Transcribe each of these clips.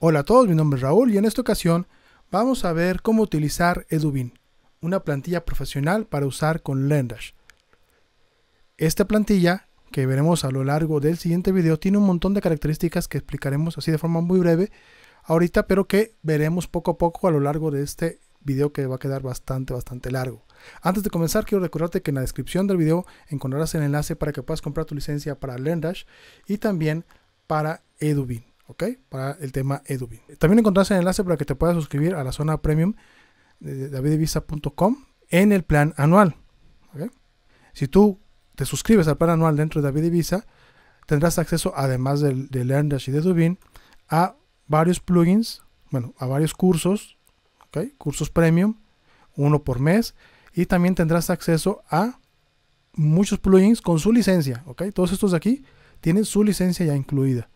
Hola a todos, mi nombre es Raúl y en esta ocasión vamos a ver cómo utilizar Edubin, una plantilla profesional para usar con LearnDash. Esta plantilla, que veremos a lo largo del siguiente video, tiene un montón de características que explicaremos así de forma muy breve ahorita, pero que veremos poco a poco a lo largo de este video que va a quedar bastante, bastante largo. Antes de comenzar, quiero recordarte que en la descripción del video encontrarás el enlace para que puedas comprar tu licencia para LearnDash y también para Edubin. ¿ok? Para el tema Edubin. También encontrarás el enlace para que te puedas suscribir a la zona premium de davidivisa.com en el plan anual. Si tú te suscribes al plan anual dentro de Davidivisa tendrás acceso, además de learn LearnDash y de Edubin, a varios plugins, bueno, a varios cursos, cursos premium, uno por mes, y también tendrás acceso a muchos plugins con su licencia, ¿ok? Todos estos de aquí tienen su licencia ya incluida.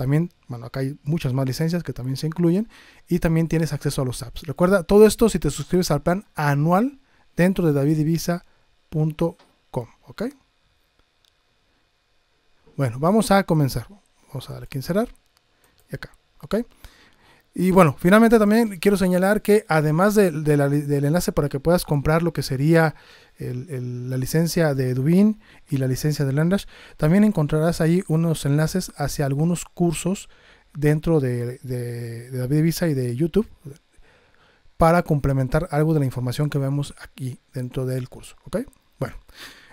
También, bueno, acá hay muchas más licencias que también se incluyen y también tienes acceso a los apps. Recuerda, todo esto si te suscribes al plan anual dentro de davidivisa.com, ¿ok? Bueno, vamos a comenzar. Vamos a dar aquí en cerrar y acá, ¿ok? Y bueno, finalmente también quiero señalar que además del enlace para que puedas comprar lo que sería la licencia de Edubin y la licencia de Landash, también encontrarás ahí unos enlaces hacia algunos cursos dentro de, de, de David Visa y de YouTube para complementar algo de la información que vemos aquí dentro del curso. ¿ok? Bueno,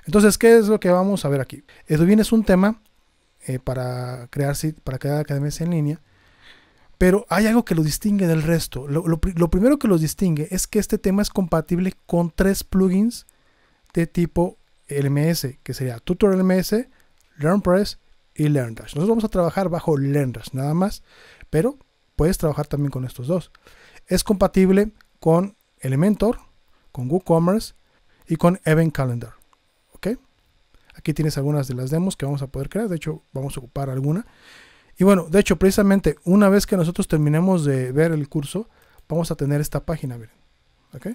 entonces, ¿qué es lo que vamos a ver aquí? Edubin eh, es un tema eh, para, crear, para crear academias en línea pero hay algo que lo distingue del resto. Lo, primero que los distingue es que este tema es compatible con tres plugins de tipo LMS, que sería Tutor LMS, LearnPress y LearnDash. Nosotros vamos a trabajar bajo LearnDash nada más, pero puedes trabajar también con estos dos. Es compatible con Elementor, con WooCommerce y con Event Calendar. Aquí tienes algunas de las demos que vamos a poder crear. De hecho, vamos a ocupar alguna. Y bueno, de hecho, precisamente una vez que nosotros terminemos de ver el curso, vamos a tener esta página, miren. ¿Ok?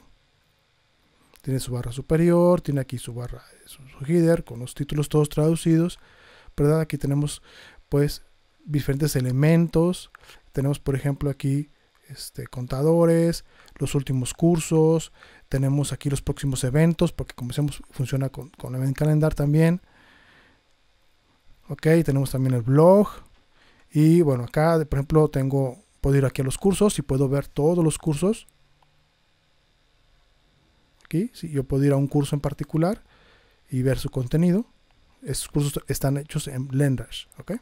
Tiene su barra superior, tiene aquí su barra, su, header, con los títulos todos traducidos, ¿verdad? Aquí tenemos, pues, diferentes elementos. Tenemos, por ejemplo, aquí este, contadores, los últimos cursos, tenemos aquí los próximos eventos, porque como decíamos, funciona con, con calendario Calendar también. Ok, tenemos también el blog, y bueno, acá, por ejemplo, tengo, puedo ir aquí a los cursos y puedo ver todos los cursos. Aquí, yo puedo ir a un curso en particular y ver su contenido. Estos cursos están hechos en Blender. ¿ok?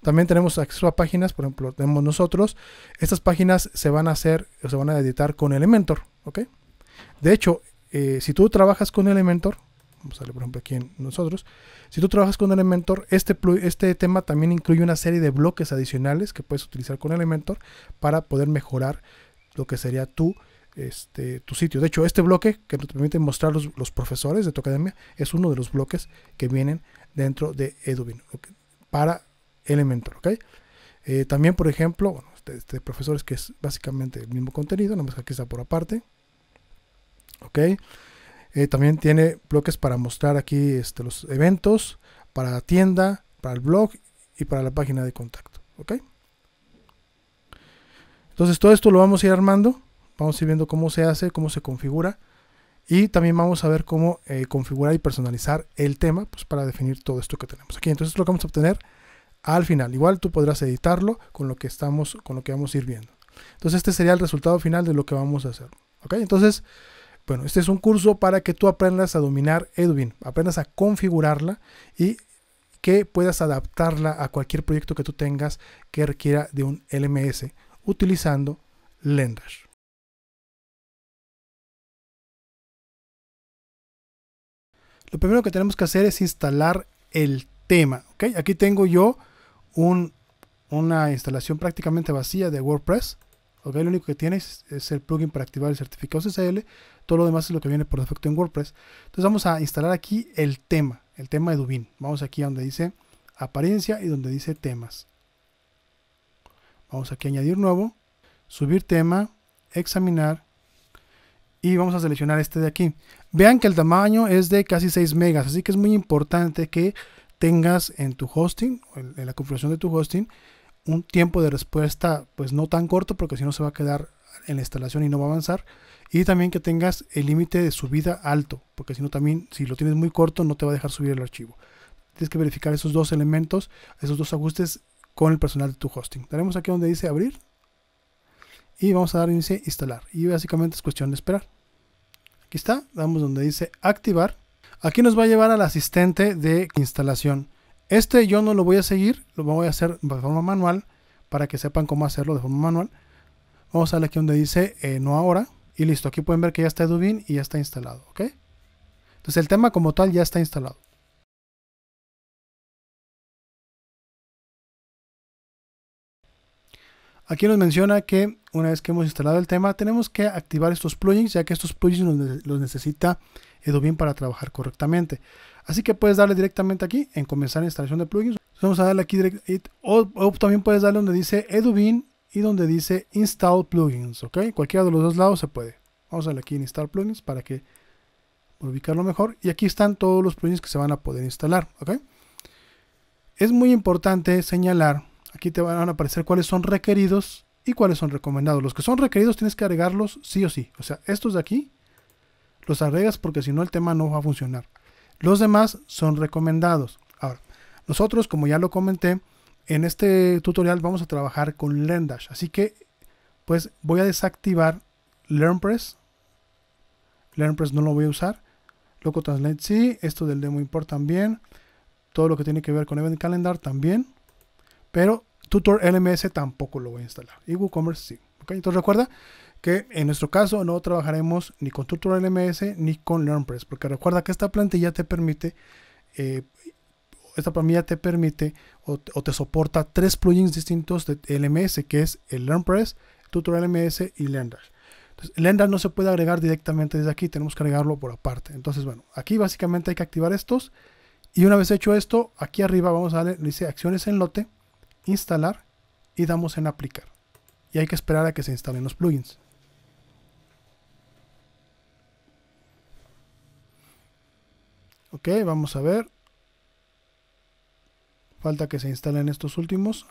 También tenemos acceso a páginas, por ejemplo, tenemos nosotros. Estas páginas se van a hacer, o se van a editar con Elementor, ¿ok? De hecho, eh, si tú trabajas con Elementor, vamos a ver por ejemplo aquí en nosotros, si tú trabajas con Elementor, este, este tema también incluye una serie de bloques adicionales que puedes utilizar con Elementor para poder mejorar lo que sería tu, este, tu sitio. De hecho, este bloque que nos permite mostrar los, los profesores de tu academia es uno de los bloques que vienen dentro de Edubin para Elementor. ¿ok? Eh, también, por ejemplo, este, este profesores que es básicamente el mismo contenido, más que aquí está por aparte. ok eh, también tiene bloques para mostrar aquí este, los eventos, para la tienda, para el blog y para la página de contacto. ¿ok? Entonces todo esto lo vamos a ir armando, vamos a ir viendo cómo se hace, cómo se configura y también vamos a ver cómo eh, configurar y personalizar el tema pues, para definir todo esto que tenemos aquí. Entonces lo que vamos a obtener al final. Igual tú podrás editarlo con lo que estamos, con lo que vamos a ir viendo. Entonces este sería el resultado final de lo que vamos a hacer. ¿ok? Entonces bueno, este es un curso para que tú aprendas a dominar Edwin, aprendas a configurarla y que puedas adaptarla a cualquier proyecto que tú tengas que requiera de un LMS utilizando Lendash. Lo primero que tenemos que hacer es instalar el tema. Aquí tengo yo una instalación prácticamente vacía de WordPress. ¿ok? Lo único que tienes es el plugin para activar el certificado CCL, todo lo demás es lo que viene por defecto en WordPress. Entonces vamos a instalar aquí el tema, el tema de Dubin. Vamos aquí a donde dice apariencia y donde dice temas. Vamos aquí a añadir nuevo, subir tema, examinar y vamos a seleccionar este de aquí. Vean que el tamaño es de casi 6 megas, así que es muy importante que tengas en tu hosting, en la configuración de tu hosting, un tiempo de respuesta pues no tan corto porque si no se va a quedar en la instalación y no va a avanzar y también que tengas el límite de subida alto porque si no también si lo tienes muy corto no te va a dejar subir el archivo tienes que verificar esos dos elementos esos dos ajustes con el personal de tu hosting daremos aquí donde dice abrir y vamos a dar inicio a instalar y básicamente es cuestión de esperar aquí está damos donde dice activar aquí nos va a llevar al asistente de instalación este yo no lo voy a seguir, lo voy a hacer de forma manual para que sepan cómo hacerlo de forma manual. Vamos a darle aquí donde dice eh, no ahora y listo. Aquí pueden ver que ya está Edubin y ya está instalado, Entonces el tema como tal ya está instalado. Aquí nos menciona que una vez que hemos instalado el tema, tenemos que activar estos plugins, ya que estos plugins los, necesita Edubin para trabajar correctamente. Así que puedes darle directamente aquí en comenzar instalación de plugins. Vamos a darle aquí direct, o, también puedes darle donde dice Edubin y donde dice Install Plugins, ¿ok? Cualquiera de los dos lados se puede. Vamos a darle aquí en Install Plugins para que ubicarlo mejor. Y aquí están todos los plugins que se van a poder instalar, ¿ok? Es muy importante señalar, aquí te van a aparecer cuáles son requeridos y cuáles son recomendados. Los que son requeridos tienes que agregarlos sí o sí. O sea, estos de aquí los agregas porque si no el tema no va a funcionar. Los demás son recomendados. Ahora, nosotros, como ya lo comenté, en este tutorial vamos a trabajar con LearnDash. Así que, pues voy a desactivar LearnPress. LearnPress no lo voy a usar. Loco Translate sí, esto del demo import también. Todo lo que tiene que ver con Event Calendar también. Pero Tutor LMS tampoco lo voy a instalar. Y WooCommerce sí. Entonces recuerda, que en nuestro caso no trabajaremos ni con Tutorial MS ni con LearnPress, porque recuerda que esta plantilla te permite, eh, esta plantilla te permite o, te soporta tres plugins distintos de LMS, que es el LearnPress, Tutorial MS y LearnDash. Entonces, LearnDash no se puede agregar directamente desde aquí, tenemos que agregarlo por aparte. Entonces, bueno, aquí básicamente hay que activar estos. Y una vez hecho esto, aquí arriba vamos a darle, dice acciones en lote, instalar y damos en aplicar. Y hay que esperar a que se instalen los plugins. Ok, vamos a ver. Falta que se instalen estos últimos.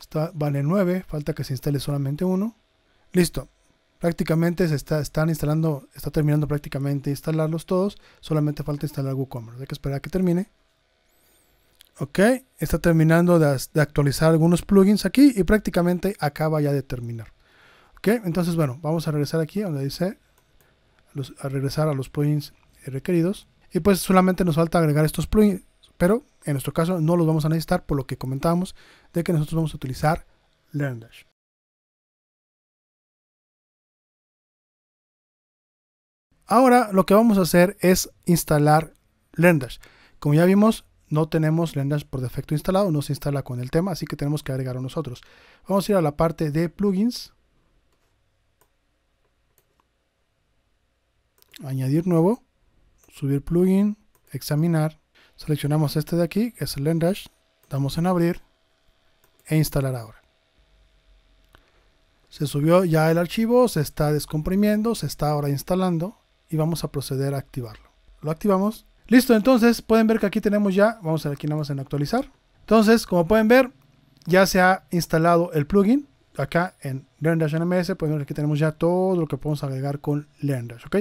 Está, vale 9, falta que se instale solamente uno. Listo. Prácticamente se está, están instalando, está terminando prácticamente instalarlos todos. Solamente falta instalar WooCommerce. Hay que esperar a que termine. Ok, está terminando de, de actualizar algunos plugins aquí y prácticamente acaba ya de terminar. Ok, entonces bueno, vamos a regresar aquí donde dice a regresar a los plugins requeridos. Y pues solamente nos falta agregar estos plugins, pero en nuestro caso no los vamos a necesitar por lo que comentábamos de que nosotros vamos a utilizar LearnDash. Ahora lo que vamos a hacer es instalar LearnDash. Como ya vimos, no tenemos LearnDash por defecto instalado, no se instala con el tema, así que tenemos que agregarlo nosotros. Vamos a ir a la parte de plugins. Añadir nuevo subir plugin, examinar, seleccionamos este de aquí, que es el damos en abrir e instalar ahora. Se subió ya el archivo, se está descomprimiendo, se está ahora instalando y vamos a proceder a activarlo. Lo activamos. Listo, entonces pueden ver que aquí tenemos ya, vamos a aquí nada más en actualizar. Entonces, como pueden ver, ya se ha instalado el plugin acá en LearnDash NMS, pueden aquí tenemos ya todo lo que podemos agregar con LearnDash, ¿ok?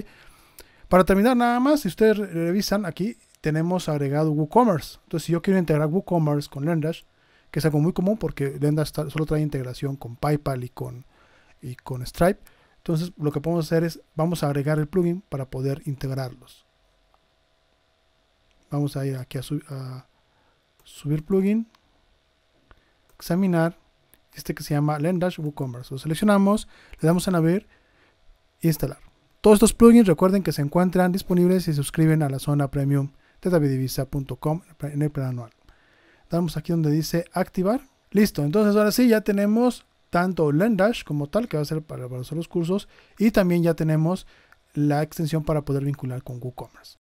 Para terminar nada más, si ustedes revisan aquí, tenemos agregado WooCommerce. Entonces, si yo quiero integrar WooCommerce con Lendash que es algo muy común porque Lendash solo trae integración con PayPal y con, y con Stripe. Entonces, lo que podemos hacer es, vamos a agregar el plugin para poder integrarlos. Vamos a ir aquí a, subir plugin, examinar este que se llama Lendash WooCommerce. Lo seleccionamos, le damos a abrir instalar. Todos estos plugins recuerden que se encuentran disponibles si suscriben a la zona premium de davidivisa.com en el plan anual. Damos aquí donde dice activar. Listo, entonces ahora sí ya tenemos tanto Lendash como tal, que va a ser para, para los cursos, y también ya tenemos la extensión para poder vincular con WooCommerce.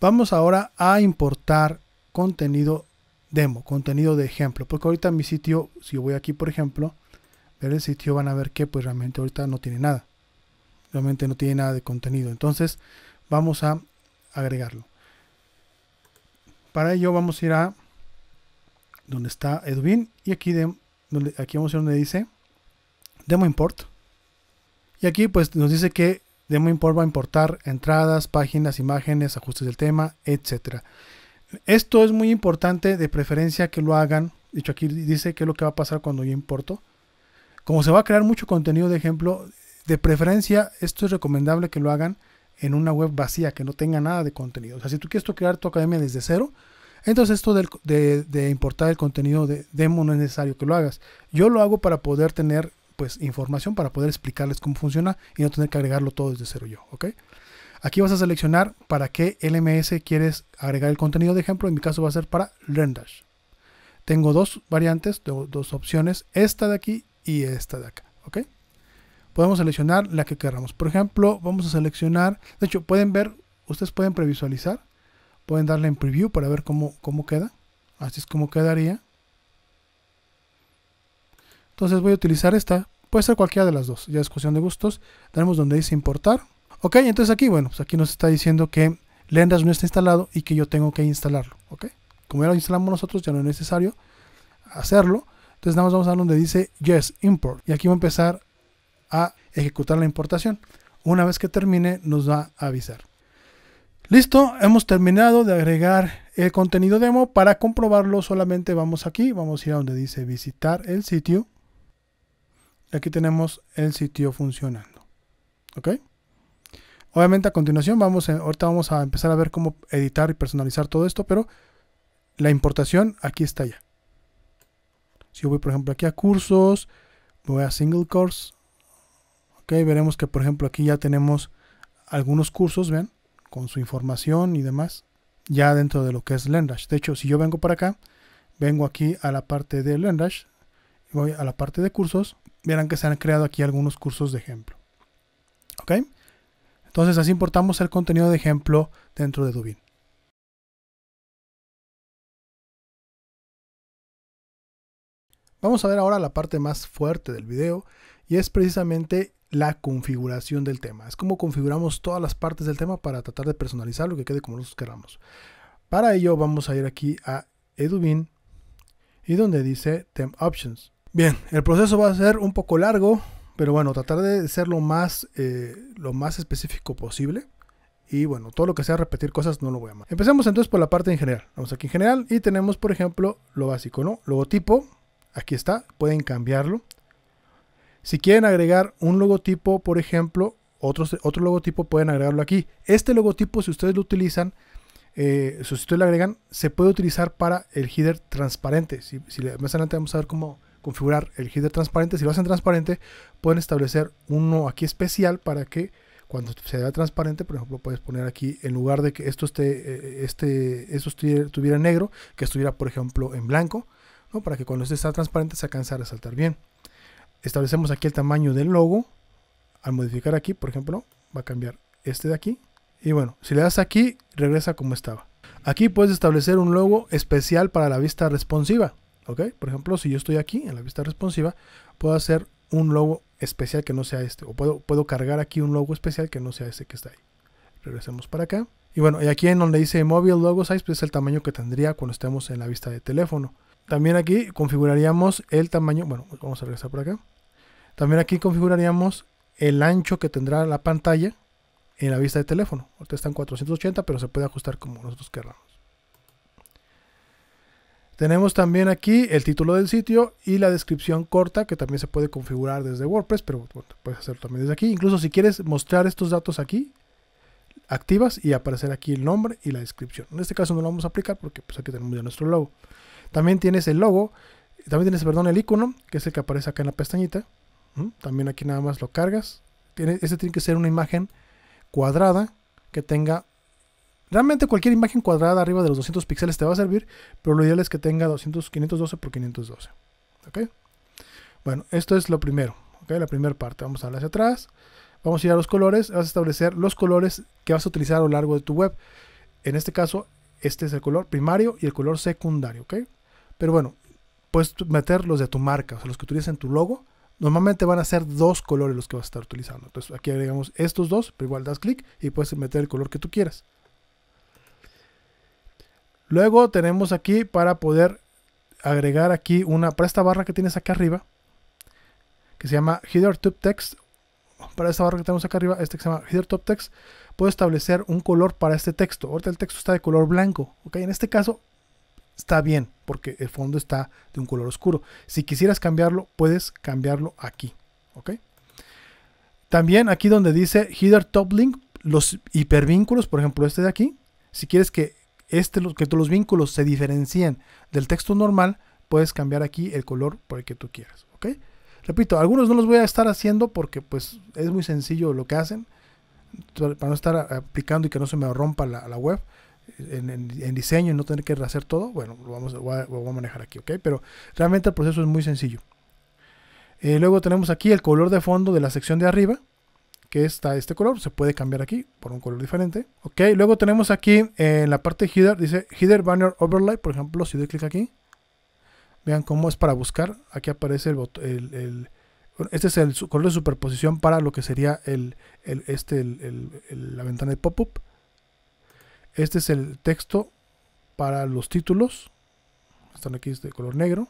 Vamos ahora a importar contenido demo, contenido de ejemplo. Porque ahorita mi sitio, si yo voy aquí por ejemplo, ver el sitio van a ver que pues realmente ahorita no tiene nada. Realmente no tiene nada de contenido. Entonces vamos a agregarlo. Para ello vamos a ir a donde está Edwin y aquí, aquí vamos a ir donde dice demo import. Y aquí pues nos dice que demo import va a importar entradas, páginas, imágenes, ajustes del tema, etcétera. Esto es muy importante, de preferencia que lo hagan. Dicho aquí dice qué es lo que va a pasar cuando yo importo. Como se va a crear mucho contenido de ejemplo, de preferencia esto es recomendable que lo hagan en una web vacía, que no tenga nada de contenido. O sea, si tú quieres crear tu academia desde cero, entonces esto de, de importar el contenido de demo no es necesario que lo hagas. Yo lo hago para poder tener pues información, para poder explicarles cómo funciona y no tener que agregarlo todo desde cero yo, ¿ok? Aquí vas a seleccionar para qué LMS quieres agregar el contenido de ejemplo. En mi caso va a ser para LearnDash. Tengo dos variantes, dos opciones, esta de aquí y esta de acá. ¿ok? Podemos seleccionar la que queramos. Por ejemplo, vamos a seleccionar, de hecho pueden ver, ustedes pueden previsualizar, pueden darle en preview para ver cómo, cómo queda. Así es como quedaría. Entonces voy a utilizar esta. Puede ser cualquiera de las dos, ya es cuestión de gustos. Tenemos donde dice importar. Ok, entonces aquí, bueno, pues aquí nos está diciendo que Lendas no está instalado y que yo tengo que instalarlo. Ok, como ya lo instalamos nosotros, ya no es necesario hacerlo. Entonces nada más vamos a donde dice Yes, Import. Y aquí va a empezar a ejecutar la importación. Una vez que termine, nos va a avisar. Listo, hemos terminado de agregar el contenido demo. Para comprobarlo solamente vamos aquí, vamos a ir a donde dice visitar el sitio. y Aquí tenemos el sitio funcionando. ¿Ok? Obviamente a continuación vamos ahorita vamos a empezar a ver cómo editar y personalizar todo esto, pero la importación aquí está ya. Si yo voy por ejemplo aquí a cursos, voy a single course, ok, veremos que por ejemplo aquí ya tenemos algunos cursos, ven, con su información y demás, ya dentro de lo que es LearnDash. De hecho, si yo vengo para acá, vengo aquí a la parte de LearnDash, voy a la parte de cursos, verán que se han creado aquí algunos cursos de ejemplo, ok. Entonces así importamos el contenido de ejemplo dentro de Dubin. Vamos a ver ahora la parte más fuerte del video y es precisamente la configuración del tema. Es como configuramos todas las partes del tema para tratar de personalizarlo que quede como nosotros queramos. Para ello vamos a ir aquí a Edubin y donde dice Theme Options. Bien, el proceso va a ser un poco largo, pero bueno, tratar de ser lo más, eh, lo más específico posible. Y bueno, todo lo que sea repetir cosas no lo voy a más. Empezamos entonces por la parte en general. Vamos aquí en general y tenemos, por ejemplo, lo básico, ¿no? Logotipo, aquí está, pueden cambiarlo. Si quieren agregar un logotipo, por ejemplo, otro, otro logotipo pueden agregarlo aquí. Este logotipo, si ustedes lo utilizan, eh, si ustedes lo agregan, se puede utilizar para el header transparente. si más adelante vamos a ver cómo, configurar el header transparente. Si lo hacen transparente, pueden establecer uno aquí especial para que cuando se vea transparente, por ejemplo, puedes poner aquí, en lugar de que esto esté, eh, eh, este, estuviera en negro, que estuviera, por ejemplo, en blanco, ¿no? para que cuando esté transparente se alcance a resaltar bien. Establecemos aquí el tamaño del logo. Al modificar aquí, por ejemplo, va a cambiar este de aquí. Y bueno, si le das aquí, regresa como estaba. Aquí puedes establecer un logo especial para la vista responsiva. ¿Ok? Por ejemplo, si yo estoy aquí en la vista responsiva, puedo hacer un logo especial que no sea este. O puedo, puedo cargar aquí un logo especial que no sea este que está ahí. Regresemos para acá. Y bueno, y aquí en donde dice Mobile Logo Size, pues es el tamaño que tendría cuando estemos en la vista de teléfono. También aquí configuraríamos el tamaño, bueno, vamos a regresar por acá. También aquí configuraríamos el ancho que tendrá la pantalla en la vista de teléfono. Ahorita está en 480, pero se puede ajustar como nosotros queramos. Tenemos también aquí el título del sitio y la descripción corta que también se puede configurar desde WordPress, pero puedes hacerlo también desde aquí. Incluso si quieres mostrar estos datos aquí, activas y aparecer aquí el nombre y la descripción. En este caso no lo vamos a aplicar porque pues, aquí tenemos ya nuestro logo. También tienes el logo, también tienes, perdón, el icono, que es el que aparece acá en la pestañita. También aquí nada más lo cargas. Tiene, este tiene que ser una imagen cuadrada que tenga Realmente cualquier imagen cuadrada arriba de los 200 píxeles te va a servir, pero lo ideal es que tenga 200, 512 por 512. Bueno, esto es lo primero. La primera parte. Vamos a hablar hacia atrás. Vamos a ir a los colores. Vas a establecer los colores que vas a utilizar a lo largo de tu web. En este caso, este es el color primario y el color secundario. Pero bueno, puedes meter los de tu marca, o sea, los que utilizas en tu logo. Normalmente van a ser dos colores los que vas a estar utilizando. Entonces aquí agregamos estos dos, pero igual das clic y puedes meter el color que tú quieras. Luego tenemos aquí para poder agregar aquí una, para esta barra que tienes acá arriba, que se llama Header Top Text, para esta barra que tenemos acá arriba, este que se llama Header Top Text, puedo establecer un color para este texto. Ahorita el texto está de color blanco, ¿ok? En este caso está bien, porque el fondo está de un color oscuro. Si quisieras cambiarlo, puedes cambiarlo aquí, ¿ok? También aquí donde dice Header Top Link, los hipervínculos, por ejemplo este de aquí, si quieres que este, que los vínculos se diferencien del texto normal, puedes cambiar aquí el color por el que tú quieras. Repito, algunos no los voy a estar haciendo porque pues es muy sencillo lo que hacen. Para no estar aplicando y que no se me rompa la, web en, diseño y no tener que rehacer todo, bueno, lo, vamos, voy, a, manejar aquí, Pero realmente el proceso es muy sencillo. Eh, luego tenemos aquí el color de fondo de la sección de arriba que está este color. Se puede cambiar aquí por un color diferente. Ok, luego tenemos aquí en la parte header, dice header banner overlay. Por ejemplo, si doy clic aquí, vean cómo es para buscar. Aquí aparece el, el, este es el color de superposición para lo que sería el, este, la ventana de pop-up. Este es el texto para los títulos. Están aquí de este, color negro.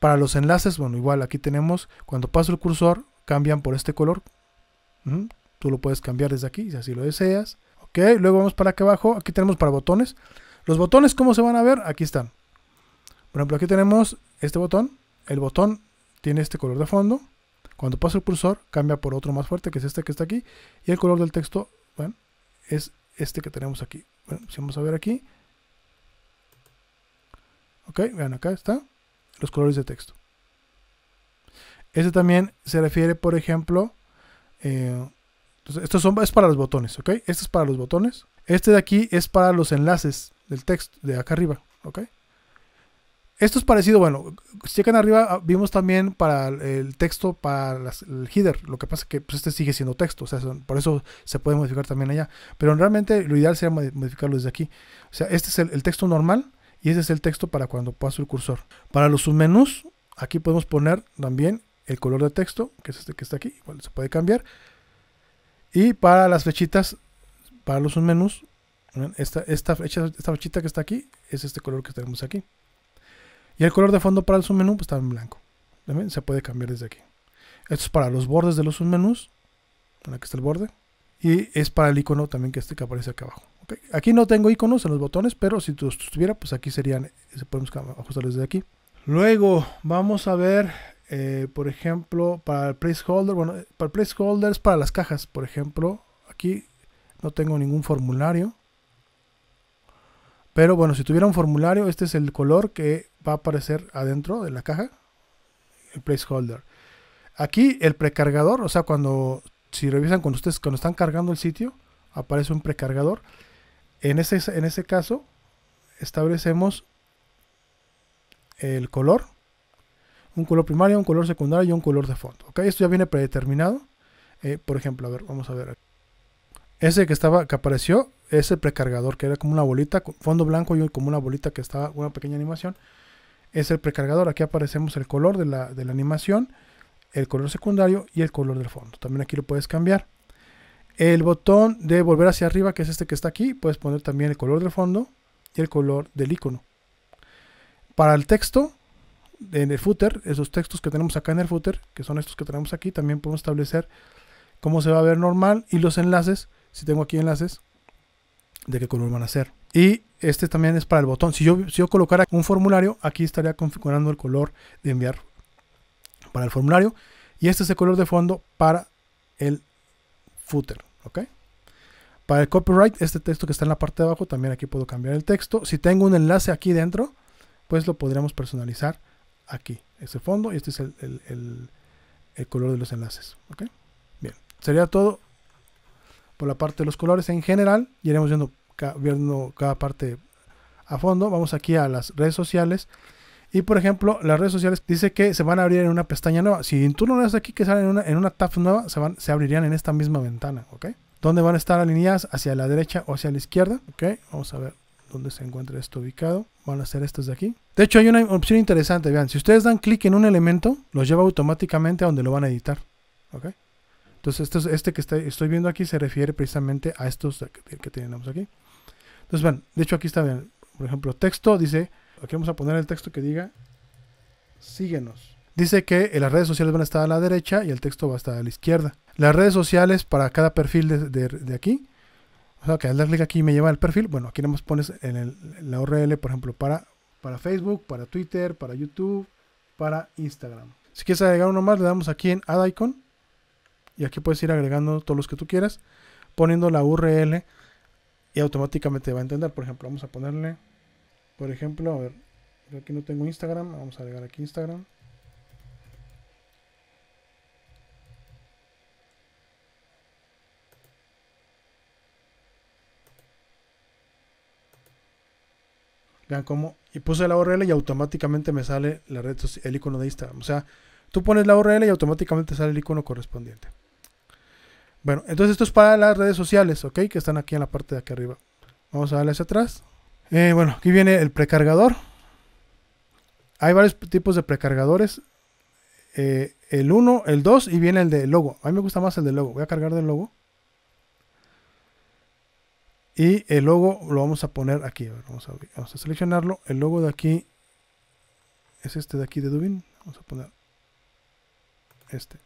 Para los enlaces, bueno, igual aquí tenemos, cuando paso el cursor, cambian por este color. Tú lo puedes cambiar desde aquí si así lo deseas. Ok, luego vamos para acá abajo. Aquí tenemos para botones. Los botones, ¿cómo se van a ver? Aquí están. Por ejemplo, aquí tenemos este botón. El botón tiene este color de fondo. Cuando paso el cursor, cambia por otro más fuerte, que es este que está aquí. Y el color del texto, es este que tenemos aquí. si vamos a ver aquí. Ok, vean, acá está los colores de texto. Este también se refiere, por ejemplo, eh, estos son, es para los botones, ¿ok? Este es para los botones. Este de aquí es para los enlaces del texto, de acá arriba, ¿ok? Esto es parecido, bueno, si acá arriba, ah, vimos también para el texto, para el header. Lo que pasa es que pues, este sigue siendo texto, o sea, por eso se puede modificar también allá. Pero realmente lo ideal sería modificarlo desde aquí. O sea, este es el, texto normal y este es el texto para cuando paso el cursor. Para los submenús, aquí podemos poner también el color de texto, que es este que está aquí, se puede cambiar. Y para las flechitas, para los submenús, esta, esta, esta flechita que está aquí es este color que tenemos aquí. Y el color de fondo para el submenú pues, está en blanco. También se puede cambiar desde aquí. Esto es para los bordes de los submenús. que está el borde. Y es para el icono también que este que aparece acá abajo. Aquí no tengo iconos en los botones, pero si los tuviera, pues aquí serían, eh, Se podemos ajustar desde aquí. Luego vamos a ver eh, por ejemplo, para el placeholder, bueno, eh, para el placeholder es para las cajas, por ejemplo, aquí no tengo ningún formulario. Pero bueno, si tuviera un formulario, este es el color que va a aparecer adentro de la caja, el placeholder. Aquí el precargador, o sea, cuando si revisan cuando ustedes cuando están cargando el sitio, aparece un precargador. En ese, en ese caso, establecemos el color un color primario, un color secundario y un color de fondo. Okay, Esto ya viene predeterminado. Eh, por ejemplo, a ver, vamos a ver. Ese que estaba, que apareció, es el precargador, que era como una bolita, fondo blanco y como una bolita que estaba, una pequeña animación. Es el precargador. Aquí aparecemos el color de la, de la animación, el color secundario y el color del fondo. También aquí lo puedes cambiar. El botón de volver hacia arriba, que es este que está aquí, puedes poner también el color del fondo y el color del icono. Para el texto, en el footer, esos textos que tenemos acá en el footer, que son estos que tenemos aquí, también podemos establecer cómo se va a ver normal y los enlaces, si tengo aquí enlaces, de qué color van a ser. Y este también es para el botón. Si yo, si yo colocara un formulario, aquí estaría configurando el color de enviar para el formulario. Y este es el color de fondo para el footer. ¿ok? Para el copyright, este texto que está en la parte de abajo, también aquí puedo cambiar el texto. Si tengo un enlace aquí dentro, pues lo podríamos personalizar aquí, ese fondo, y este es el, color de los enlaces. ¿ok? Bien, sería todo por la parte de los colores en general, y iremos viendo, cada parte a fondo. Vamos aquí a las redes sociales. Y por ejemplo, las redes sociales dice que se van a abrir en una pestaña nueva. Si tú no ves aquí que salen en una, en una tab nueva, se, van, se abrirían en esta misma ventana, ¿ok? Donde van a estar alineadas hacia la derecha o hacia la izquierda, ¿ok? Vamos a ver donde se encuentra esto ubicado. Van a ser estos de aquí. De hecho, hay una opción interesante. Vean, si ustedes dan clic en un elemento, los lleva automáticamente a donde lo van a editar. ¿Ok? Entonces, este, este que estoy viendo aquí se refiere precisamente a estos que, tenemos aquí. Entonces, vean, de hecho aquí está, bien por ejemplo, texto dice, aquí vamos a poner el texto que diga, síguenos. Dice que eh, las redes sociales van a estar a la derecha y el texto va a estar a la izquierda. Las redes sociales para cada perfil de, de aquí o que al aquí me lleva al perfil. Bueno, aquí nomás pones en, la URL, por ejemplo, para, para Facebook, para Twitter, para YouTube, para Instagram. Si quieres agregar uno más, le damos aquí en Add Icon. Y aquí puedes ir agregando todos los que tú quieras, poniendo la URL y automáticamente va a entender. Por ejemplo, vamos a ponerle, por ejemplo, a ver, aquí no tengo Instagram, vamos a agregar aquí Instagram. Vean cómo. Y puse la URL y automáticamente me sale la red el icono de Instagram. O sea, tú pones la URL y automáticamente sale el icono correspondiente. Bueno, entonces esto es para las redes sociales, ¿ok? Que están aquí en la parte de aquí arriba. Vamos a darle hacia atrás. Eh, bueno, aquí viene el precargador. Hay varios tipos de precargadores. Eh, el 1, el 2 y viene el de logo. A mí me gusta más el de logo. Voy a cargar del logo. Y el logo lo vamos a poner aquí. vamos, a, seleccionarlo. El logo de aquí es este de aquí de Dubin. Vamos a poner este.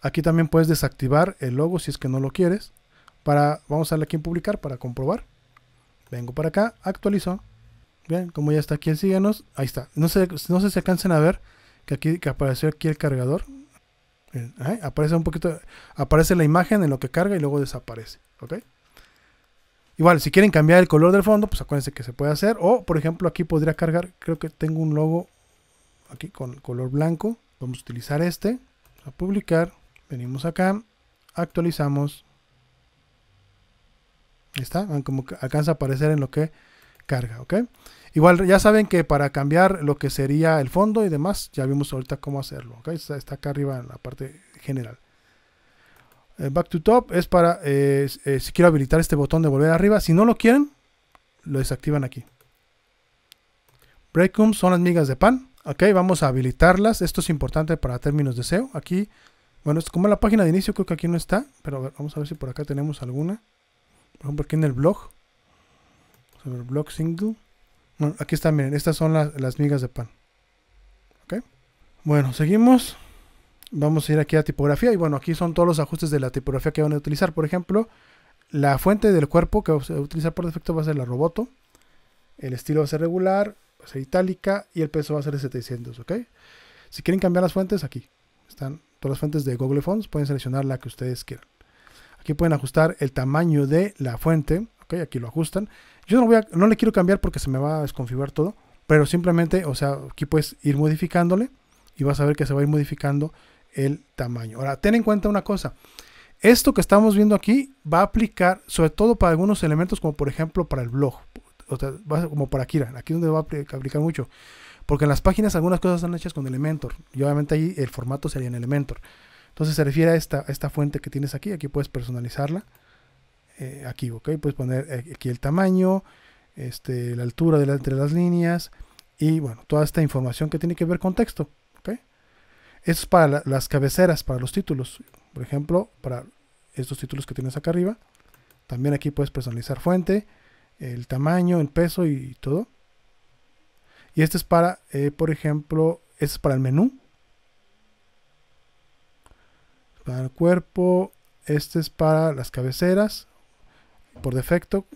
Aquí también puedes desactivar el logo si es que no lo quieres. Para, vamos a darle aquí en publicar para comprobar. Vengo para acá, actualizo. Bien, como ya está aquí en síguenos, ahí está. No sé, no sé si alcancen a ver que aquí que apareció aquí el cargador. Aparece un poquito, aparece la imagen en lo que carga y luego desaparece, ¿ok? Igual, si quieren cambiar el color del fondo, pues acuérdense que se puede hacer. O, por ejemplo, aquí podría cargar, creo que tengo un logo aquí con color blanco. Vamos a utilizar este, a publicar, venimos acá, actualizamos. Ahí está, como alcanza a aparecer en lo que carga, ¿ok? Igual ya saben que para cambiar lo que sería el fondo y demás, ya vimos ahorita cómo hacerlo. Está, acá arriba en la parte general. Eh, back to top es para eh, eh, si quiero habilitar este botón de volver arriba. Si no lo quieren, lo desactivan aquí. Breakroom son las migas de pan. Ok, vamos a habilitarlas. Esto es importante para términos de SEO. Aquí, bueno, es como la página de inicio, creo que aquí no está. Pero vamos a ver si por acá tenemos alguna. Por ejemplo, aquí en el blog. Vamos a blog single. Bueno, aquí están, miren, estas son las, migas de pan. Bueno, seguimos. Vamos a ir aquí a tipografía y bueno, aquí son todos los ajustes de la tipografía que van a utilizar. Por ejemplo, la fuente del cuerpo que a utilizar por defecto va a ser la roboto. El estilo va a ser regular, va a ser itálica y el peso va a ser de 700, ¿ok? Si quieren cambiar las fuentes, aquí están todas las fuentes de Google Fonts. Pueden seleccionar la que ustedes quieran. Aquí pueden ajustar el tamaño de la fuente ok, aquí lo ajustan. Yo no, voy a, no le quiero cambiar porque se me va a desconfigurar todo, pero simplemente, o sea, aquí puedes ir modificándole y vas a ver que se va a ir modificando el tamaño. Ahora, ten en cuenta una cosa. Esto que estamos viendo aquí va a aplicar sobre todo para algunos elementos como por ejemplo para el blog, o sea, como para Kira, aquí es donde va a aplicar mucho. Porque en las páginas algunas cosas están hechas con Elementor. Y obviamente ahí el formato sería en Elementor. Entonces se refiere a esta, a esta fuente que tienes aquí. Aquí puedes personalizarla. Eh, aquí, ¿ok? Puedes poner eh, aquí el tamaño, este, la altura de entre las líneas y bueno, toda esta información que tiene que ver con texto, Esto es para las cabeceras, para los títulos, por ejemplo, para estos títulos que tienes acá arriba. También aquí puedes personalizar fuente, el tamaño, el peso y todo. Y este es para, eh, por ejemplo, este es para el menú. Para el cuerpo, este es para las cabeceras, por defecto,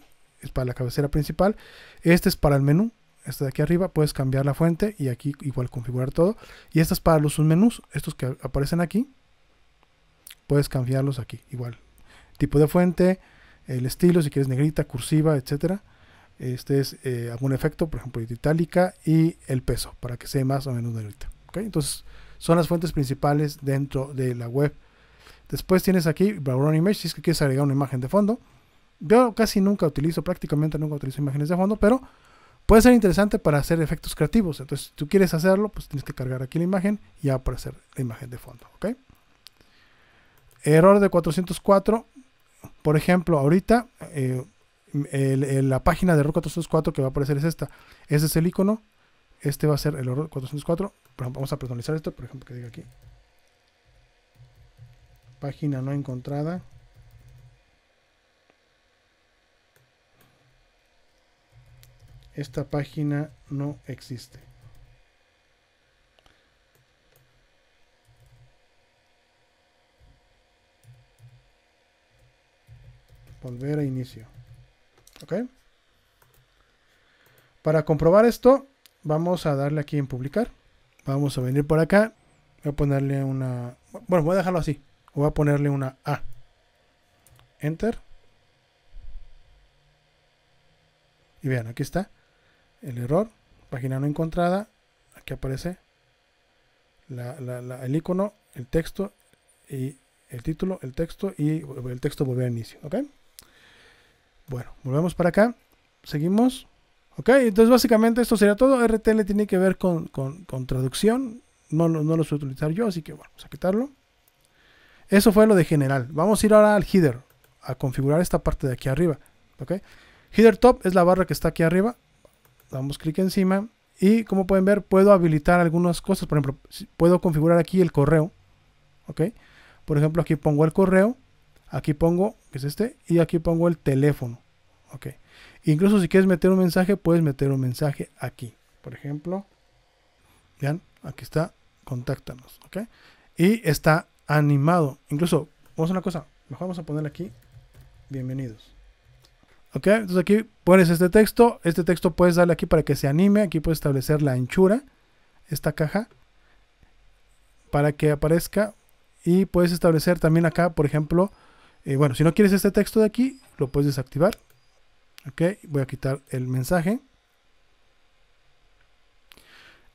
es para la cabecera principal. Este es para el menú, este de aquí arriba, puedes cambiar la fuente y aquí igual configurar todo. Y este es para los submenús, estos que aparecen aquí, puedes cambiarlos aquí, igual. Tipo de fuente, el estilo, si quieres negrita, cursiva, etcétera. Este es eh, algún efecto, por ejemplo, itálica y el peso, para que sea más o menos negrita. Entonces, son las fuentes principales dentro de la web. Después tienes aquí Background Image, si es que quieres agregar una imagen de fondo. Yo casi nunca utilizo, prácticamente nunca utilizo imágenes de fondo, pero puede ser interesante para hacer efectos creativos. Entonces, si tú quieres hacerlo, pues tienes que cargar aquí la imagen y aparecer la imagen de fondo. ¿ok? Error de 404. Por ejemplo, ahorita eh, la página de error 404 que va a aparecer es esta. Ese es el icono. Este va a ser el error 404. Vamos a personalizar esto, por ejemplo, que diga aquí. Página no encontrada esta página no existe. Volver a inicio. ¿Ok? Para comprobar esto, vamos a darle aquí en publicar. Vamos a venir por acá. Voy a ponerle una... Bueno, voy a dejarlo así. Voy a ponerle una A. Enter. Y vean, aquí está el error, página no encontrada, aquí aparece el icono, el texto y el título, el texto y el texto volver a inicio, ¿ok? Bueno, volvemos para acá, seguimos, ¿ok? Entonces básicamente esto sería todo, RTL tiene que ver con, traducción, no, no, lo suelo utilizar yo, así que vamos a quitarlo. Eso fue lo de general, vamos a ir ahora al header, a configurar esta parte de aquí arriba, ¿ok? Header top es la barra que está aquí arriba, damos clic encima y como pueden ver puedo habilitar algunas cosas, por ejemplo, puedo configurar aquí el correo, ¿ok? Por ejemplo, aquí pongo el correo, aquí pongo, que es este, y aquí pongo el teléfono, ¿ok? Incluso si quieres meter un mensaje, puedes meter un mensaje aquí. Por ejemplo, vean, aquí está, contáctanos, ¿ok? Y está animado. Incluso, vamos a una cosa, mejor vamos a poner aquí, bienvenidos. Ok, entonces aquí pones este texto. Este texto puedes darle aquí para que se anime. Aquí puedes establecer la anchura, esta caja, para que aparezca. Y puedes establecer también acá, por ejemplo, eh, bueno, si no quieres este texto de aquí, lo puedes desactivar. Ok, voy a quitar el mensaje.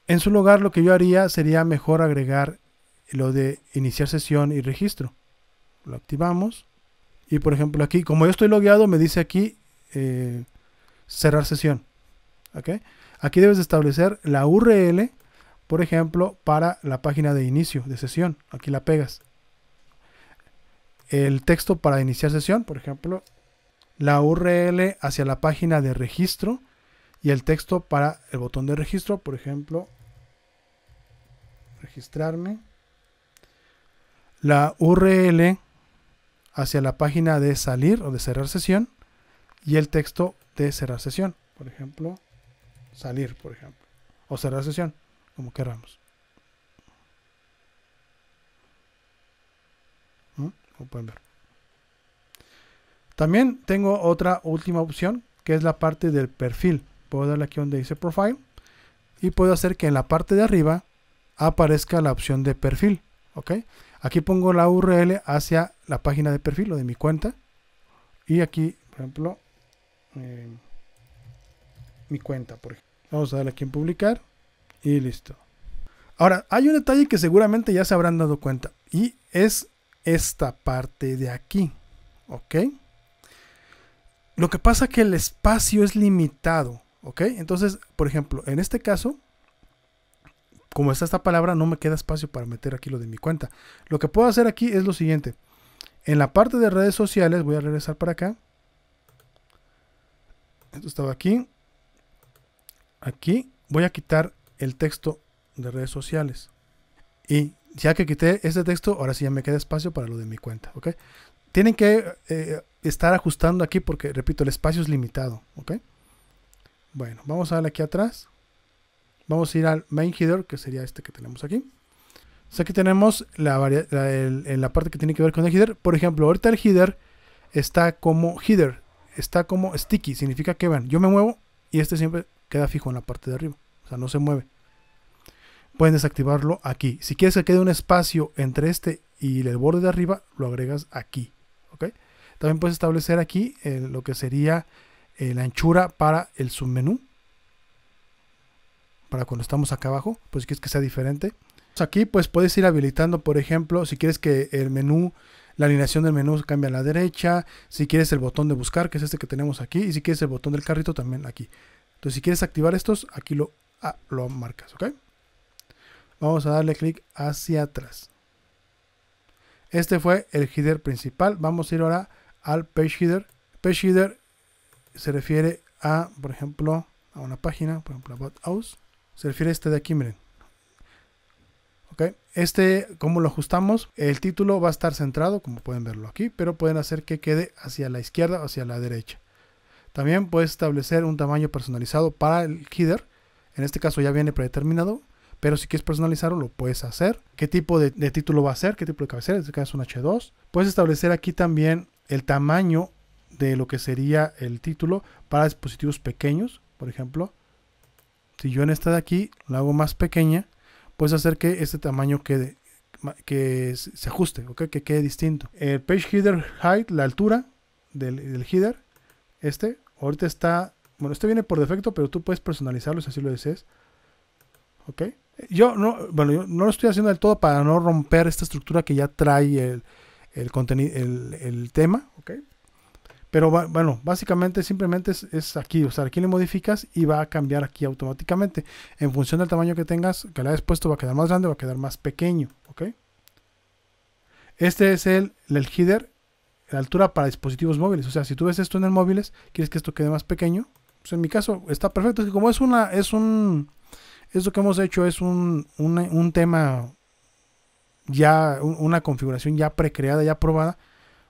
En su lugar, lo que yo haría sería mejor agregar lo de iniciar sesión y registro. Lo activamos. Y por ejemplo aquí, como yo estoy logueado, me dice aquí eh, cerrar sesión. Aquí debes establecer la URL, por ejemplo, para la página de inicio de sesión. Aquí la pegas. El texto para iniciar sesión, por ejemplo, la URL hacia la página de registro y el texto para el botón de registro, por ejemplo, registrarme. La URL hacia la página de salir o de cerrar sesión y el texto de cerrar sesión. Por ejemplo, salir, por ejemplo. O cerrar sesión, como queramos. ¿Mm? Como pueden ver. También tengo otra última opción, que es la parte del perfil. Puedo darle aquí donde dice Profile. Y puedo hacer que en la parte de arriba aparezca la opción de perfil. ¿ok? Aquí pongo la URL hacia la página de perfil o de mi cuenta. Y aquí, por ejemplo, eh, mi cuenta, por ejemplo. Vamos a darle aquí en publicar y listo. Ahora, hay un detalle que seguramente ya se habrán dado cuenta y es esta parte de aquí, ¿ok? Lo que pasa que el espacio es limitado, ¿ok? Entonces, por ejemplo, en este caso, como está esta palabra, no me queda espacio para meter aquí lo de mi cuenta. Lo que puedo hacer aquí es lo siguiente. En la parte de redes sociales, voy a regresar para acá. Esto estaba aquí. Aquí voy a quitar el texto de redes sociales. Y ya que quité este texto, ahora sí ya me queda espacio para lo de mi cuenta. ¿ok? Tienen que eh, estar ajustando aquí porque, repito, el espacio es limitado. ¿ok? Bueno, vamos a darle aquí atrás. Vamos a ir al main header, que sería este que tenemos aquí. aquí tenemos la, en la parte que tiene que ver con el header. Por ejemplo, ahorita el header está como header está como sticky, significa que van, yo me muevo y este siempre queda fijo en la parte de arriba, o sea, no se mueve. Pueden desactivarlo aquí. Si quieres que quede un espacio entre este y el borde de arriba, lo agregas aquí, También puedes establecer aquí eh, lo que sería eh, la anchura para el submenú. Para cuando estamos acá abajo, pues si quieres que sea diferente. Aquí pues puedes ir habilitando, por ejemplo, si quieres que el menú la alineación del menú cambia a la derecha, si quieres el botón de buscar, que es este que tenemos aquí, y si quieres el botón del carrito también aquí. Entonces si quieres activar estos, aquí lo, ah, lo marcas, ¿ok? Vamos a darle clic hacia atrás. Este fue el header principal. Vamos a ir ahora al page header. Page header se refiere a, por ejemplo, a una página, por ejemplo, Bot house. Se refiere a este de aquí, miren. Este, ¿cómo lo ajustamos? El título va a estar centrado, como pueden verlo aquí, pero pueden hacer que quede hacia la izquierda o hacia la derecha. También puedes establecer un tamaño personalizado para el header. En este caso ya viene predeterminado, pero si quieres personalizarlo lo puedes hacer. ¿Qué tipo de, título va a ser? ¿Qué tipo de cabecera? En este caso es un H2. Puedes establecer aquí también el tamaño de lo que sería el título para dispositivos pequeños, por ejemplo. Si yo en esta de aquí la hago más pequeña, puedes hacer que este tamaño quede que se ajuste, que quede distinto. El page header height, la altura del, header, este, ahorita está, bueno, este viene por defecto, pero tú puedes personalizarlo si así lo deseas. ¿Ok? Yo no, bueno, yo no lo estoy haciendo del todo para no romper esta estructura que ya trae el, el, el tema, ¿ok? Pero bueno, básicamente simplemente es, aquí, o sea, aquí le modificas y va a cambiar aquí automáticamente. En función del tamaño que tengas, que le hayas puesto, va a quedar más grande, va a quedar más pequeño, ¿ok? Este es el, el header, la altura para dispositivos móviles. O sea, si tú ves esto en el móviles, quieres que esto quede más pequeño. Pues en mi caso está perfecto. Es como es una, es un, esto que hemos hecho es un, tema ya, una configuración ya precreada, ya probada,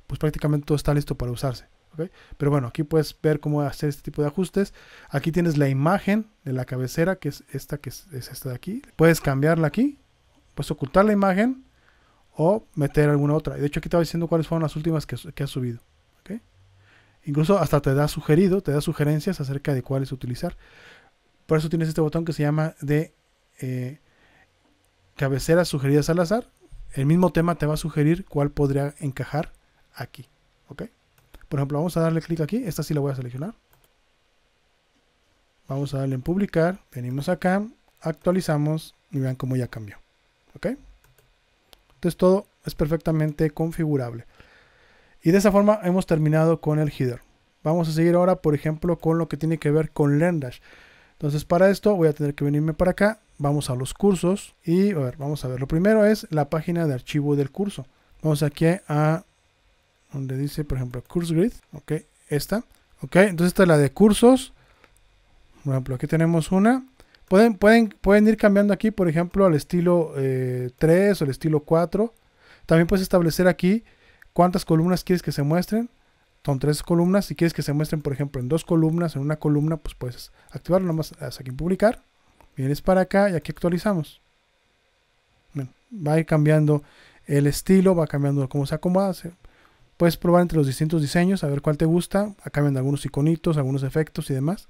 pues prácticamente todo está listo para usarse. Pero bueno, aquí puedes ver cómo hacer este tipo de ajustes. Aquí tienes la imagen de la cabecera, que es esta, que es, esta de aquí. Puedes cambiarla aquí, puedes ocultar la imagen o meter alguna otra. De hecho, aquí estaba diciendo cuáles fueron las últimas que, has subido. Incluso hasta te da sugerido, te da sugerencias acerca de cuáles utilizar. Por eso tienes este botón que se llama de eh, cabeceras sugeridas al azar. El mismo tema te va a sugerir cuál podría encajar aquí. ¿Ok? Por ejemplo, vamos a darle clic aquí. Esta sí la voy a seleccionar. Vamos a darle en publicar. Venimos acá, actualizamos y vean cómo ya cambió. ¿Ok? Entonces todo es perfectamente configurable. Y de esa forma hemos terminado con el header. Vamos a seguir ahora, por ejemplo, con lo que tiene que ver con LearnDash. Entonces para esto voy a tener que venirme para acá. Vamos a los cursos y a ver, vamos a ver. Lo primero es la página de archivo del curso. Vamos aquí a donde dice, por ejemplo, Curse Grid, ok, esta, ok, entonces esta es la de cursos, por ejemplo, aquí tenemos una, pueden, pueden, pueden ir cambiando aquí, por ejemplo, al estilo 3 eh, o al estilo 4, también puedes establecer aquí cuántas columnas quieres que se muestren, son tres columnas, si quieres que se muestren, por ejemplo, en dos columnas, en una columna, pues puedes activarlo, nomás hasta aquí en publicar, vienes para acá y aquí actualizamos. va a ir cambiando el estilo, va cambiando cómo se acomoda, Puedes probar entre los distintos diseños, a ver cuál te gusta. Acá cambian algunos iconitos, algunos efectos y demás.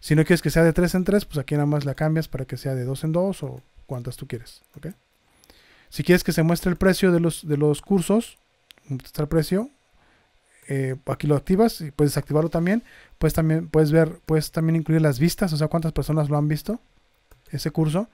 Si no quieres que sea de 3 en 3, pues aquí nada más la cambias para que sea de 2 en 2 o cuántas tú quieres. Si quieres que se muestre el precio de los, de los cursos, está el precio. Eh, aquí lo activas y puedes activarlo también. Puedes también, puedes ver, puedes también incluir las vistas, o sea, cuántas personas lo han visto, ese curso.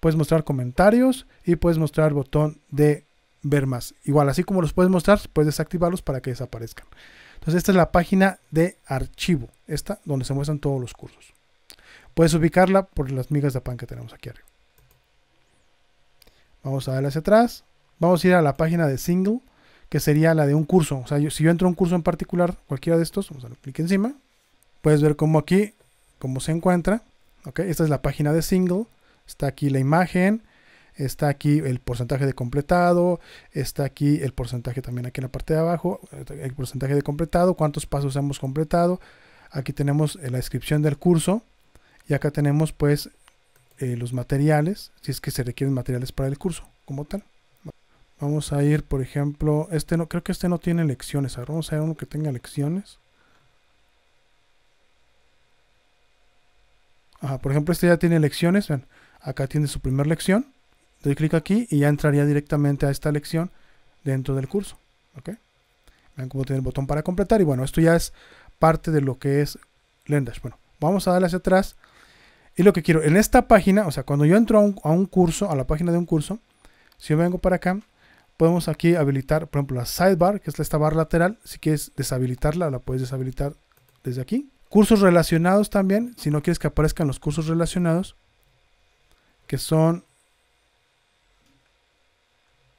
Puedes mostrar comentarios y puedes mostrar botón de ver más. Igual, así como los puedes mostrar, puedes desactivarlos para que desaparezcan. Entonces, esta es la página de archivo, esta donde se muestran todos los cursos. Puedes ubicarla por las migas de pan que tenemos aquí arriba. Vamos a darle hacia atrás. Vamos a ir a la página de single, que sería la de un curso. O sea, si yo entro a un curso en particular, cualquiera de estos, vamos a darle clic encima. Puedes ver cómo aquí, cómo se encuentra. ok, esta es la página de single. Está aquí la imagen, Está aquí el porcentaje de completado, está aquí el porcentaje también aquí en la parte de abajo, eh, el porcentaje de completado, cuántos pasos hemos completado. Aquí tenemos eh, la descripción del curso y acá tenemos pues eh, los materiales, si es que se requieren materiales para el curso como tal. Vamos a ir, por ejemplo, este no, creo que este no tiene lecciones. vamos a ver uno que tenga lecciones. Ajá, por ejemplo, este ya tiene lecciones. Ven, acá tiene su primer lección. Doy clic aquí y ya entraría directamente a esta lección dentro del curso. ¿Ok? Vean cómo tiene el botón para completar. Y bueno, esto ya es parte de lo que es Lendash, Bueno, vamos a darle hacia atrás. Y lo que quiero, en esta página, o sea, cuando yo entro a un, a un curso, a la página de un curso, si yo vengo para acá, podemos aquí habilitar, por ejemplo, la sidebar, que es esta barra lateral. Si quieres deshabilitarla, la puedes deshabilitar desde aquí. Cursos relacionados también, si no quieres que aparezcan los cursos relacionados, que son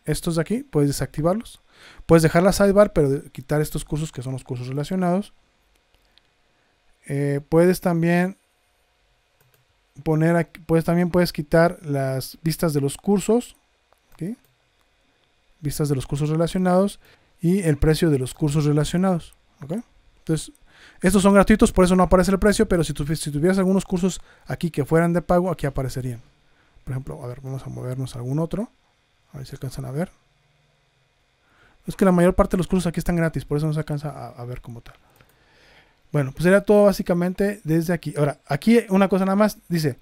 estos de aquí, puedes desactivarlos. Puedes dejar la sidebar, pero quitar estos cursos que son los cursos relacionados. Eh, puedes también poner aquí, puedes también puedes quitar las vistas de los cursos. Vistas de los cursos relacionados y el precio de los cursos relacionados. Entonces, estos son gratuitos, por eso no aparece el precio, pero si, si tuvieras algunos cursos aquí que fueran de pago, aquí aparecerían. Por ejemplo, a ver, vamos a movernos a algún otro. A ver si alcanzan a ver. Es que la mayor parte de los cursos aquí están gratis, por eso no se alcanza a, ver como tal. Bueno, pues era todo básicamente desde aquí. Ahora, aquí una cosa nada más, dice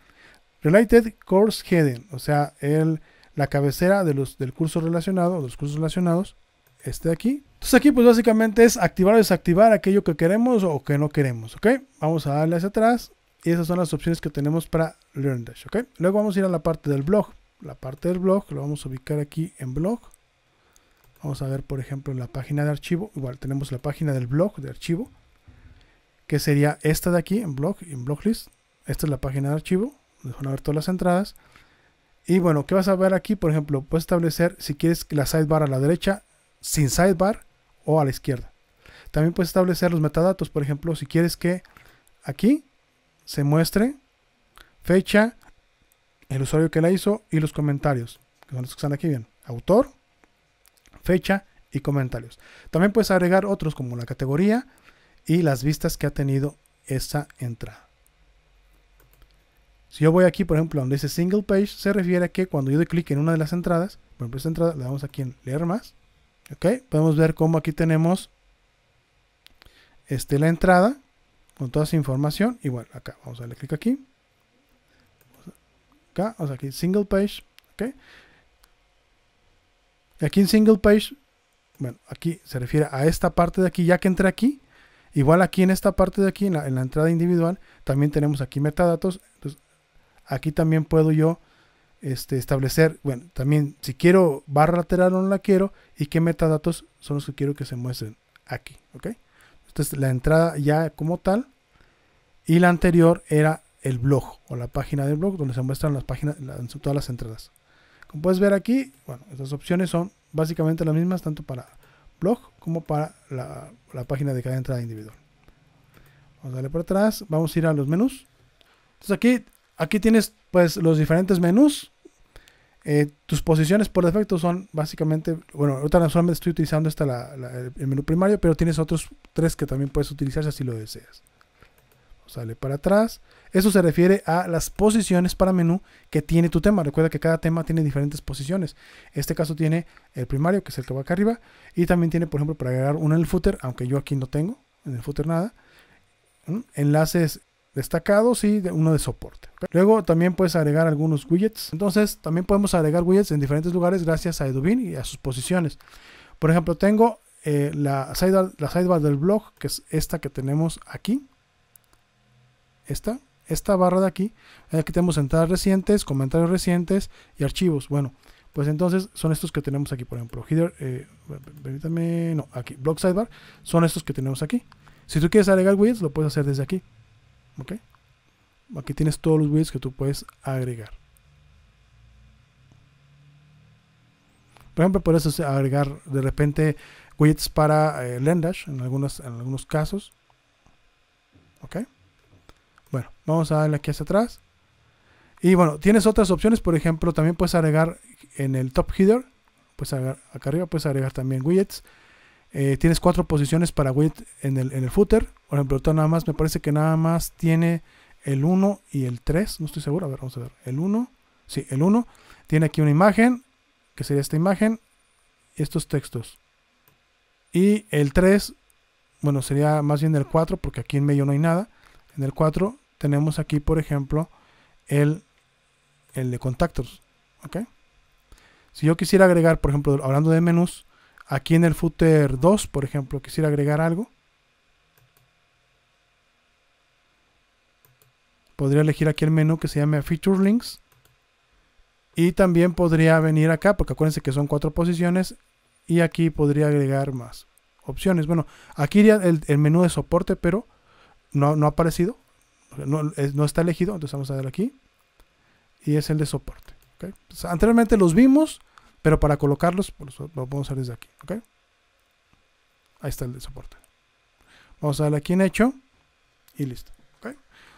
Related Course Heading, o sea, el, la cabecera de los, del curso relacionado, los cursos relacionados, este de aquí. Entonces aquí pues básicamente es activar o desactivar aquello que queremos o que no queremos, ¿ok? Vamos a darle hacia atrás y esas son las opciones que tenemos para LearnDash, ¿ok? Luego vamos a ir a la parte del blog la parte del blog, lo vamos a ubicar aquí en blog. Vamos a ver, por ejemplo, en la página de archivo. Igual tenemos la página del blog de archivo, que sería esta de aquí, en blog, en blog list. Esta es la página de archivo, donde van a ver todas las entradas. Y bueno, ¿qué vas a ver aquí? Por ejemplo, puedes establecer si quieres la sidebar a la derecha, sin sidebar o a la izquierda. También puedes establecer los metadatos, por ejemplo, si quieres que aquí se muestre fecha el usuario que la hizo y los comentarios, que son los que están aquí bien. Autor, fecha y comentarios. También puedes agregar otros como la categoría y las vistas que ha tenido esa entrada. Si yo voy aquí, por ejemplo, donde dice single page, se refiere a que cuando yo doy clic en una de las entradas, por ejemplo, esta entrada, le damos aquí en leer más. Ok, podemos ver cómo aquí tenemos este, la entrada con toda su información. Y bueno, acá vamos a darle clic aquí acá, o sea, aquí single page, ¿ok? Y aquí en single page, bueno, aquí se refiere a esta parte de aquí, ya que entré aquí, igual aquí en esta parte de aquí, en la, entrada individual, también tenemos aquí metadatos, entonces aquí también puedo yo este, establecer, bueno, también si quiero barra lateral o no la quiero y qué metadatos son los que quiero que se muestren aquí, ¿ok? Entonces la entrada ya como tal y la anterior era el blog o la página del blog donde se muestran las páginas, todas las entradas. Como puedes ver aquí, bueno, estas opciones son básicamente las mismas tanto para blog como para la, página de cada entrada individual. Vamos a darle por atrás, vamos a ir a los menús. Entonces aquí, aquí tienes pues los diferentes menús. Eh, tus posiciones por defecto son básicamente, bueno, ahorita solamente estoy utilizando esta la, el menú primario, pero tienes otros tres que también puedes utilizar si así lo deseas sale para atrás. Eso se refiere a las posiciones para menú que tiene tu tema. Recuerda que cada tema tiene diferentes posiciones. Este caso tiene el primario, que es el que va acá arriba. Y también tiene, por ejemplo, para agregar uno en el footer, aunque yo aquí no tengo en el footer nada. Enlaces destacados y uno de soporte. Luego también puedes agregar algunos widgets. Entonces también podemos agregar widgets en diferentes lugares gracias a Edubin y a sus posiciones. Por ejemplo, tengo eh, la, la sidebar del blog, que es esta que tenemos aquí esta, esta barra de aquí. Eh, aquí tenemos entradas recientes, comentarios recientes y archivos. Bueno, pues entonces son estos que tenemos aquí, por ejemplo, header, eh, no, aquí, blog sidebar, son estos que tenemos aquí. Si tú quieres agregar widgets, lo puedes hacer desde aquí, ¿ok? Aquí tienes todos los widgets que tú puedes agregar. Por ejemplo, puedes agregar de repente widgets para eh, Lendash en, en algunos casos, ¿ok? Bueno, vamos a darle aquí hacia atrás. Y bueno, tienes otras opciones, por ejemplo, también puedes agregar en el top header, puedes agregar, acá arriba puedes agregar también widgets. Eh, tienes cuatro posiciones para widget en el, en el footer. Por ejemplo, nada más, me parece que nada más tiene el 1 y el 3, no estoy seguro, a ver, vamos a ver, el 1, sí, el 1. Tiene aquí una imagen, que sería esta imagen, y estos textos. Y el 3, bueno, sería más bien el 4, porque aquí en medio no hay nada. En el 4 tenemos aquí, por ejemplo, el, el de contactos. Si yo quisiera agregar, por ejemplo, hablando de menús, aquí en el footer 2, por ejemplo, quisiera agregar algo. Podría elegir aquí el menú que se llama Feature Links. Y también podría venir acá, porque acuérdense que son cuatro posiciones. Y aquí podría agregar más opciones. Bueno, aquí iría el, menú de soporte, pero no, no ha aparecido no, está elegido, entonces vamos a darle aquí. Y es el de soporte. anteriormente los vimos, pero para colocarlos pues, lo podemos hacer desde aquí. Ahí está el de soporte. Vamos a darle aquí en hecho y listo.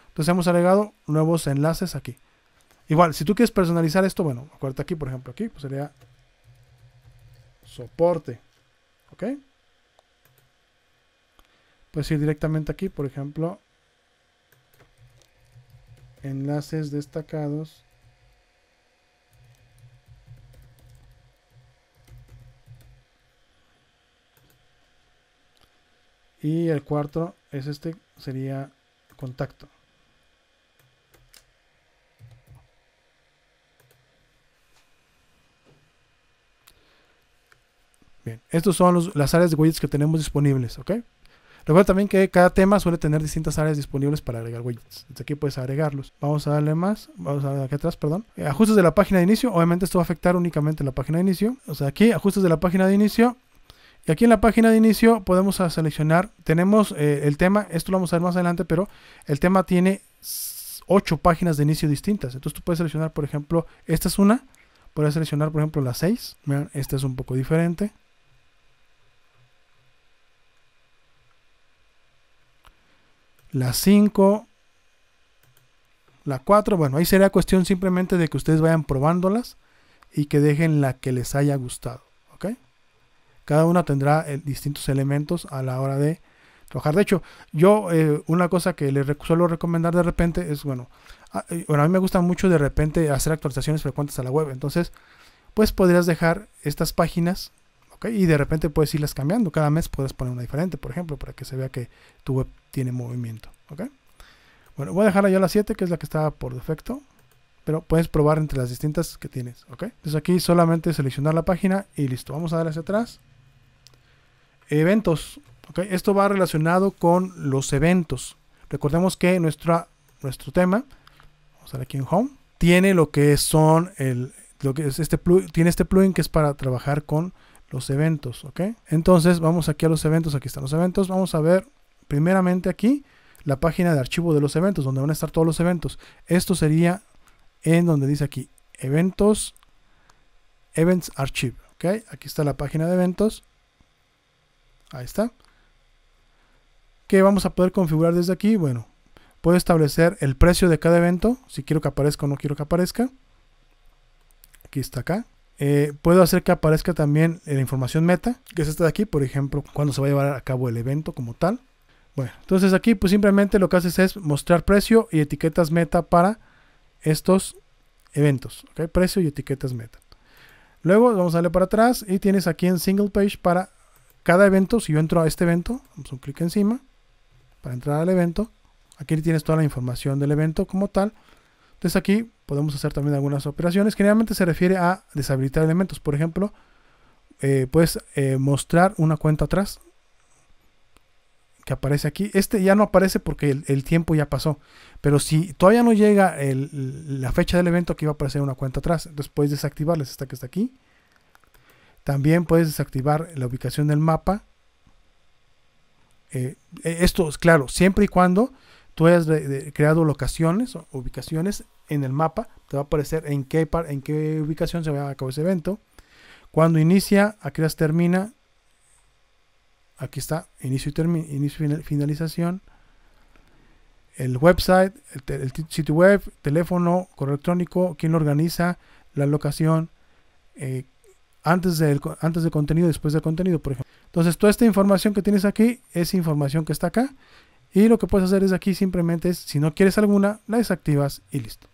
Entonces hemos agregado nuevos enlaces aquí. Igual, si tú quieres personalizar esto, bueno, acuérdate aquí, por ejemplo, aquí pues sería soporte. ¿Ok? Puedes ir directamente aquí, por ejemplo, enlaces destacados y el cuarto es este sería contacto Bien, estos son los, las áreas de widgets que tenemos disponibles, ¿ok? Recuerda también que cada tema suele tener distintas áreas disponibles para agregar widgets. Desde aquí puedes agregarlos. Vamos a darle más. Vamos a darle aquí atrás, perdón. Eh, ajustes de la página de inicio. Obviamente esto va a afectar únicamente la página de inicio. O sea, aquí ajustes de la página de inicio. Y aquí en la página de inicio podemos seleccionar, tenemos eh, el tema, esto lo vamos a ver más adelante, pero el tema tiene 8 páginas de inicio distintas. Entonces tú puedes seleccionar, por ejemplo, esta es una, puedes seleccionar, por ejemplo, la 6. Vean, esta es un poco diferente. la 5, la 4. Bueno, ahí será cuestión simplemente de que ustedes vayan probándolas y que dejen la que les haya gustado. ¿Ok? Cada una tendrá eh, distintos elementos a la hora de trabajar. De hecho, yo eh, una cosa que les suelo recomendar de repente es, bueno, a, ah, eh, a mí me gusta mucho de repente hacer actualizaciones frecuentes a la web. Entonces, pues podrías dejar estas páginas ¿ok? y de repente puedes irlas cambiando. Cada mes puedes poner una diferente, por ejemplo, para que se vea que tu web tiene movimiento. ¿Ok? Bueno, voy a dejar allá la 7, que es la que está por defecto. Pero puedes probar entre las distintas que tienes. ¿Ok? Entonces aquí solamente seleccionar la página y listo. Vamos a dar hacia atrás. Eventos. ¿Ok? Esto va relacionado con los eventos. Recordemos que nuestro tema, vamos a ver aquí en Home, tiene lo que son lo que es este tiene este plugin que es para trabajar con los eventos, ¿ok? Entonces vamos aquí a los eventos, aquí están los eventos, vamos a ver primeramente aquí la página de archivo de los eventos, donde van a estar todos los eventos. Esto sería en donde dice aquí, eventos, events archive. Aquí está la página de eventos. Ahí está. ¿Qué vamos a poder configurar desde aquí? Bueno, puedo establecer el precio de cada evento, si quiero que aparezca o no quiero que aparezca. Aquí está acá, eh, puedo hacer que aparezca también la información meta, que es esta de aquí, por ejemplo, cuando se va a llevar a cabo el evento como tal. Bueno, entonces aquí pues simplemente lo que haces es mostrar precio y etiquetas meta para estos eventos. okay Precio y etiquetas meta. Luego vamos a darle para atrás y tienes aquí en single page para cada evento. Si yo entro a este evento, vamos un clic encima para entrar al evento. Aquí tienes toda la información del evento como tal. Entonces aquí podemos hacer también algunas operaciones. Generalmente se refiere a deshabilitar elementos. Por ejemplo, eh, puedes eh, mostrar una cuenta atrás que aparece aquí. Este ya no aparece porque el, tiempo ya pasó. Pero si todavía no llega la fecha del evento, aquí va a aparecer una cuenta atrás. Entonces puedes desactivarles esta que está aquí. También puedes desactivar la ubicación del mapa. Eh, e, esto es claro, siempre y cuando tú hayas creado locaciones o ubicaciones en el mapa, te va a aparecer en qué, en qué ubicación se va a acabar ese evento. Cuando inicia, aquí las termina, Aquí está, inicio y inicio finalización. El website, el, sitio web, teléfono, correo electrónico, quién organiza, la locación, eh, antes, del, antes del contenido, después del contenido, por ejemplo. Entonces, toda esta información que tienes aquí es información que está acá. Y lo que puedes hacer es aquí simplemente si no quieres alguna, la desactivas y listo.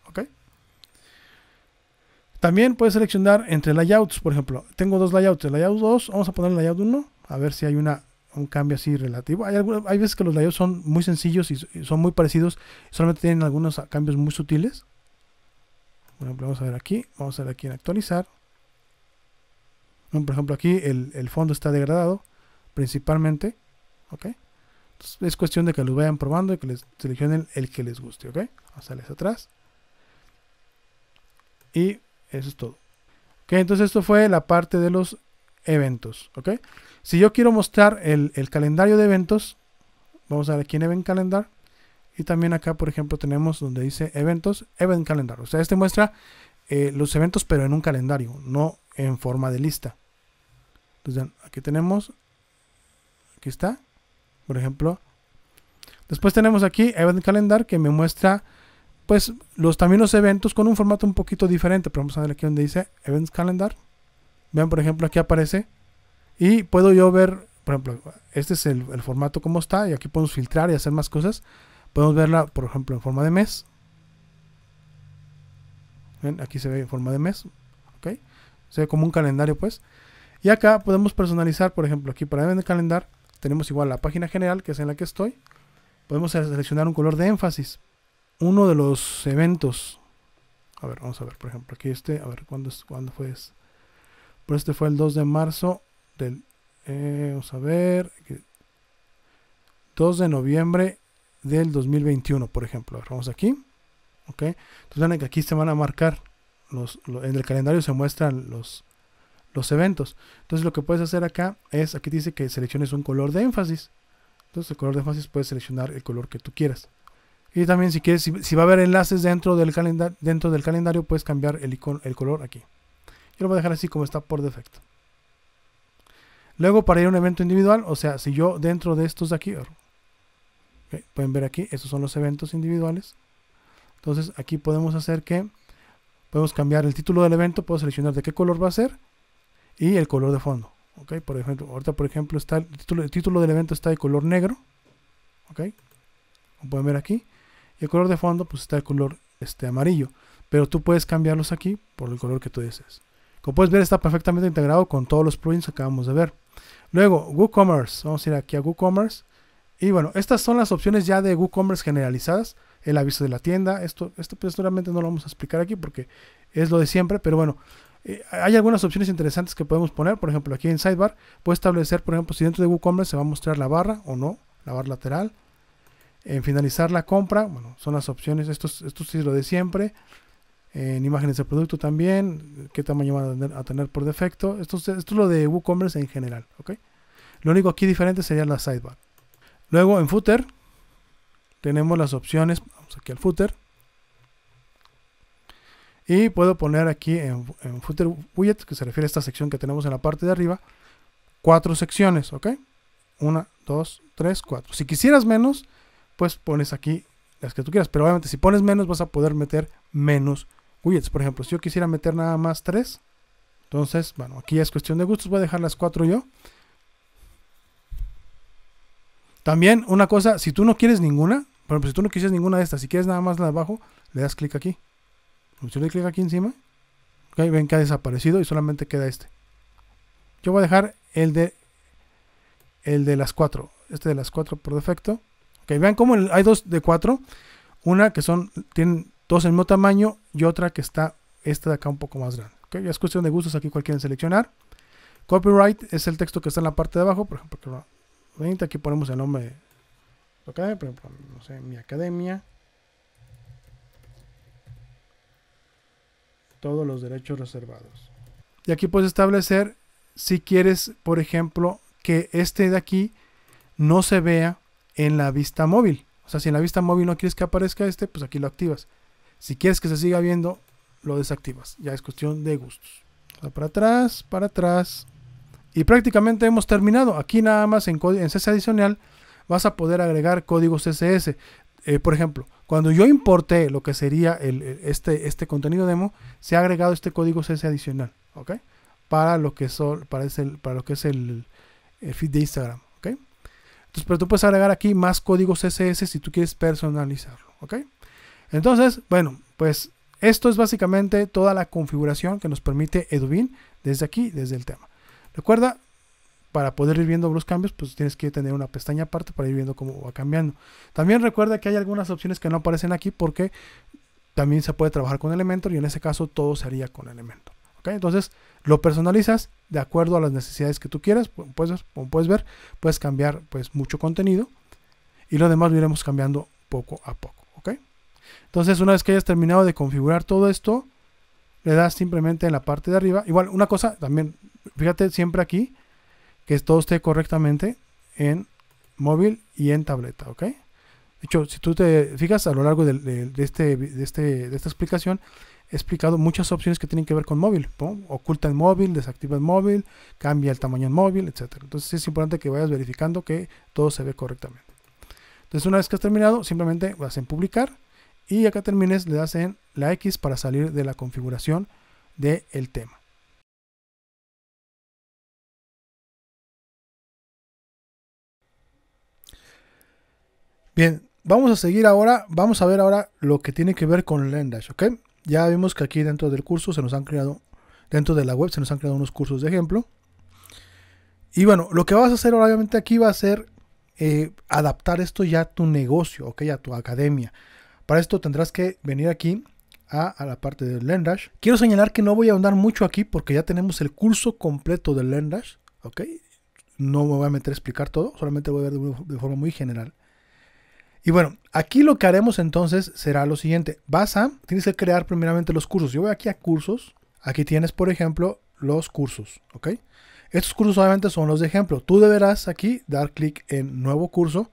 También puedes seleccionar entre layouts, por ejemplo. Tengo dos layouts, el layout 2, vamos a poner el layout 1, a ver si hay una un cambio así relativo. Hay, hay veces que los layouts son muy sencillos y, son muy parecidos, solamente tienen algunos cambios muy sutiles. Por ejemplo, vamos a ver aquí, vamos a ver aquí en actualizar. Por ejemplo, aquí el, fondo está degradado principalmente, ¿ok? Entonces, es cuestión de que los vayan probando y que les seleccionen el que les guste, ¿ok? Vamos a atrás. Y eso es todo. Ok, entonces esto fue la parte de los eventos, ¿ok? Si yo quiero mostrar el, calendario de eventos, vamos a ver aquí en Event Calendar. Y también acá, por ejemplo, tenemos donde dice eventos, Event Calendar. O sea, este muestra eh, los eventos, pero en un calendario, no en forma de lista. Entonces, aquí tenemos, aquí está, por ejemplo. Después tenemos aquí Event Calendar, que me muestra, pues, los, también los eventos con un formato un poquito diferente. Pero vamos a ver aquí donde dice Event Calendar. Vean, por ejemplo, aquí aparece y puedo yo ver, por ejemplo, este es el, formato como está y aquí podemos filtrar y hacer más cosas. Podemos verla, por ejemplo, en forma de mes. Aquí se ve en forma de mes. ¿ok? Se ve como un calendario, pues. Y acá podemos personalizar, por ejemplo, aquí para el calendario tenemos igual la página general, que es en la que estoy. Podemos seleccionar un color de énfasis. Uno de los eventos. A ver, vamos a ver, por ejemplo, aquí este. A ver, ¿cuándo, es, ¿cuándo fue? Este? este fue el 2 de marzo eh, vamos a ver. 2 de noviembre del 2021, por ejemplo. vamos aquí. Ok. Entonces aquí se van a marcar. en el calendario se muestran los, los eventos. Entonces lo que puedes hacer acá es, aquí dice que selecciones un color de énfasis. Entonces el color de énfasis puedes seleccionar el color que tú quieras. Y también si quieres, si, va a haber enlaces dentro del, dentro del calendario, puedes cambiar el, icono, el color aquí. Yo lo voy a dejar así como está por defecto. Luego para ir a un evento individual, o sea, si yo dentro de estos de aquí, pueden ver aquí, estos son los eventos individuales. Entonces aquí podemos hacer que, podemos cambiar el título del evento, puedo seleccionar de qué color va a ser y el color de fondo. Okay, por ejemplo, ahorita por ejemplo está el título, del evento está de color negro, ok, como pueden ver aquí, y el color de fondo pues está de color este, amarillo, pero tú puedes cambiarlos aquí por el color que tú desees. Como puedes ver, está perfectamente integrado con todos los plugins que acabamos de ver. Luego, WooCommerce. Vamos a ir aquí a WooCommerce. Y bueno, estas son las opciones ya de WooCommerce generalizadas. El aviso de la tienda. Esto, esto pues realmente no lo vamos a explicar aquí porque es lo de siempre. Pero bueno, eh, hay algunas opciones interesantes que podemos poner. Por ejemplo, aquí en Sidebar puede establecer, por ejemplo, si dentro de WooCommerce se va a mostrar la barra o no. La barra lateral. En finalizar la compra. Bueno, son las opciones. Esto, esto sí es lo de siempre. Eh, en imágenes de producto también, qué tamaño van a tener, por defecto. Esto, es lo de WooCommerce en general. Lo único aquí diferente sería la sidebar. Luego en footer tenemos las opciones. Vamos aquí al footer. Y puedo poner aquí en, footer widget, que se refiere a esta sección que tenemos en la parte de arriba, cuatro secciones. ¿ok? Una, dos, tres, cuatro. Si quisieras menos, pues pones aquí las que tú quieras. Pero obviamente si pones menos vas a poder meter menos widgets. Por ejemplo, si yo quisiera meter nada más tres entonces, bueno, aquí es cuestión de gustos, voy a dejar las cuatro yo. También una cosa, si tú no quieres ninguna, por ejemplo, si tú no quisieras ninguna de estas, si quieres nada más la de abajo, le das clic aquí. Si le clic aquí encima, okay, ven que ha desaparecido y solamente queda este. Yo voy a dejar el de el de las cuatro este de las cuatro por defecto. ok, vean cómo hay dos de cuatro una que son tienen Dos en mismo tamaño y otra que está esta de acá un poco más grande. ¿okay? Ya es cuestión de gustos, aquí cualquiera seleccionar. Copyright es el texto que está en la parte de abajo, por ejemplo, aquí ponemos el nombre de por no sé, mi academia. Todos los derechos reservados. Y aquí puedes establecer si quieres, por ejemplo, que este de aquí no se vea en la vista móvil. O sea, si en la vista móvil no quieres que aparezca este, pues aquí lo activas. Si quieres que se siga viendo, lo desactivas. Ya es cuestión de gustos. para atrás, para atrás. Y prácticamente hemos terminado. Aquí nada más en, en CSS adicional vas a poder agregar códigos CSS. Eh, por ejemplo, cuando yo importé lo que sería este, este contenido demo, se ha agregado este código CSS adicional. ¿Ok? Para lo que, son, para para lo que es el, feed de Instagram. ¿Ok? Entonces, pero tú puedes agregar aquí más códigos CSS si tú quieres personalizarlo. ¿Ok? Entonces, bueno, pues esto es básicamente toda la configuración que nos permite Edwin desde aquí, desde el tema. Recuerda, para poder ir viendo los cambios, pues tienes que tener una pestaña aparte para ir viendo cómo va cambiando. También recuerda que hay algunas opciones que no aparecen aquí porque también se puede trabajar con Elementor y en ese caso todo se haría con Elementor. ¿okay? Entonces lo personalizas de acuerdo a las necesidades que tú quieras. como puedes ver, puedes cambiar pues mucho contenido y lo demás lo iremos cambiando poco a poco. Entonces, una vez que hayas terminado de configurar todo esto, le das simplemente en la parte de arriba. Igual, una cosa también, fíjate siempre aquí que todo esté correctamente en móvil y en tableta, ¿ok? De hecho, si tú te fijas a lo largo este, de, este, de esta explicación, he explicado muchas opciones que tienen que ver con móvil. Oculta el móvil, desactiva el móvil, cambia el tamaño en móvil, etc. Entonces es importante que vayas verificando que todo se ve correctamente. Entonces una vez que has terminado, simplemente vas en publicar. Y acá termines, le das en la X para salir de la configuración del tema. Bien, vamos a seguir ahora, vamos a ver ahora lo que tiene que ver con Lendash, ¿ok? Ya vimos que aquí dentro del curso se nos han creado, dentro de la web se nos han creado unos cursos de ejemplo. Y bueno, lo que vas a hacer obviamente aquí va a ser eh, adaptar esto ya a tu negocio, A tu academia. Para esto tendrás que venir aquí a, la parte del LearnDash. Quiero señalar que no voy a ahondar mucho aquí porque ya tenemos el curso completo del LearnDash, ¿ok? No me voy a meter a explicar todo, solamente voy a ver de, forma muy general. Y bueno, aquí lo que haremos entonces será lo siguiente. Vas a, tienes que crear primeramente los cursos. Yo voy aquí a cursos. Aquí tienes, por ejemplo, los cursos, ¿ok? Estos cursos obviamente son los de ejemplo. Tú deberás aquí dar clic en nuevo curso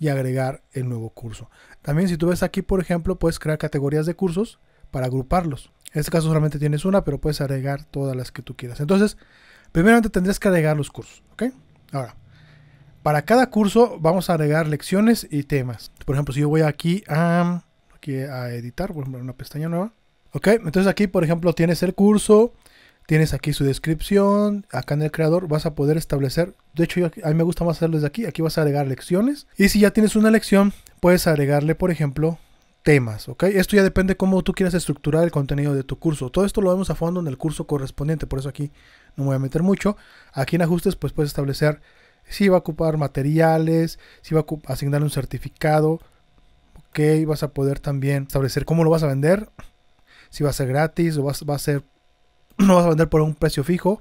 y agregar el nuevo curso. También si tú ves aquí, por ejemplo, puedes crear categorías de cursos para agruparlos. En este caso solamente tienes una, pero puedes agregar todas las que tú quieras. Entonces, primeramente tendrás que agregar los cursos, ¿ok? Ahora, para cada curso vamos a agregar lecciones y temas. Por ejemplo, si yo voy aquí a, a editar, por ejemplo, una pestaña nueva. Ok, entonces aquí, por ejemplo, tienes el curso, Tienes aquí su descripción, acá en el creador vas a poder establecer, de hecho a mí me gusta más hacerlo desde aquí, aquí vas a agregar lecciones. Y si ya tienes una lección, puedes agregarle, por ejemplo, temas, ¿ok? Esto ya depende cómo tú quieras estructurar el contenido de tu curso. Todo esto lo vemos a fondo en el curso correspondiente, por eso aquí no me voy a meter mucho. Aquí en ajustes pues puedes establecer si va a ocupar materiales, si va a asignar un certificado, ¿ok? Vas a poder también establecer cómo lo vas a vender, si va a ser gratis o va a ser no vas a vender por un precio fijo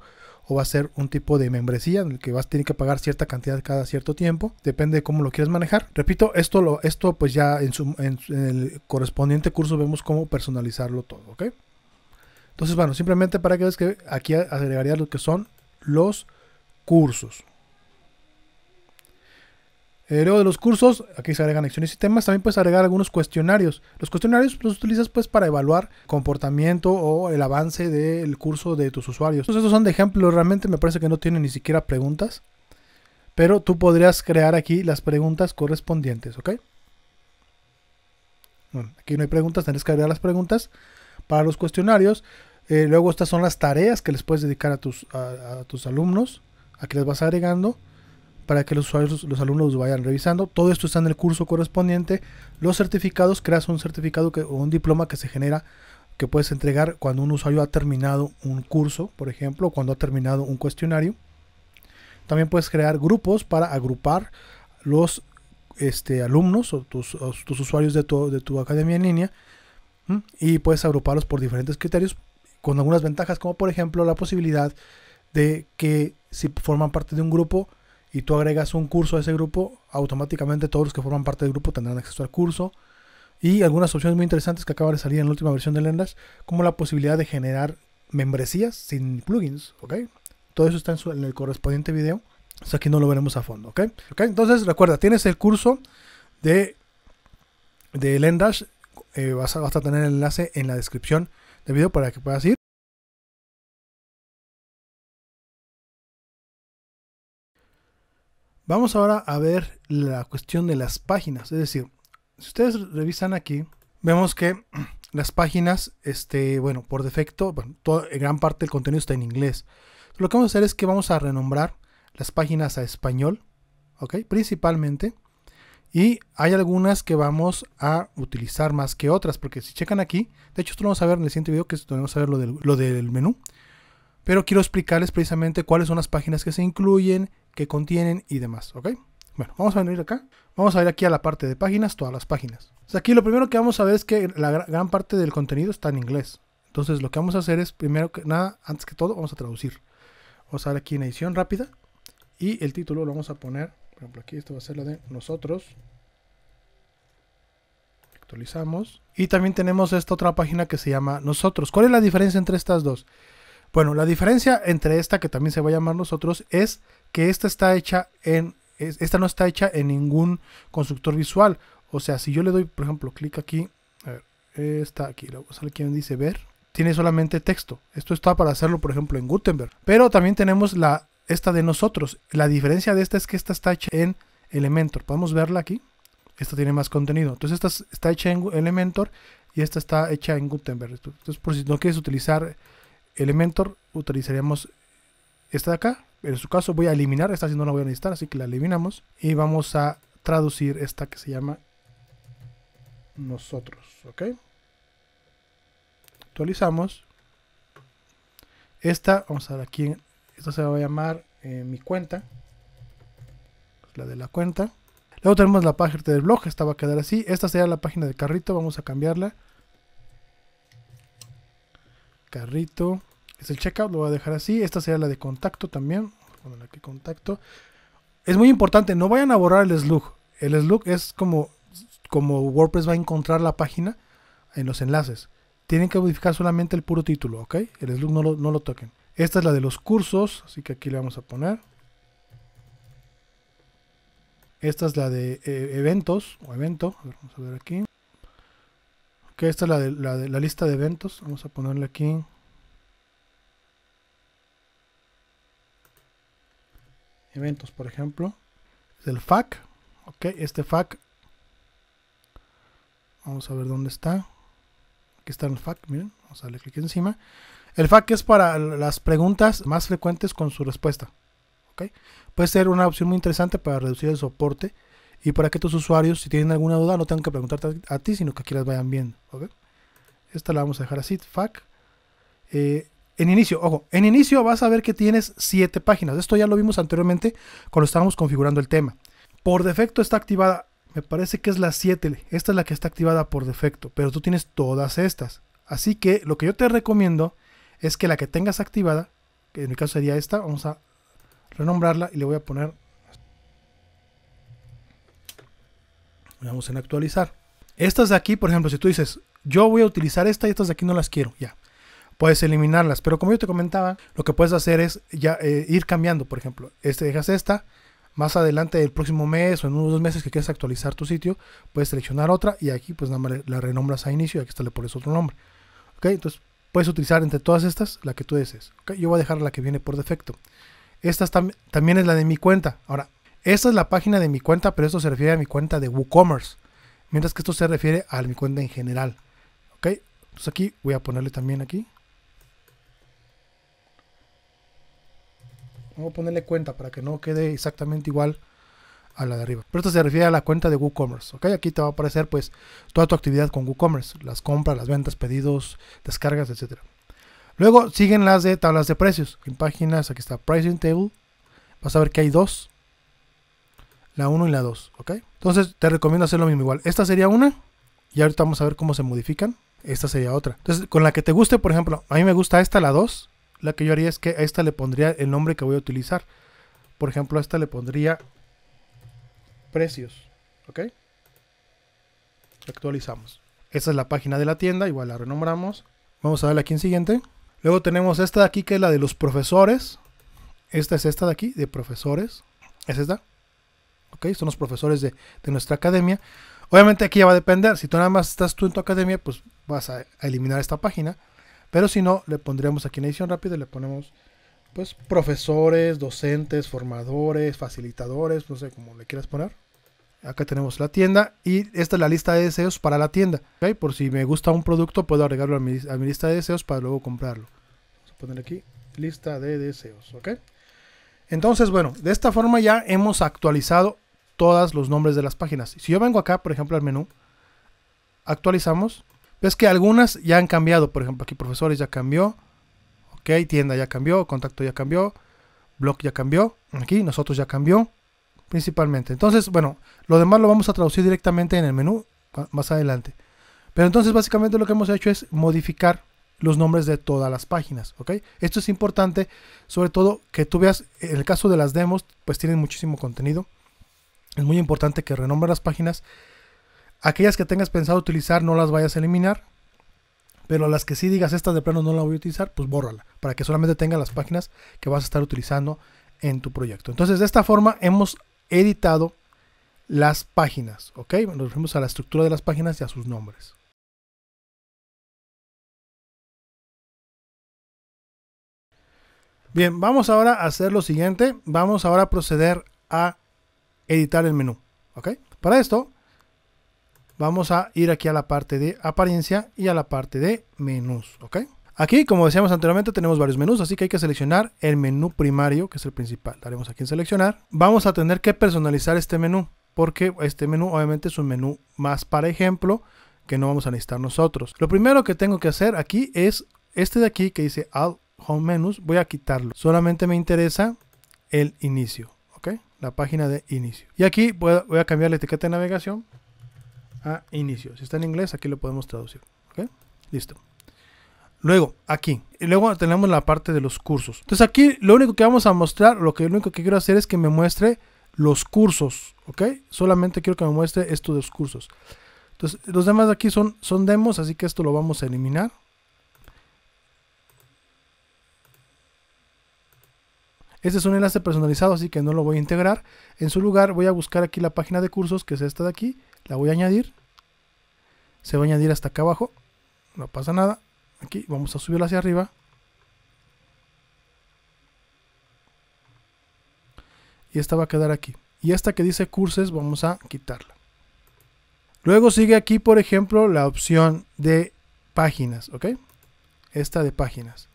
o va a ser un tipo de membresía en el que vas a tener que pagar cierta cantidad cada cierto tiempo, depende de cómo lo quieres manejar. Repito, esto, lo, esto pues ya en, su, el correspondiente curso vemos cómo personalizarlo todo, ¿ok? Entonces, bueno, simplemente para que veas que aquí agregaría lo que son los cursos, eh, luego de los cursos, aquí se agregan acciones y temas, también puedes agregar algunos cuestionarios. Los cuestionarios los utilizas pues para evaluar comportamiento o el avance del curso de tus usuarios. estos son de ejemplo, realmente me parece que no tienen ni siquiera preguntas, pero tú podrías crear aquí las preguntas correspondientes, ¿ok? Bueno, aquí no hay preguntas, tendrás que agregar las preguntas para los cuestionarios. Eh, luego estas son las tareas que les puedes dedicar a tus, a, a tus alumnos, aquí las vas agregando para que los usuarios, los alumnos los vayan revisando. Todo esto está en el curso correspondiente. Los certificados, creas un certificado que, o un diploma que se genera que puedes entregar cuando un usuario ha terminado un curso, por ejemplo, o cuando ha terminado un cuestionario. También puedes crear grupos para agrupar los este, alumnos o tus, usuarios de tu, academia en línea y puedes agruparlos por diferentes criterios con algunas ventajas como por ejemplo la posibilidad de que si forman parte de un grupo y tú agregas un curso a ese grupo, automáticamente todos los que forman parte del grupo tendrán acceso al curso. Y algunas opciones muy interesantes que acaba de salir en la última versión de Lendash, como la posibilidad de generar membresías sin plugins, ¿ok? Todo eso está en, el correspondiente video. O aquí no lo veremos a fondo, ¿ok? Entonces, recuerda, tienes el curso de, de Lendash. Eh, vas, a, vas a tener el enlace en la descripción del video para que puedas ir. Vamos ahora a ver la cuestión de las páginas. Es decir, si ustedes revisan aquí, vemos que las páginas, este, bueno, por defecto, bueno, eh, gran parte del contenido está en inglés. Lo que vamos a hacer es que vamos a renombrar las páginas a español, ¿ok? Principalmente. Y hay algunas que vamos a utilizar más que otras, porque si checan aquí, de hecho esto lo vamos a ver en el siguiente video, que es donde vamos a ver lo del, lo del menú. Pero quiero explicarles precisamente cuáles son las páginas que se incluyen que contienen y demás, ¿ok? Bueno, vamos a venir acá. Vamos a ir aquí a la parte de páginas, todas las páginas. aquí lo primero que vamos a ver es que la gran parte del contenido está en inglés. Entonces lo que vamos a hacer es, primero que nada, antes que todo, vamos a traducir. Vamos a ver aquí en edición rápida. Y el título lo vamos a poner, por ejemplo, aquí esto va a ser la de nosotros. Actualizamos. Y también tenemos esta otra página que se llama nosotros. ¿Cuál es la diferencia entre estas dos? Bueno, la diferencia entre esta que también se va a llamar nosotros es que esta está hecha en. Esta no está hecha en ningún constructor visual. O sea, si yo le doy, por ejemplo, clic aquí. A ver, está aquí. Luego sale quien dice ver. Tiene solamente texto. Esto está para hacerlo, por ejemplo, en Gutenberg. Pero también tenemos la esta de nosotros. La diferencia de esta es que esta está hecha en Elementor. Podemos verla aquí. Esta tiene más contenido. Entonces esta está hecha en Elementor y esta está hecha en Gutenberg. Entonces por si no quieres utilizar Elementor, utilizaríamos esta de acá en su caso voy a eliminar, esta si no la voy a necesitar, así que la eliminamos. Y vamos a traducir esta que se llama nosotros, ¿ok? Actualizamos. Esta, vamos a ver aquí, esta se va a llamar eh, mi cuenta, la de la cuenta. Luego tenemos la página del blog, esta va a quedar así. Esta sería la página de carrito, vamos a cambiarla. Carrito es el checkout, lo voy a dejar así. Esta será la de contacto también. contacto. Es muy importante, no vayan a borrar el slug. El slug es como, como WordPress va a encontrar la página en los enlaces. Tienen que modificar solamente el puro título, ¿ok? El slug no lo, no lo toquen. Esta es la de los cursos, así que aquí le vamos a poner. Esta es la de eh, eventos, o evento, vamos a ver aquí. esta es la de la lista de eventos, vamos a ponerle aquí eventos, por ejemplo, el FAC. Ok, este FAC. Vamos a ver dónde está. Aquí está el FAC, miren. Vamos a darle clic encima. El FAQ es para las preguntas más frecuentes con su respuesta. ok, Puede ser una opción muy interesante para reducir el soporte y para que tus usuarios, si tienen alguna duda, no tengan que preguntarte a ti, sino que quieras vayan viendo. Esta la vamos a dejar así, FAQ. Eh, en inicio, ojo, en inicio vas a ver que tienes 7 páginas. Esto ya lo vimos anteriormente cuando estábamos configurando el tema. Por defecto está activada, me parece que es la 7. Esta es la que está activada por defecto, pero tú tienes todas estas. Así que lo que yo te recomiendo es que la que tengas activada, que en mi caso sería esta, vamos a renombrarla y le voy a poner... Vamos en actualizar. Estas de aquí, por ejemplo, si tú dices, yo voy a utilizar esta y estas de aquí no las quiero, ya puedes eliminarlas. Pero como yo te comentaba, lo que puedes hacer es ya eh, ir cambiando, por ejemplo, este dejas esta, más adelante del próximo mes o en unos dos meses que quieras actualizar tu sitio, puedes seleccionar otra y aquí pues nada más la renombras a inicio y aquí está le pones otro nombre. ¿Ok? Entonces puedes utilizar entre todas estas la que tú desees. Yo voy a dejar la que viene por defecto. Esta también es la de mi cuenta. Ahora, esta es la página de mi cuenta, pero esto se refiere a mi cuenta de WooCommerce. Mientras que esto se refiere a mi cuenta en general. ¿Ok? Entonces aquí voy a ponerle también aquí. Vamos a ponerle cuenta para que no quede exactamente igual a la de arriba. Pero esto se refiere a la cuenta de WooCommerce. Aquí te va a aparecer pues toda tu actividad con WooCommerce. Las compras, las ventas, pedidos, descargas, etc. Luego siguen las de tablas de precios. En páginas, aquí está Pricing Table. Vas a ver que hay dos. La 1 y la 2. ¿ok? Entonces te recomiendo hacer lo mismo igual. Esta sería una. Y ahorita vamos a ver cómo se modifican. Esta sería otra. Entonces con la que te guste, por ejemplo, a mí me gusta esta, la 2 la que yo haría es que a esta le pondría el nombre que voy a utilizar. Por ejemplo, a esta le pondría precios. ¿Ok? Actualizamos. esta es la página de la tienda, igual la renombramos. Vamos a darle aquí en siguiente. Luego tenemos esta de aquí que es la de los profesores. Esta es esta de aquí, de profesores. Es esta. ¿Ok? Son los profesores de, nuestra academia. Obviamente aquí ya va a depender. Si tú nada más estás tú en tu academia, pues vas a eliminar esta página. Pero si no, le pondríamos aquí en edición rápida, le ponemos pues profesores, docentes, formadores, facilitadores, no sé cómo le quieras poner. Acá tenemos la tienda y esta es la lista de deseos para la tienda. ¿okay? Por si me gusta un producto, puedo agregarlo a mi, lista de deseos para luego comprarlo. Vamos a poner aquí lista de deseos. ¿ok? Entonces, bueno, de esta forma ya hemos actualizado todos los nombres de las páginas. Si yo vengo acá, por ejemplo, al menú, actualizamos Ves que algunas ya han cambiado, por ejemplo, aquí profesores ya cambió, ok, tienda ya cambió, contacto ya cambió, blog ya cambió, aquí nosotros ya cambió, principalmente. Entonces, bueno, lo demás lo vamos a traducir directamente en el menú más adelante. Pero entonces básicamente lo que hemos hecho es modificar los nombres de todas las páginas, ¿ok? Esto es importante, sobre todo que tú veas, en el caso de las demos, pues tienen muchísimo contenido. Es muy importante que renombre las páginas Aquellas que tengas pensado utilizar no las vayas a eliminar, pero las que sí digas estas de plano no la voy a utilizar, pues bórrala, para que solamente tenga las páginas que vas a estar utilizando en tu proyecto. Entonces, de esta forma hemos editado las páginas, ¿ok? Nos referimos a la estructura de las páginas y a sus nombres. Bien, vamos ahora a hacer lo siguiente. Vamos ahora a proceder a editar el menú, ¿ok? Para esto, vamos a ir aquí a la parte de apariencia y a la parte de menús, ¿ok? Aquí, como decíamos anteriormente, tenemos varios menús, así que hay que seleccionar el menú primario, que es el principal. Daremos aquí en seleccionar. Vamos a tener que personalizar este menú, porque este menú obviamente es un menú más para ejemplo, que no vamos a necesitar nosotros. Lo primero que tengo que hacer aquí es este de aquí que dice Add Home Menus, voy a quitarlo. Solamente me interesa el inicio, ¿ok? La página de inicio. Y aquí voy a cambiar la etiqueta de navegación inicio. Si está en inglés, aquí lo podemos traducir. Listo. Luego, aquí. Y luego tenemos la parte de los cursos. Entonces aquí lo único que vamos a mostrar, lo, que, lo único que quiero hacer es que me muestre los cursos. ¿Ok? Solamente quiero que me muestre estos los cursos. Entonces, los demás de aquí son, son demos, así que esto lo vamos a eliminar. Este es un enlace personalizado, así que no lo voy a integrar. En su lugar voy a buscar aquí la página de cursos, que es esta de aquí, la voy a añadir. Se va a añadir hasta acá abajo. No pasa nada. Aquí vamos a subirla hacia arriba. Y esta va a quedar aquí. Y esta que dice curses vamos a quitarla. Luego sigue aquí, por ejemplo, la opción de páginas, ¿ok? Esta de páginas.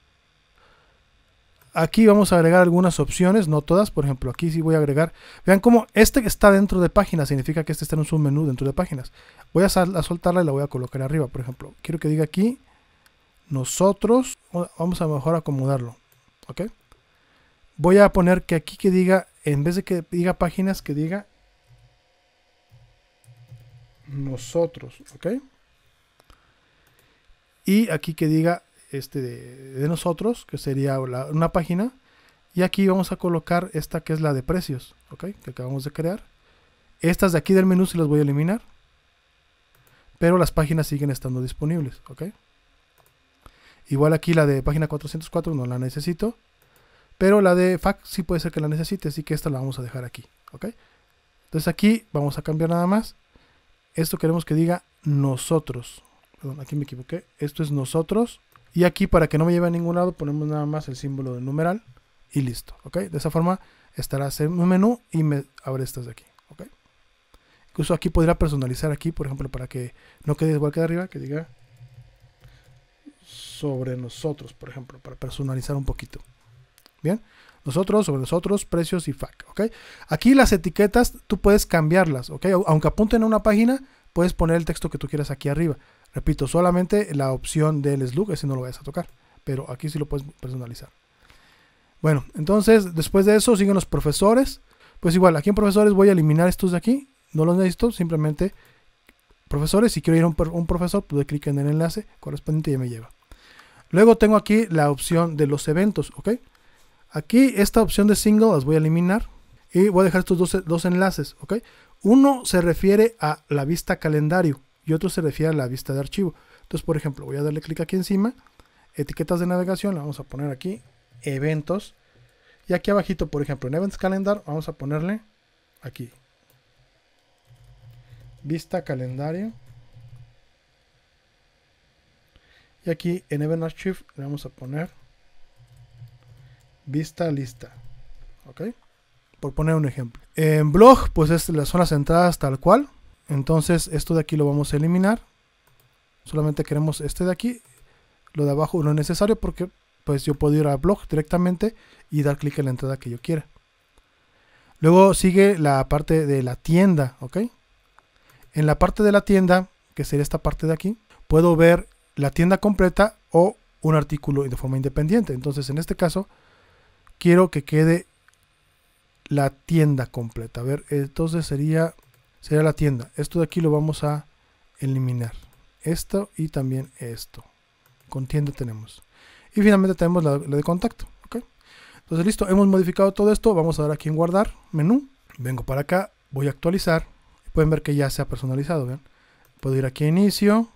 Aquí vamos a agregar algunas opciones, no todas. Por ejemplo, aquí sí voy a agregar. Vean cómo este que está dentro de páginas significa que este está en un submenú dentro de páginas. Voy a, soltarla y la voy a colocar arriba. Por ejemplo, quiero que diga aquí nosotros. Vamos a mejor acomodarlo. ¿Ok? Voy a poner que aquí que diga, en vez de que diga páginas, que diga nosotros. ¿Ok? Y aquí que diga este de, nosotros, que sería una página. Y aquí vamos a colocar esta que es la de precios, Que acabamos de crear. Estas de aquí del menú se las voy a eliminar. Pero las páginas siguen estando disponibles, Igual aquí la de página 404 no la necesito. Pero la de fax sí puede ser que la necesite, así que esta la vamos a dejar aquí, Entonces aquí vamos a cambiar nada más. Esto queremos que diga nosotros. Perdón, aquí me equivoqué. Esto es nosotros. Y aquí para que no me lleve a ningún lado ponemos nada más el símbolo del numeral y listo. De esa forma estará en un menú y me abre estas de aquí. ¿ok? Incluso aquí podría personalizar aquí, por ejemplo, para que no quede igual que de arriba, que diga sobre nosotros, por ejemplo, para personalizar un poquito. Bien, nosotros, sobre nosotros, precios y FAC. Aquí las etiquetas tú puedes cambiarlas. ¿ok? Aunque apunten a una página, puedes poner el texto que tú quieras aquí arriba. Repito, solamente la opción del slug, ese no lo vayas a tocar, pero aquí sí lo puedes personalizar. Bueno, entonces después de eso siguen los profesores. Pues igual, aquí en profesores voy a eliminar estos de aquí, no los necesito, simplemente profesores, si quiero ir a un, profesor, pues clic en el enlace correspondiente y ya me lleva. Luego tengo aquí la opción de los eventos, ¿ok? Aquí esta opción de single las voy a eliminar y voy a dejar estos dos, dos enlaces, ¿ok? Uno se refiere a la vista calendario, y otro se refiere a la vista de archivo. Entonces, por ejemplo, voy a darle clic aquí encima, etiquetas de navegación, la vamos a poner aquí, eventos, y aquí abajito, por ejemplo, en Events Calendar, vamos a ponerle aquí, vista calendario, y aquí en Event Archive le vamos a poner vista lista, ¿ok? Por poner un ejemplo. En blog, pues es, son las entradas tal cual, entonces esto de aquí lo vamos a eliminar. Solamente queremos este de aquí. Lo de abajo no es necesario porque pues yo puedo ir a blog directamente y dar clic en la entrada que yo quiera. Luego sigue la parte de la tienda, ¿ok? En la parte de la tienda, que sería esta parte de aquí, puedo ver la tienda completa o un artículo de forma independiente. Entonces, en este caso, quiero que quede la tienda completa. A ver, entonces sería sería la tienda. Esto de aquí lo vamos a eliminar. Esto y también esto. Con tienda tenemos. Y finalmente tenemos la, de contacto. Entonces listo, hemos modificado todo esto. Vamos a dar aquí en guardar, menú. Vengo para acá, voy a actualizar. Pueden ver que ya se ha personalizado. Puedo ir aquí a inicio.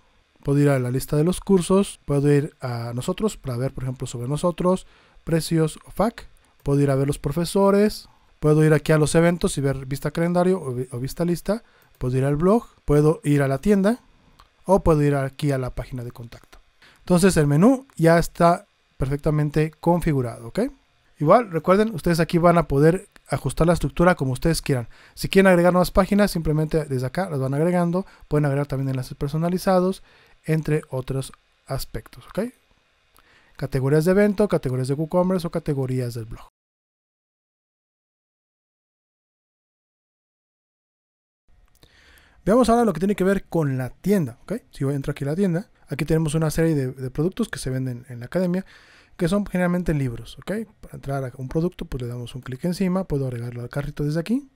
Puedo ir a la lista de los cursos. Puedo ir a nosotros para ver, por ejemplo, sobre nosotros, precios o FAC. Puedo ir a ver los profesores. Puedo ir aquí a los eventos y ver vista calendario o, vista lista. Puedo ir al blog, puedo ir a la tienda o puedo ir aquí a la página de contacto. Entonces el menú ya está perfectamente configurado, Igual, recuerden, ustedes aquí van a poder ajustar la estructura como ustedes quieran. Si quieren agregar nuevas páginas, simplemente desde acá las van agregando. Pueden agregar también enlaces personalizados, entre otros aspectos, Categorías de evento, categorías de WooCommerce o categorías del blog. Veamos ahora lo que tiene que ver con la tienda, ¿ok? Si yo entro aquí a la tienda, aquí tenemos una serie de, productos que se venden en la academia, que son generalmente libros, ¿ok? Para entrar a un producto, pues le damos un clic encima, puedo agregarlo al carrito desde aquí.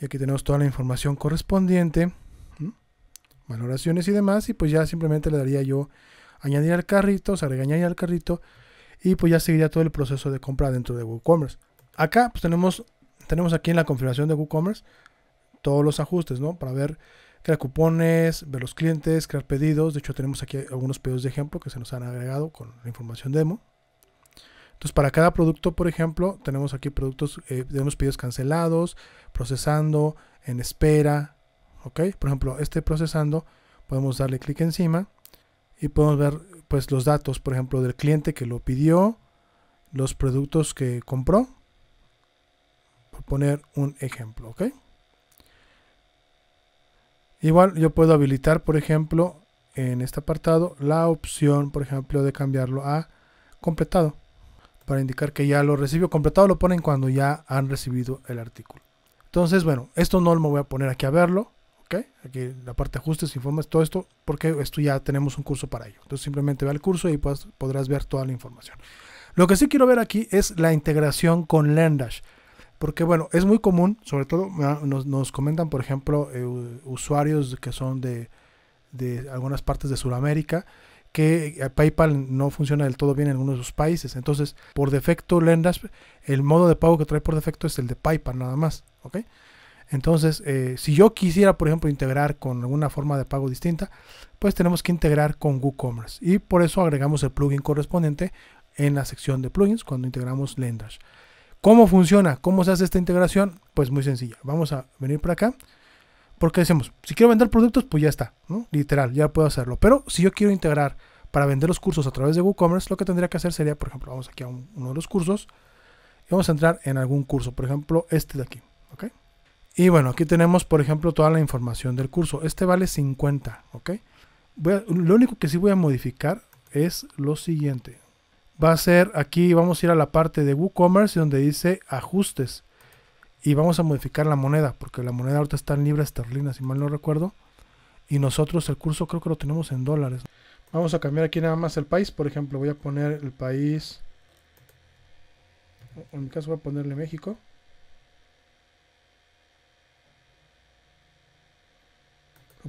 Y aquí tenemos toda la información correspondiente, valoraciones y demás, y pues ya simplemente le daría yo añadir al carrito, sea, añadir al carrito, y pues ya seguiría todo el proceso de compra dentro de WooCommerce. Acá pues tenemos tenemos aquí en la configuración de WooCommerce todos los ajustes, ¿no? Para ver, crear cupones, ver los clientes, crear pedidos. De hecho, tenemos aquí algunos pedidos de ejemplo que se nos han agregado con la información demo. Entonces, para cada producto, por ejemplo, tenemos aquí productos, tenemos eh, pedidos cancelados, procesando, en espera, ¿ok? Por ejemplo, este procesando, podemos darle clic encima y podemos ver pues los datos, por ejemplo, del cliente que lo pidió, los productos que compró, por poner un ejemplo, ¿ok? Igual yo puedo habilitar, por ejemplo, en este apartado, la opción, por ejemplo, de cambiarlo a completado, para indicar que ya lo recibió completado, lo ponen cuando ya han recibido el artículo. Entonces, bueno, esto no me voy a poner aquí a verlo, ¿ok? Aquí la parte de ajustes, informes, todo esto, porque esto ya tenemos un curso para ello. Entonces simplemente ve al curso y pues podrás ver toda la información. Lo que sí quiero ver aquí es la integración con Lendash. Porque bueno, es muy común, sobre todo ah, nos, comentan, por ejemplo, eh, usuarios que son de, algunas partes de Sudamérica, que eh, PayPal no funciona del todo bien en algunos de sus países. Entonces, por defecto, Lendash, el modo de pago que trae por defecto es el de PayPal nada más. Entonces, eh, si yo quisiera, por ejemplo, integrar con alguna forma de pago distinta, pues tenemos que integrar con WooCommerce. Y por eso agregamos el plugin correspondiente en la sección de plugins cuando integramos Lendash. ¿Cómo funciona? ¿Cómo se hace esta integración? Pues muy sencilla. Vamos a venir para acá. Porque decimos, si quiero vender productos, pues ya está, Literal, ya puedo hacerlo. Pero si yo quiero integrar para vender los cursos a través de WooCommerce, lo que tendría que hacer sería, por ejemplo, vamos aquí a uno de los cursos y vamos a entrar en algún curso, por ejemplo, este de aquí, ¿ok? Y bueno, aquí tenemos, por ejemplo, toda la información del curso. Este vale 50, ¿ok? lo único que sí voy a modificar es lo siguiente va a ser aquí, vamos a ir a la parte de WooCommerce donde dice ajustes. Y vamos a modificar la moneda, porque la moneda ahorita está en libras esterlina, si mal no recuerdo. Y nosotros el curso creo que lo tenemos en dólares. Vamos a cambiar aquí nada más el país. Por ejemplo, voy a poner el país. En mi caso voy a ponerle México.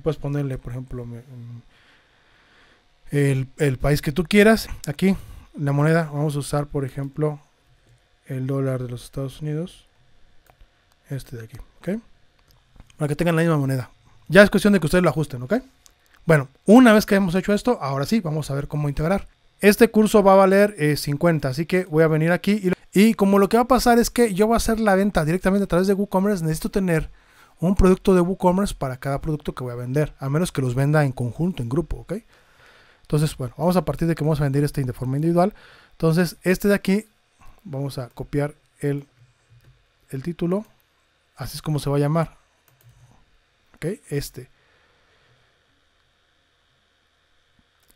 Puedes ponerle, por ejemplo, mm, el, el país que tú quieras. Aquí la moneda, vamos a usar por ejemplo el dólar de los Estados Unidos, este de aquí, ¿ok? Para que tengan la misma moneda. Ya es cuestión de que ustedes lo ajusten, ¿ok? Bueno, una vez que hemos hecho esto, ahora sí, vamos a ver cómo integrar. Este curso va a valer 50, eh, así que voy a venir aquí y, y, como lo que va a pasar es que yo voy a hacer la venta directamente a través de WooCommerce, necesito tener un producto de WooCommerce para cada producto que voy a vender, a menos que los venda en conjunto, en grupo, ¿ok? Entonces, bueno, vamos a partir de que vamos a vender este de forma individual. Entonces, este de aquí, vamos a copiar el, título. Así es como se va a llamar. Ok, este.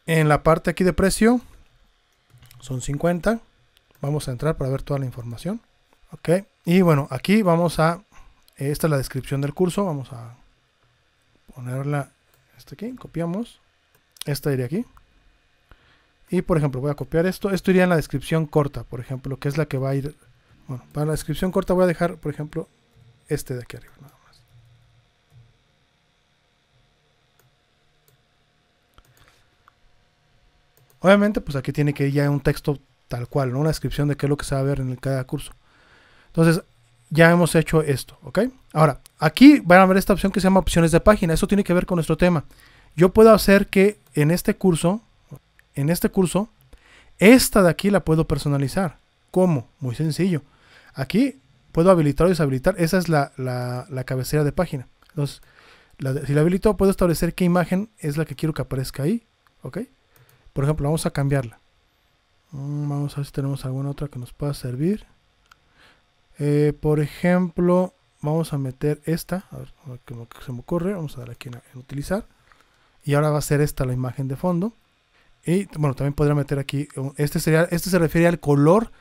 En la parte aquí de precio, son 50. Vamos a entrar para ver toda la información. Ok, y bueno, aquí vamos a. Esta es la descripción del curso. Vamos a ponerla. Este aquí, copiamos. Esta iría aquí. Y por ejemplo, voy a copiar esto. Esto iría en la descripción corta, por ejemplo, que es la que va a ir. Bueno, para la descripción corta voy a dejar, por ejemplo, este de aquí arriba, Obviamente, pues aquí tiene que ir ya un texto tal cual, ¿no? Una descripción de qué es lo que se va a ver en cada curso. Entonces, ya hemos hecho esto, ¿ok? Ahora, aquí van a ver esta opción que se llama opciones de página. Eso tiene que ver con nuestro tema. Yo puedo hacer que en este curso en este curso, esta de aquí la puedo personalizar. ¿Cómo? Muy sencillo. Aquí puedo habilitar o deshabilitar. Esa es la, cabecera de página. Entonces, si la habilito, puedo establecer qué imagen es la que quiero que aparezca ahí. ¿Ok? Por ejemplo, vamos a cambiarla. Mm, vamos a ver si tenemos alguna otra que nos pueda servir. Eh, por ejemplo, vamos a meter esta. A ver, como se me ocurre. Vamos a dar aquí en utilizar. Y ahora va a ser esta la imagen de fondo. Y bueno, también podría meter aquí, oh, este, sería, este se refiere al color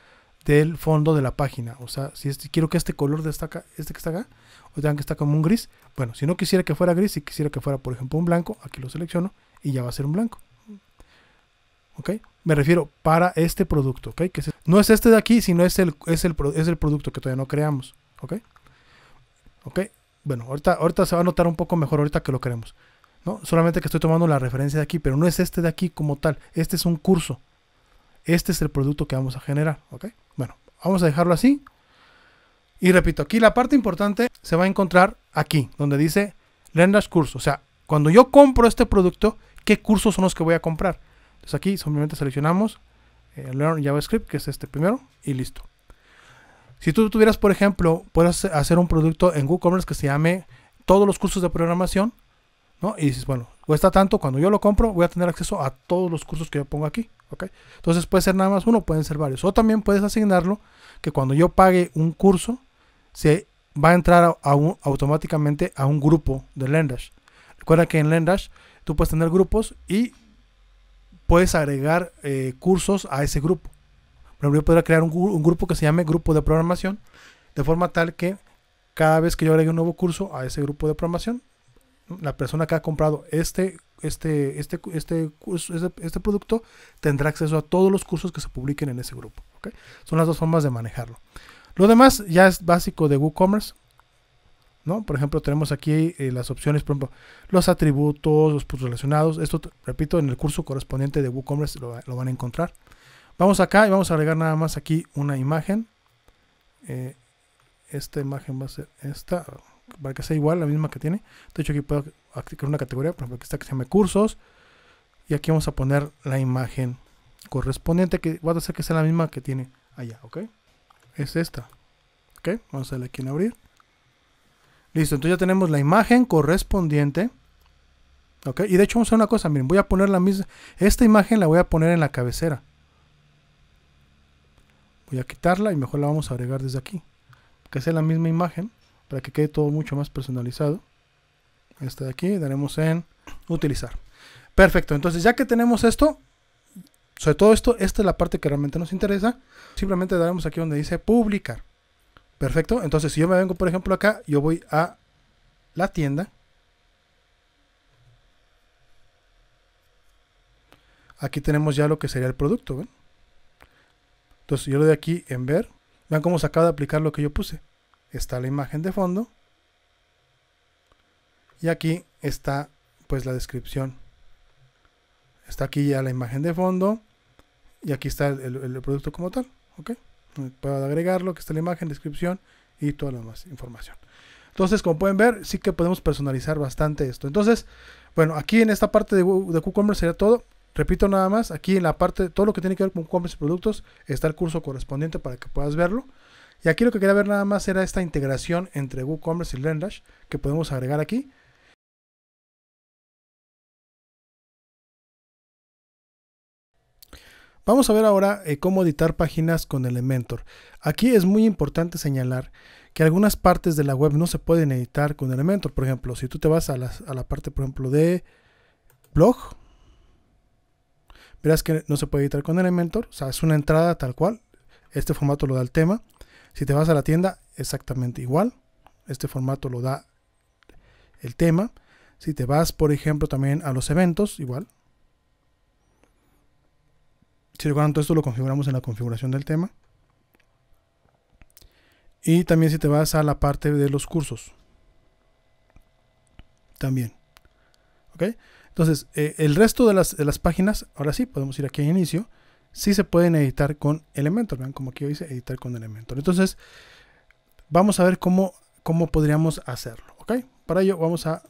del fondo de la página. O sea, si este, quiero que este color destaca, este que está acá, o sea, que está como un gris. Bueno, si no quisiera que fuera gris, y quisiera que fuera, por ejemplo, un blanco, aquí lo selecciono y ya va a ser un blanco. ¿Ok? Me refiero para este producto, ¿ok? Que no es este de aquí, sino es el, es, el, es el producto que todavía no creamos, ¿ok? ¿Ok? Bueno, ahorita, ahorita se va a notar un poco mejor ahorita que lo creemos. Solamente que estoy tomando la referencia de aquí, pero no es este de aquí como tal. Este es un curso. Este es el producto que vamos a generar, Bueno, vamos a dejarlo así. Y repito, aquí la parte importante se va a encontrar aquí, donde dice Lendash Curso. O sea, cuando yo compro este producto, ¿qué cursos son los que voy a comprar? Entonces aquí simplemente seleccionamos eh, Learn JavaScript, que es este primero, y listo. Si tú tuvieras, por ejemplo, puedes hacer un producto en WooCommerce que se llame todos los cursos de programación, y dices, bueno, cuesta tanto, cuando yo lo compro voy a tener acceso a todos los cursos que yo pongo aquí, ¿ok? Entonces puede ser nada más uno, pueden ser varios. O también puedes asignarlo que cuando yo pague un curso, se va a entrar automáticamente a un grupo de Lendash. Recuerda que en Lendash tú puedes tener grupos y puedes agregar eh, cursos a ese grupo. Por ejemplo, yo podría crear un, un grupo que se llame grupo de programación, de forma tal que cada vez que yo agregue un nuevo curso a ese grupo de programación, la persona que ha comprado este, este, este, este, este, este, producto tendrá acceso a todos los cursos que se publiquen en ese grupo. Son las dos formas de manejarlo. Lo demás ya es básico de WooCommerce. ¿no? Por ejemplo, tenemos aquí eh, las opciones, los atributos, los relacionados. Esto, repito, en el curso correspondiente de WooCommerce lo, van a encontrar. Vamos acá y vamos a agregar nada más aquí una imagen. Eh, esta imagen va a ser esta para que sea igual, la misma que tiene. De hecho, aquí puedo crear una categoría, por ejemplo, aquí está que se llama cursos. Y aquí vamos a poner la imagen correspondiente, que va a hacer que sea la misma que tiene allá, ¿ok? Es esta. ¿Ok? Vamos a darle aquí en abrir. Listo, entonces ya tenemos la imagen correspondiente. ¿Ok? Y de hecho vamos a hacer una cosa, miren, voy a poner la misma... Esta imagen la voy a poner en la cabecera. Voy a quitarla y mejor la vamos a agregar desde aquí. Que sea la misma imagen para que quede todo mucho más personalizado. Este de aquí, daremos en utilizar. Perfecto, entonces ya que tenemos esto, sobre todo esto, esta es la parte que realmente nos interesa. Simplemente daremos aquí donde dice publicar. Perfecto, entonces si yo me vengo por ejemplo acá, yo voy a la tienda. Aquí tenemos ya lo que sería el producto, Entonces yo lo doy aquí en ver. Vean cómo se acaba de aplicar lo que yo puse está la imagen de fondo y aquí está pues la descripción está aquí ya la imagen de fondo y aquí está el, producto como tal puedo agregarlo que está la imagen descripción y toda la más información entonces como pueden ver sí que podemos personalizar bastante esto entonces bueno aquí en esta parte de, de WooCommerce sería todo repito nada más aquí en la parte todo lo que tiene que ver con WooCommerce y productos está el curso correspondiente para que puedas verlo y aquí lo que quería ver nada más era esta integración entre WooCommerce y Lendash que podemos agregar aquí. Vamos a ver ahora eh, cómo editar páginas con Elementor. Aquí es muy importante señalar que algunas partes de la web no se pueden editar con Elementor. Por ejemplo, si tú te vas a, la parte, por ejemplo, de blog, verás que no se puede editar con Elementor. O sea, es una entrada tal cual. Este formato lo da el tema. Si te vas a la tienda, exactamente igual. Este formato lo da el tema. Si te vas, por ejemplo, también a los eventos, igual. Si recuerdan, todo esto lo configuramos en la configuración del tema. Y también si te vas a la parte de los cursos. También. ¿Ok? Entonces, eh, el resto de las páginas, ahora sí, podemos ir aquí a inicio si se pueden editar con Elementor, ¿vean? como aquí dice editar con Elementor. Entonces, vamos a ver cómo, cómo podríamos hacerlo, Para ello vamos a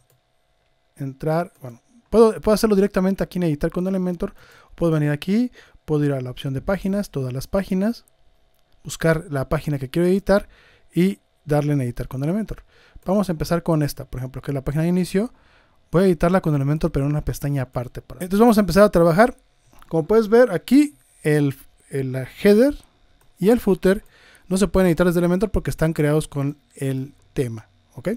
entrar, bueno, puedo, hacerlo directamente aquí en editar con Elementor, puedo venir aquí, puedo ir a la opción de páginas, todas las páginas, buscar la página que quiero editar y darle en editar con Elementor. Vamos a empezar con esta, por ejemplo, que es la página de inicio. Voy a editarla con Elementor, pero en una pestaña aparte. Entonces vamos a empezar a trabajar. Como puedes ver, aquí el, header y el footer no se pueden editar desde Elementor porque están creados con el tema, ¿ok?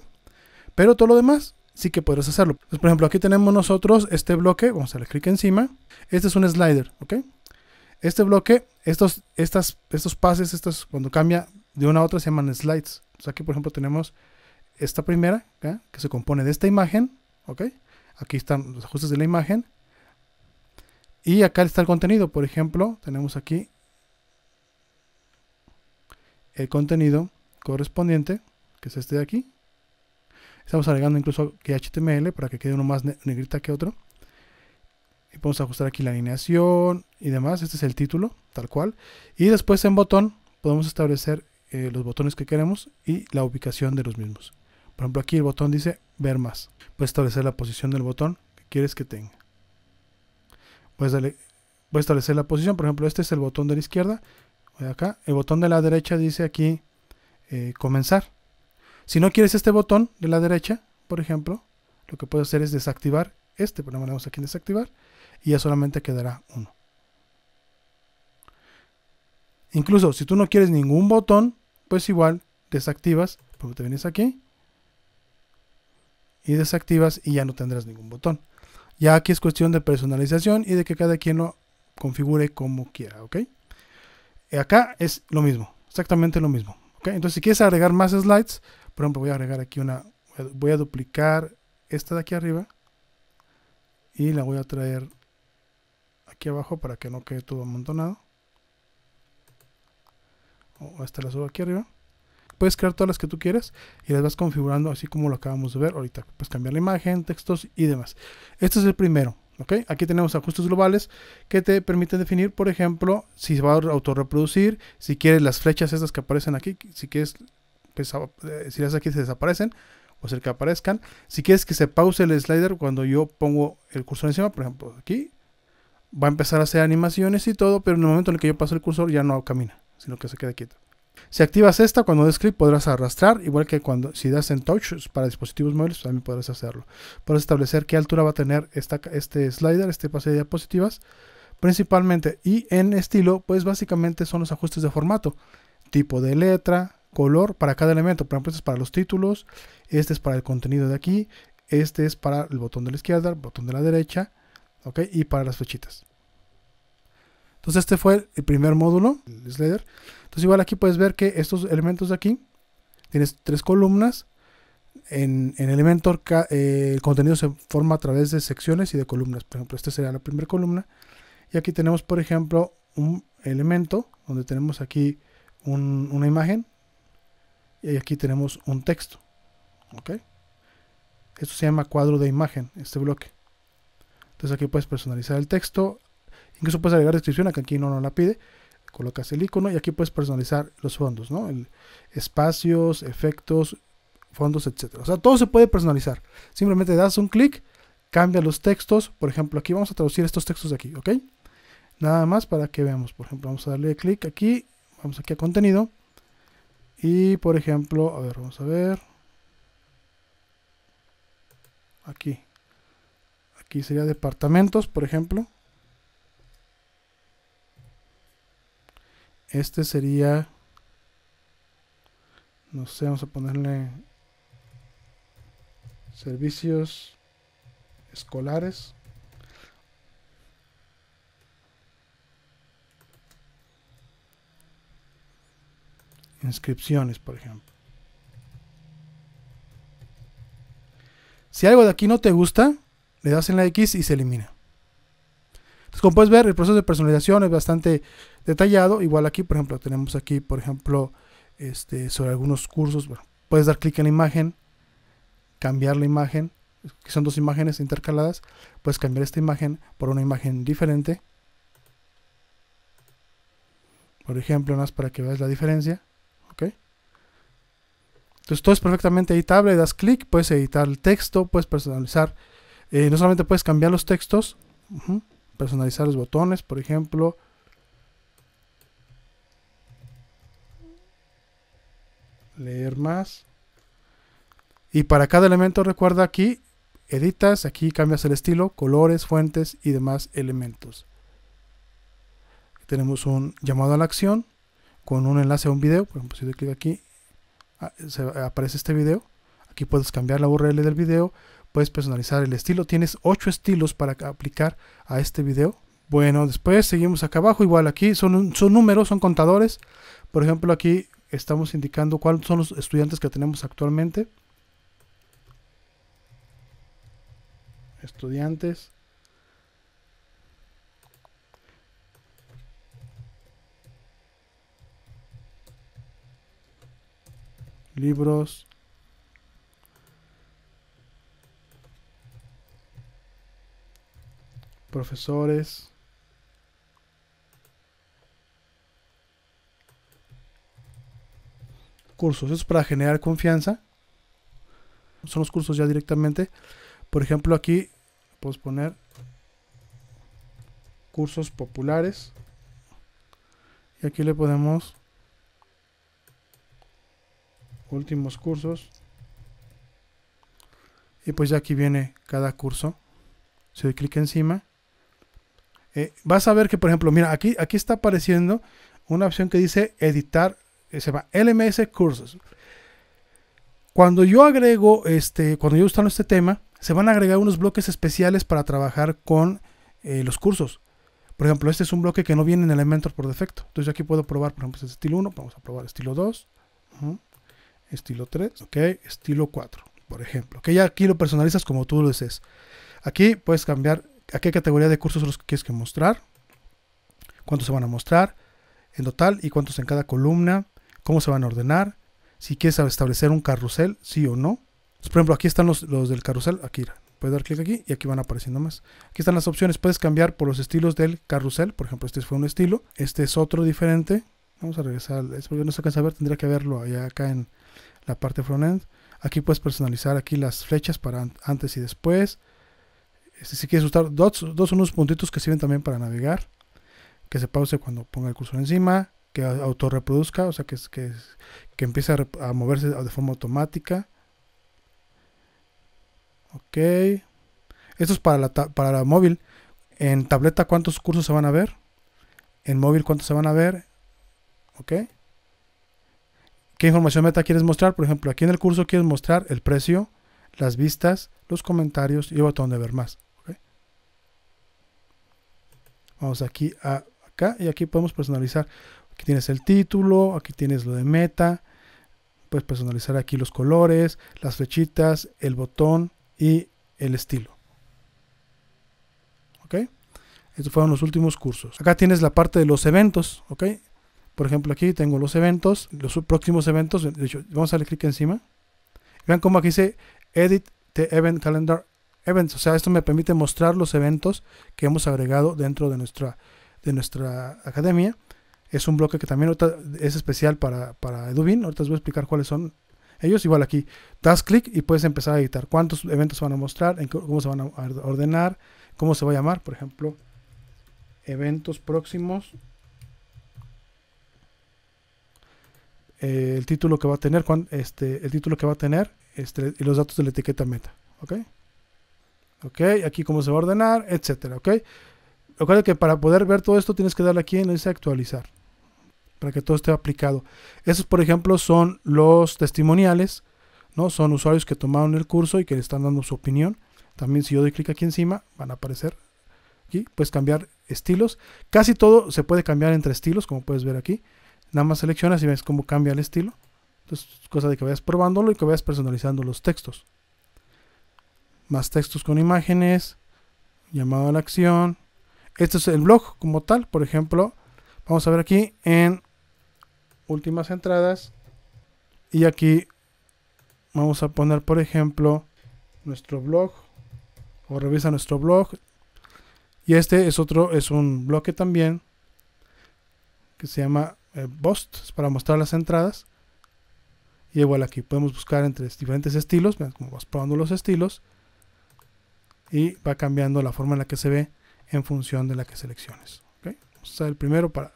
Pero todo lo demás sí que podrás hacerlo. por ejemplo, aquí tenemos nosotros este bloque, vamos a darle clic encima. Este es un slider, ¿ok? Este bloque, estos, estas, estos pases, estos, cuando cambia de una a otra se llaman slides. aquí por ejemplo tenemos esta primera, que se compone de esta imagen, ¿ok? Aquí están los ajustes de la imagen. Y acá está el contenido. Por ejemplo, tenemos aquí el contenido correspondiente, que es este de aquí. Estamos agregando incluso que HTML para que quede uno más negrita que otro. Y podemos ajustar aquí la alineación y demás. Este es el título, tal cual. Y después en botón podemos establecer eh, los botones que queremos y la ubicación de los mismos. Por ejemplo, aquí el botón dice ver más. Puedes establecer la posición del botón que quieres que tenga voy a establecer la posición. Por ejemplo, este es el botón de la izquierda. Voy acá. El botón de la derecha dice aquí eh, comenzar. Si no quieres este botón de la derecha, por ejemplo, lo que puedo hacer es desactivar este. Pero aquí en desactivar y ya solamente quedará uno. Incluso si tú no quieres ningún botón, pues igual desactivas, porque te vienes aquí y desactivas y ya no tendrás ningún botón. Ya aquí es cuestión de personalización y de que cada quien lo configure como quiera, ¿ok? Eh, acá es lo mismo, exactamente lo mismo, Entonces si quieres agregar más slides, por ejemplo voy a agregar aquí una, voy a duplicar esta de aquí arriba y la voy a traer aquí abajo para que no quede todo amontonado. O esta la subo aquí arriba puedes crear todas las que tú quieras y las vas configurando así como lo acabamos de ver ahorita. Puedes cambiar la imagen, textos y demás. Este es el primero. Aquí tenemos ajustes globales que te permiten definir, por ejemplo, si se va a autorreproducir, si quieres las flechas estas que aparecen aquí, si quieres que eh, si las aquí se desaparecen o hacer que aparezcan. Si quieres que se pause el slider cuando yo pongo el cursor encima, por ejemplo, aquí va a empezar a hacer animaciones y todo, pero en el momento en el que yo paso el cursor ya no camina, sino que se queda quieto. Si activas esta, cuando des podrás arrastrar, igual que cuando si das en touch para dispositivos móviles también podrás hacerlo. Podrás establecer qué altura va a tener este slider, este pase de diapositivas, principalmente. Y en estilo, pues básicamente son los ajustes de formato, tipo de letra, color para cada elemento. Por ejemplo, este es para los títulos, este es para el contenido de aquí, este es para el botón de la izquierda, el botón de la derecha, ¿ok? Y para las flechitas. Entonces este fue el primer módulo, el slider. Entonces igual aquí puedes ver que estos elementos de aquí, tienes tres columnas. En, en Elementor eh, el contenido se forma a través de secciones y de columnas. Por ejemplo, esta sería la primera columna. Y aquí tenemos, por ejemplo, un elemento donde tenemos aquí una imagen y aquí tenemos un texto. ¿ok? Esto se llama cuadro de imagen, este bloque. Entonces aquí puedes personalizar el texto, Incluso puedes agregar descripción, acá aquí no nos la pide. Colocas el icono y aquí puedes personalizar los fondos, ¿no? espacios, efectos, fondos, etcétera. O sea, todo se puede personalizar. Simplemente das un clic, cambia los textos. Por ejemplo, aquí vamos a traducir estos textos de aquí, ¿ok? Nada más para que veamos. Por ejemplo, vamos a darle clic aquí, vamos aquí a contenido. Y por ejemplo, a ver, vamos a ver. Aquí. Aquí sería departamentos, por ejemplo. Este sería, no sé, vamos a ponerle servicios escolares. Inscripciones, por ejemplo. Si algo de aquí no te gusta, le das en la X y se elimina como puedes ver, el proceso de personalización es bastante detallado. Igual aquí, por ejemplo, tenemos aquí, por ejemplo, este, sobre algunos cursos. Bueno, puedes dar clic en la imagen, cambiar la imagen, que son dos imágenes intercaladas. Puedes cambiar esta imagen por una imagen diferente. Por ejemplo, más para que veas la diferencia. ¿ok? Entonces todo es perfectamente editable, das clic, puedes editar el texto, puedes personalizar. Eh, no solamente puedes cambiar los textos, personalizar los botones, por ejemplo. Leer más. Y para cada elemento recuerda aquí, editas, aquí cambias el estilo, colores, fuentes y demás elementos. tenemos un llamado a la acción con un enlace a un video. Por ejemplo, si doy clic aquí, ah, aparece este video. Aquí puedes cambiar la URL del video, puedes personalizar el estilo. Tienes ocho estilos para aplicar a este video. Bueno, después seguimos acá abajo. Igual aquí son, son números, son contadores. Por ejemplo, aquí estamos indicando cuáles son los estudiantes que tenemos actualmente. Estudiantes. Libros. profesores. Cursos, eso es para generar confianza. Son los cursos ya directamente. Por ejemplo, aquí podemos poner cursos populares. Y aquí le ponemos últimos cursos. Y pues ya aquí viene cada curso. Se le clic encima. Eh, vas a ver que, por ejemplo, mira, aquí, aquí está apareciendo una opción que dice editar, eh, se llama LMS Cursos. Cuando yo agrego, este, cuando yo en este tema, se van a agregar unos bloques especiales para trabajar con eh, los cursos. Por ejemplo, este es un bloque que no viene en Elementor por defecto. Entonces aquí puedo probar, por ejemplo, este estilo 1, vamos a probar estilo 2, estilo 3, ok, estilo 4, por ejemplo. Que ya aquí lo personalizas como tú lo desees. Aquí puedes cambiar a qué categoría de cursos los que quieres que mostrar, cuántos se van a mostrar en total y cuántos en cada columna, cómo se van a ordenar, si quieres establecer un carrusel, sí o no. por ejemplo, aquí están los, los del carrusel, aquí puedes dar clic aquí y aquí van apareciendo más. Aquí están las opciones, puedes cambiar por los estilos del carrusel, por ejemplo, este fue un estilo, este es otro diferente. Vamos a regresar, es porque no se alcanza a ver, tendría que verlo allá acá en la parte frontend. Aquí puedes personalizar aquí las flechas para antes y después. Este, si quieres usar dos son unos puntitos que sirven también para navegar. Que se pause cuando ponga el cursor encima. Que autorreproduzca, o sea, que, que, que empiece a, moverse de forma automática. Ok. Esto es para la, para la móvil. En tableta, ¿cuántos cursos se van a ver? En móvil, ¿cuántos se van a ver? Ok. ¿Qué información meta quieres mostrar? Por ejemplo, aquí en el curso quieres mostrar el precio, las vistas, los comentarios y el botón de ver más. Vamos aquí a acá y aquí podemos personalizar. Aquí tienes el título, aquí tienes lo de meta. Puedes personalizar aquí los colores, las flechitas, el botón y el estilo. ¿Ok? Estos fueron los últimos cursos. Acá tienes la parte de los eventos. ¿Ok? Por ejemplo, aquí tengo los eventos, los próximos eventos. De hecho, vamos a darle clic encima. Vean cómo aquí dice Edit the Event Calendar events. O sea, esto me permite mostrar los eventos que hemos agregado dentro de nuestra, de nuestra academia. Es un bloque que también es especial para, para Edubin. Ahorita les voy a explicar cuáles son ellos. Igual aquí, das clic y puedes empezar a editar cuántos eventos van a mostrar, cómo se van a ordenar, cómo se va a llamar. Por ejemplo, eventos próximos eh, este, el título que va a tener, este, el título que va a tener y los datos de la etiqueta meta. ok ¿ok? Aquí cómo se va a ordenar, etcétera, ¿ok? es que para poder ver todo esto tienes que darle aquí en dice actualizar, para que todo esté aplicado. Esos, por ejemplo, son los testimoniales, ¿no? Son usuarios que tomaron el curso y que le están dando su opinión. También si yo doy clic aquí encima, van a aparecer aquí, puedes cambiar estilos. Casi todo se puede cambiar entre estilos, como puedes ver aquí. Nada más seleccionas y ves cómo cambia el estilo. Entonces, cosa de que vayas probándolo y que vayas personalizando los textos más textos con imágenes, llamado a la acción. Este es el blog como tal, por ejemplo. Vamos a ver aquí en últimas entradas. Y aquí vamos a poner, por ejemplo, nuestro blog. O revisa nuestro blog. Y este es otro, es un bloque también. Que se llama eh, Bost, para mostrar las entradas. Y igual aquí podemos buscar entre diferentes estilos. Vean, como vas probando los estilos y va cambiando la forma en la que se ve en función de la que selecciones. Vamos a usar el primero para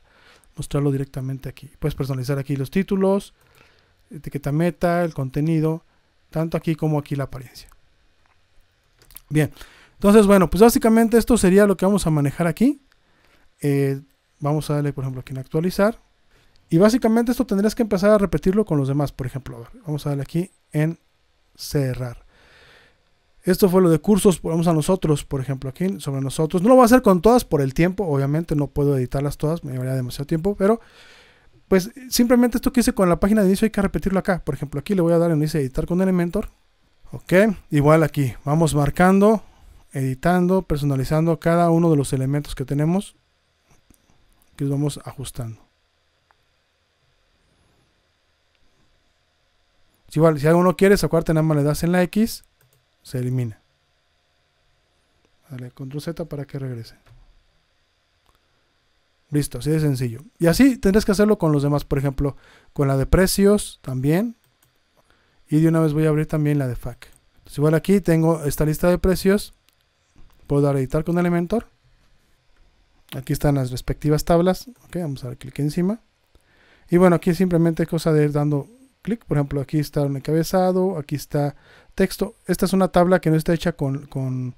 mostrarlo directamente aquí. Puedes personalizar aquí los títulos, etiqueta meta, el contenido, tanto aquí como aquí la apariencia. Bien, entonces bueno, pues básicamente esto sería lo que vamos a manejar aquí. Eh, vamos a darle por ejemplo aquí en actualizar. Y básicamente esto tendrías que empezar a repetirlo con los demás. Por ejemplo, vamos a darle aquí en cerrar. Esto fue lo de cursos, vamos a nosotros, por ejemplo, aquí sobre nosotros. No lo voy a hacer con todas por el tiempo, obviamente no puedo editarlas todas, me llevaría demasiado tiempo, pero pues simplemente esto que hice con la página de inicio hay que repetirlo acá. Por ejemplo, aquí le voy a dar en dice editar con Elementor. Ok, igual aquí, vamos marcando, editando, personalizando cada uno de los elementos que tenemos, que vamos ajustando. igual, si alguno quiere, acuérdate, nada más le das en la X se elimina. Dale control Z para que regrese. Listo, así de sencillo. Y así tendrás que hacerlo con los demás, por ejemplo, con la de precios también. Y de una vez voy a abrir también la de FAC. igual aquí tengo esta lista de precios. Puedo dar editar con Elementor. Aquí están las respectivas tablas. vamos a dar clic encima. Y bueno, aquí simplemente es cosa de ir dando clic. Por ejemplo, aquí está el encabezado, aquí está texto. Esta es una tabla que no está hecha con, con,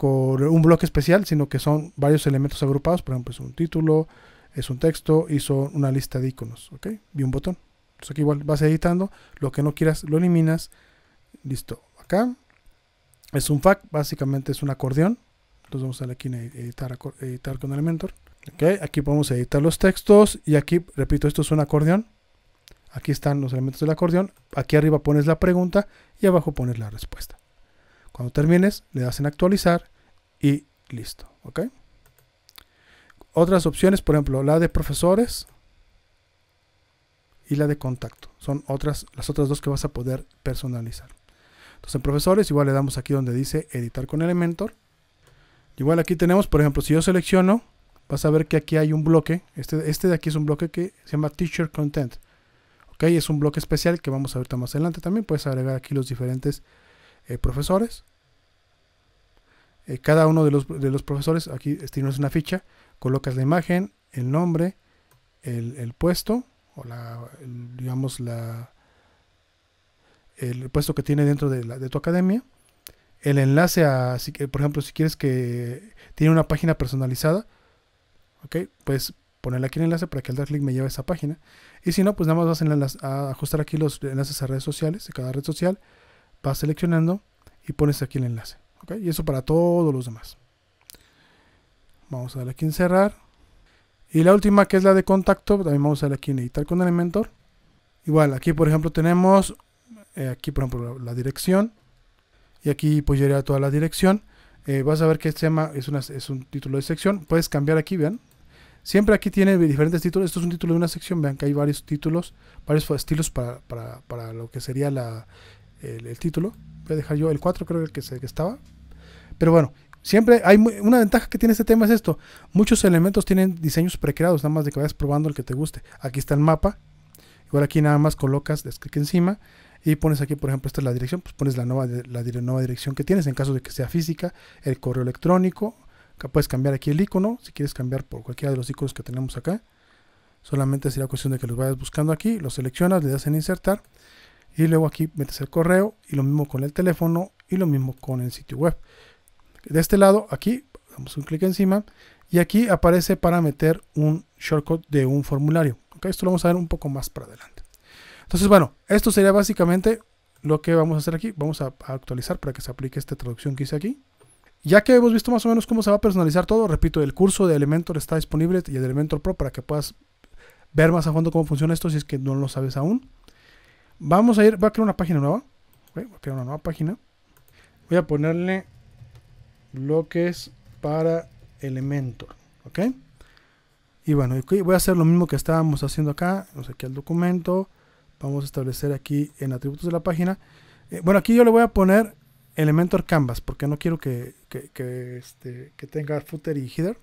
un bloque especial, sino que son varios elementos agrupados. Por ejemplo, es un título, es un texto y son una lista de iconos. ¿ok? Y un botón. Entonces aquí igual vas editando. Lo que no quieras lo eliminas. Listo. Acá es un FAC, básicamente es un acordeón. Entonces vamos a darle aquí en editar, editar con Elementor. Okay, aquí podemos editar los textos y aquí, repito, esto es un acordeón. Aquí están los elementos del acordeón. Aquí arriba pones la pregunta y abajo pones la respuesta. Cuando termines, le das en actualizar y listo. Otras opciones, por ejemplo, la de profesores y la de contacto. Son otras, las otras dos que vas a poder personalizar. Entonces en profesores igual le damos aquí donde dice editar con Elementor. Igual aquí tenemos, por ejemplo, si yo selecciono, vas a ver que aquí hay un bloque. Este, este de aquí es un bloque que se llama Teacher Content es un bloque especial que vamos a ver más adelante también. Puedes agregar aquí los diferentes eh, profesores. Eh, cada uno de los, profesores, aquí tienes una ficha, colocas la imagen, el nombre, el, puesto, o la, digamos, la, el puesto que tiene dentro de, tu academia. El enlace a, por ejemplo, si quieres que tiene una página personalizada, ok, pues ponerle aquí el enlace para que el dar clic me lleve a esa página. Y si no, pues nada más vas a, ajustar aquí los enlaces a redes sociales, de cada red social, vas seleccionando y pones aquí el enlace. Y eso para todos los demás. Vamos a darle aquí en cerrar. Y la última que es la de contacto, también vamos a darle aquí en editar con Elementor. Igual, aquí por ejemplo tenemos, eh, aquí por ejemplo la, dirección. Y aquí pues era toda la dirección. Eh, vas a ver que este tema es, una, es un título de sección. Puedes cambiar aquí, vean, Siempre aquí tiene diferentes títulos. Esto es un título de una sección. Vean que hay varios títulos, varios estilos para, lo que sería la, el, título. Voy a dejar yo el 4, creo que, el que estaba. Pero bueno, siempre hay una ventaja que tiene este tema es esto. Muchos elementos tienen diseños precreados, nada más de que vayas probando el que te guste. Aquí está el mapa. Igual aquí nada más colocas, des clic encima y pones aquí, por ejemplo, esta es la dirección, pues pones la nueva, la nueva dirección que tienes en caso de que sea física, el correo electrónico, Acá puedes cambiar aquí el icono, si quieres cambiar por cualquiera de los iconos que tenemos acá. Solamente sería cuestión de que los vayas buscando aquí, los seleccionas, le das en insertar y luego aquí metes el correo y lo mismo con el teléfono y lo mismo con el sitio web. De este lado, aquí, damos un clic encima y aquí aparece para meter un shortcut de un formulario. esto lo vamos a ver un poco más para adelante. Entonces, bueno, esto sería básicamente lo que vamos a hacer aquí. Vamos a actualizar para que se aplique esta traducción que hice aquí. Ya que hemos visto más o menos cómo se va a personalizar todo, repito, el curso de Elementor está disponible y el de Elementor Pro para que puedas ver más a fondo cómo funciona esto si es que no lo sabes aún. Vamos a ir, voy a crear una página nueva. Voy a crear una nueva página. Voy a ponerle bloques para Elementor. ¿Ok? Y bueno, voy a hacer lo mismo que estábamos haciendo acá. Vamos aquí al documento. Vamos a establecer aquí en atributos de la página. Eh, bueno, aquí yo le voy a poner Elementor Canvas, porque no quiero que, que, este, tenga footer y header.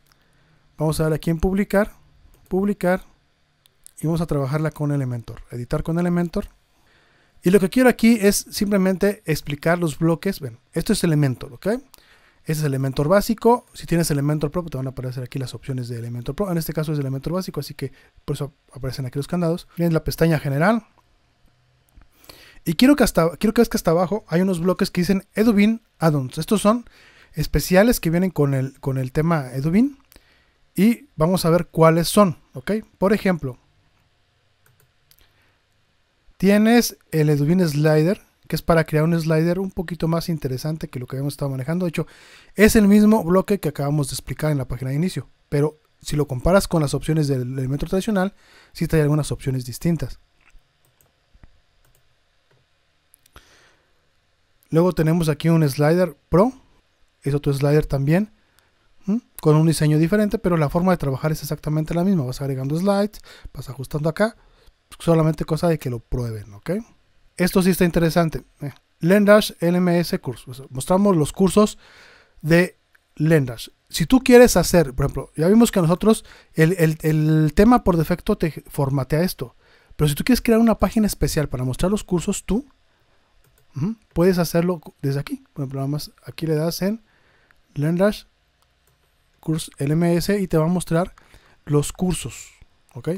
Vamos a dar aquí en publicar, publicar, y vamos a trabajarla con Elementor, editar con Elementor. Y lo que quiero aquí es simplemente explicar los bloques. Bueno, esto es Elementor, ¿ok? Este es Elementor básico. Si tienes Elementor Pro, te van a aparecer aquí las opciones de Elementor Pro. En este caso es Elementor básico, así que por eso aparecen aquí los candados. Tienes la pestaña general, y quiero que hasta, quiero que veas que hasta abajo hay unos bloques que dicen Edubin Addons. Estos son especiales que vienen con el, con el tema Edubin. Y vamos a ver cuáles son, ¿ok? Por ejemplo, tienes el Edubin Slider, que es para crear un slider un poquito más interesante que lo que habíamos estado manejando. De hecho, es el mismo bloque que acabamos de explicar en la página de inicio, pero si lo comparas con las opciones del elemento tradicional, sí hay algunas opciones distintas. Luego tenemos aquí un slider Pro, es otro slider también, con un diseño diferente, pero la forma de trabajar es exactamente la misma. Vas agregando slides, vas ajustando acá, solamente cosa de que lo prueben, ¿ok? Esto sí está interesante. Eh, Lendash LMS Curso. mostramos los cursos de Lendash. Si tú quieres hacer, por ejemplo, ya vimos que nosotros el, el tema por defecto te formatea esto. Pero si tú quieres crear una página especial para mostrar los cursos tú, Puedes hacerlo desde aquí. Por ejemplo, aquí le das en LearnDash, LMS y te va a mostrar los cursos. ¿Ok?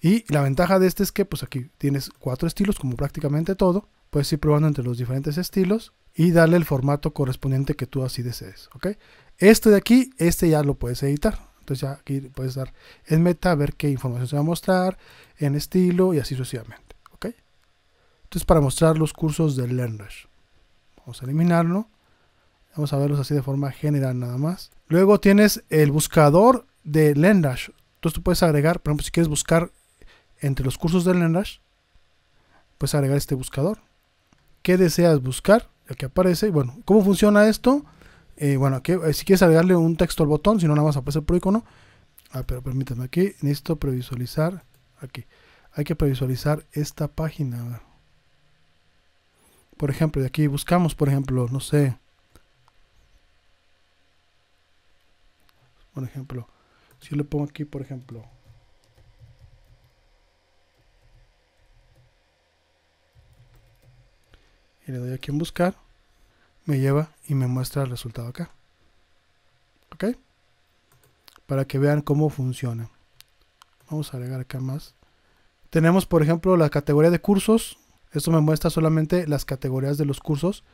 Y la ventaja de este es que pues aquí tienes cuatro estilos como prácticamente todo. Puedes ir probando entre los diferentes estilos y darle el formato correspondiente que tú así desees. ¿Ok? Este de aquí, este ya lo puedes editar. Entonces ya aquí puedes dar en meta, ver qué información se va a mostrar, en estilo y así sucesivamente. Entonces para mostrar los cursos de Learner. Vamos a eliminarlo. Vamos a verlos así de forma general nada más. Luego tienes el buscador de LearnDash. Entonces tú puedes agregar, por ejemplo, si quieres buscar entre los cursos de LearnDash, puedes agregar este buscador. ¿Qué deseas buscar? Aquí aparece. Bueno, ¿cómo funciona esto? Eh, bueno, aquí, eh, si quieres agregarle un texto al botón, si no, nada más aparece por icono. Ah, pero permítame aquí. Necesito previsualizar. Aquí. Hay que previsualizar esta página. Por ejemplo, de aquí buscamos, por ejemplo, no sé. Por ejemplo, si yo le pongo aquí, por ejemplo, y le doy aquí en buscar, me lleva y me muestra el resultado acá. ¿Ok? Para que vean cómo funciona. Vamos a agregar acá más. Tenemos, por ejemplo, la categoría de cursos. Esto me muestra solamente las categorías de los cursos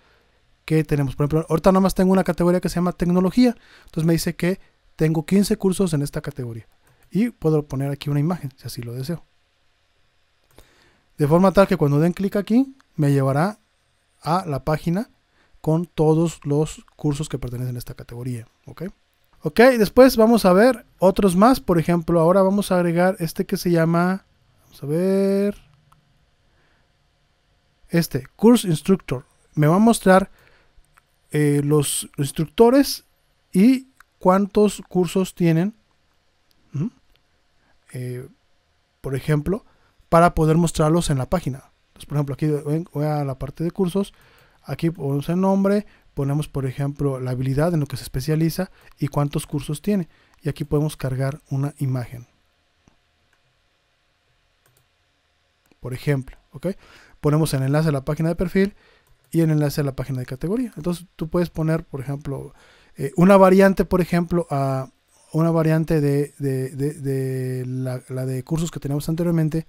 que tenemos. Por ejemplo, ahorita nomás tengo una categoría que se llama tecnología. Entonces me dice que tengo 15 cursos en esta categoría. Y puedo poner aquí una imagen, si así lo deseo. De forma tal que cuando den clic aquí, me llevará a la página con todos los cursos que pertenecen a esta categoría. ¿ok? Ok, después vamos a ver otros más. Por ejemplo, ahora vamos a agregar este que se llama... Vamos a ver este Course Instructor me va a mostrar eh, los instructores y cuántos cursos tienen, eh, por ejemplo, para poder mostrarlos en la página. Entonces, por ejemplo, aquí voy a la parte de cursos, aquí ponemos el nombre, ponemos, por ejemplo, la habilidad en lo que se especializa y cuántos cursos tiene. Y aquí podemos cargar una imagen. Por ejemplo, ¿ok? ponemos el enlace a la página de perfil y el enlace a la página de categoría. Entonces tú puedes poner, por ejemplo, eh, una variante, por ejemplo, a una variante de, la, de cursos que teníamos anteriormente,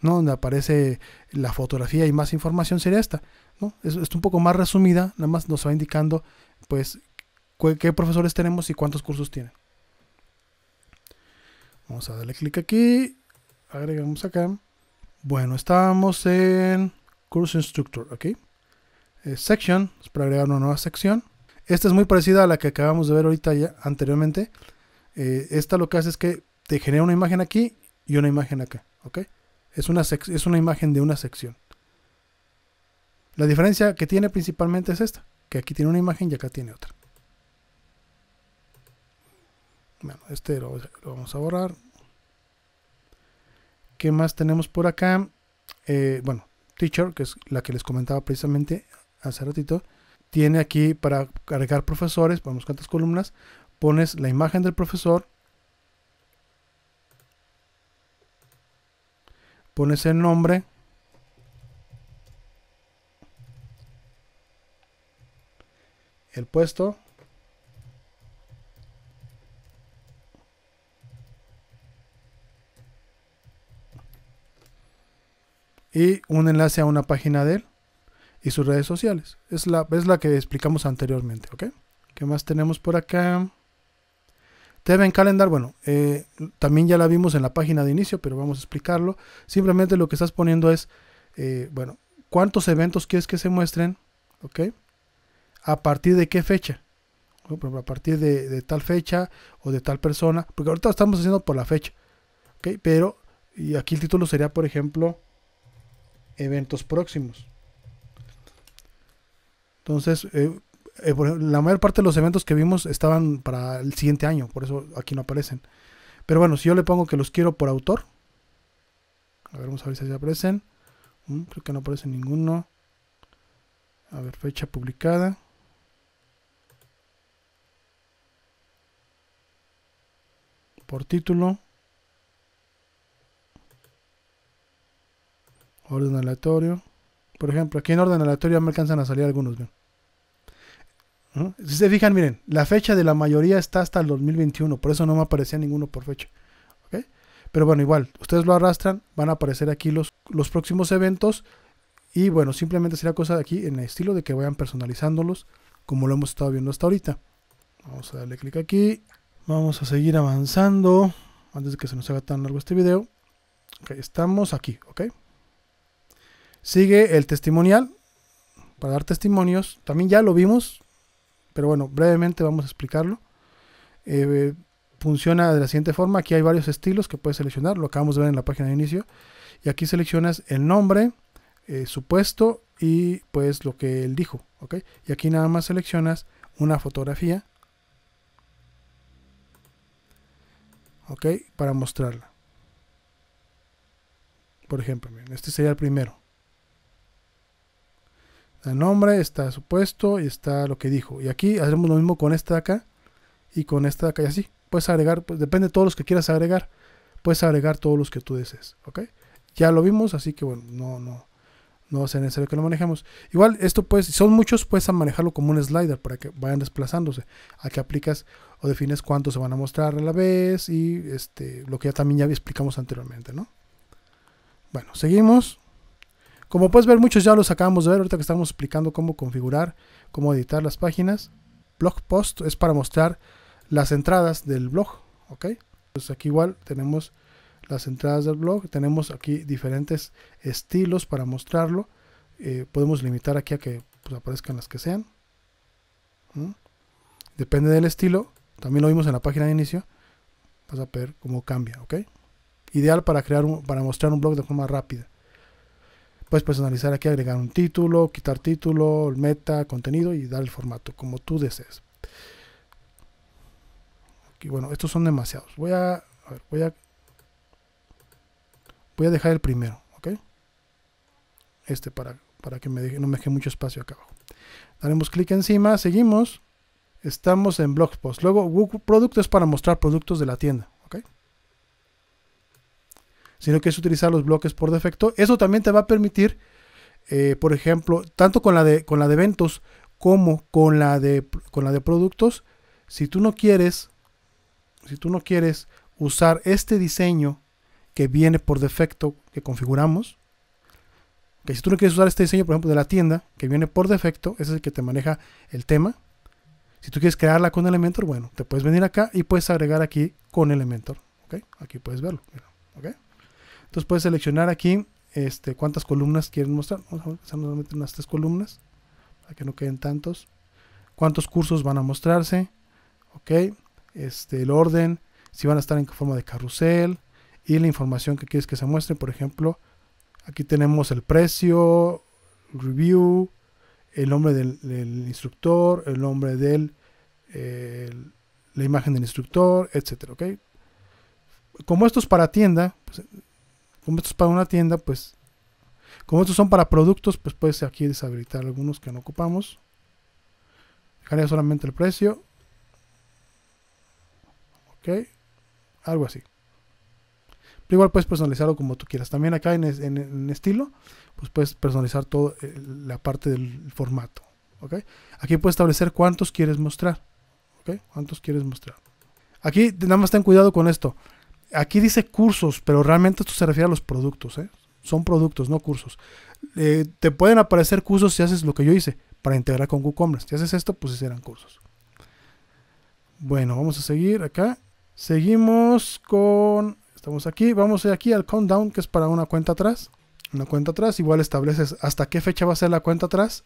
¿no? donde aparece la fotografía y más información sería esta. ¿no? Es, un poco más resumida, nada más nos va indicando pues qué profesores tenemos y cuántos cursos tienen. Vamos a darle clic aquí, agregamos acá. Bueno, estábamos en Course Instructor, ¿ok? Eh, section, es para agregar una nueva sección. Esta es muy parecida a la que acabamos de ver ahorita ya anteriormente. Eh, esta lo que hace es que te genera una imagen aquí y una imagen acá, ¿ok? Es una, es una imagen de una sección. La diferencia que tiene principalmente es esta, que aquí tiene una imagen y acá tiene otra. Bueno, este lo vamos a borrar, ¿Qué más tenemos por acá? Eh, bueno, Teacher, que es la que les comentaba precisamente hace ratito, tiene aquí para cargar profesores, vamos cuántas columnas, pones la imagen del profesor, pones el nombre, el puesto, y un enlace a una página de él y sus redes sociales. Es la, la que explicamos anteriormente, ¿ok? ¿Qué más tenemos por acá? TV en Calendar, bueno, eh, también ya la vimos en la página de inicio, pero vamos a explicarlo. Simplemente lo que estás poniendo es, eh, bueno, cuántos eventos quieres que se muestren, ¿ok? A partir de qué fecha. A partir de, tal fecha o de tal persona, porque ahorita estamos haciendo por la fecha, ¿ok? Pero, y aquí el título sería, por ejemplo, eventos próximos. Entonces, eh, eh, la mayor parte de los eventos que vimos estaban para el siguiente año, por eso aquí no aparecen. Pero bueno, si yo le pongo que los quiero por autor, a ver, vamos a ver si aparecen. Mm, creo que no aparece ninguno. A ver, fecha publicada. Por título. Orden aleatorio. Por ejemplo, aquí en orden aleatorio ya me alcanzan a salir algunos. ¿Mm? Si se fijan, miren, la fecha de la mayoría está hasta el 2021, por eso no me aparecía ninguno por fecha. ¿okay? Pero bueno, igual, ustedes lo arrastran, van a aparecer aquí los, los próximos eventos. Y bueno, simplemente será cosa de aquí en el estilo de que vayan personalizándolos como lo hemos estado viendo hasta ahorita. Vamos a darle clic aquí. Vamos a seguir avanzando antes de que se nos haga tan largo este video. estamos aquí, ¿ok? Sigue el testimonial para dar testimonios. También ya lo vimos, pero bueno, brevemente vamos a explicarlo. Eh, funciona de la siguiente forma. Aquí hay varios estilos que puedes seleccionar. Lo acabamos de ver en la página de inicio. Y aquí seleccionas el nombre, eh, su puesto y pues lo que él dijo. Y aquí nada más seleccionas una fotografía. ¿Ok? Para mostrarla. Por ejemplo, este sería el primero el nombre, está su puesto y está lo que dijo. Y aquí hacemos lo mismo con esta de acá y con esta de acá y así. Puedes agregar, pues, depende de todos los que quieras agregar. Puedes agregar todos los que tú desees, ¿ok? Ya lo vimos, así que bueno, no, no, no es necesario que lo manejemos. Igual, esto puedes, si son muchos, puedes manejarlo como un slider para que vayan desplazándose. Aquí aplicas o defines cuántos se van a mostrar a la vez y este, lo que ya también ya explicamos anteriormente, ¿no? Bueno, seguimos. Como puedes ver, muchos ya los acabamos de ver ahorita que estamos explicando cómo configurar, cómo editar las páginas. Blog post es para mostrar las entradas del blog, ¿ok? Entonces aquí igual tenemos las entradas del blog, tenemos aquí diferentes estilos para mostrarlo. Eh, podemos limitar aquí a que pues, aparezcan las que sean. Depende del estilo, también lo vimos en la página de inicio. Vas a ver cómo cambia, ¿ok? Ideal para crear, para mostrar un blog de forma rápida. Puedes personalizar aquí, agregar un título, quitar título, meta, contenido y dar el formato como tú desees. bueno, estos son demasiados. Voy a, voy a, dejar el primero, Este para, para que me no me deje mucho espacio acá abajo. Daremos clic encima, seguimos. Estamos en blog post, Luego, Google Product es para mostrar productos de la tienda sino que es utilizar los bloques por defecto. Eso también te va a permitir, eh, por ejemplo, tanto con la de, con la de eventos como con la de, con la de productos, si tú no quieres, si tú no quieres usar este diseño que viene por defecto, que configuramos, que si tú no quieres usar este diseño, por ejemplo, de la tienda, que viene por defecto, ese es el que te maneja el tema. Si tú quieres crearla con Elementor, bueno, te puedes venir acá y puedes agregar aquí con Elementor. ¿ok? Aquí puedes verlo. Entonces puedes seleccionar aquí este, cuántas columnas quieren mostrar. Vamos a meter unas tres columnas para que no queden tantos. Cuántos cursos van a mostrarse. Ok. Este, el orden. Si van a estar en forma de carrusel. Y la información que quieres que se muestre. Por ejemplo, aquí tenemos el precio, review, el nombre del, instructor, el nombre del, eh, la imagen del instructor, etcétera, Como esto es para tienda, pues, como esto es para una tienda, pues. Como estos son para productos, pues puedes aquí deshabilitar algunos que no ocupamos. Dejaría solamente el precio. Ok. Algo así. Pero igual puedes personalizarlo como tú quieras. También acá en, en, estilo, pues puedes personalizar toda eh, la parte del formato. ¿ok? Aquí puedes establecer cuántos quieres mostrar. ¿ok? ¿Cuántos quieres mostrar? Aquí nada más ten cuidado con esto aquí dice cursos, pero realmente esto se refiere a los productos, ¿eh? Son productos, no cursos. Eh, te pueden aparecer cursos si haces lo que yo hice para integrar con WooCommerce. Si haces esto, pues serán cursos. Bueno, vamos a seguir acá. Seguimos con... Estamos aquí. Vamos aquí al countdown, que es para una cuenta atrás. Una cuenta atrás. Igual estableces hasta qué fecha va a ser la cuenta atrás.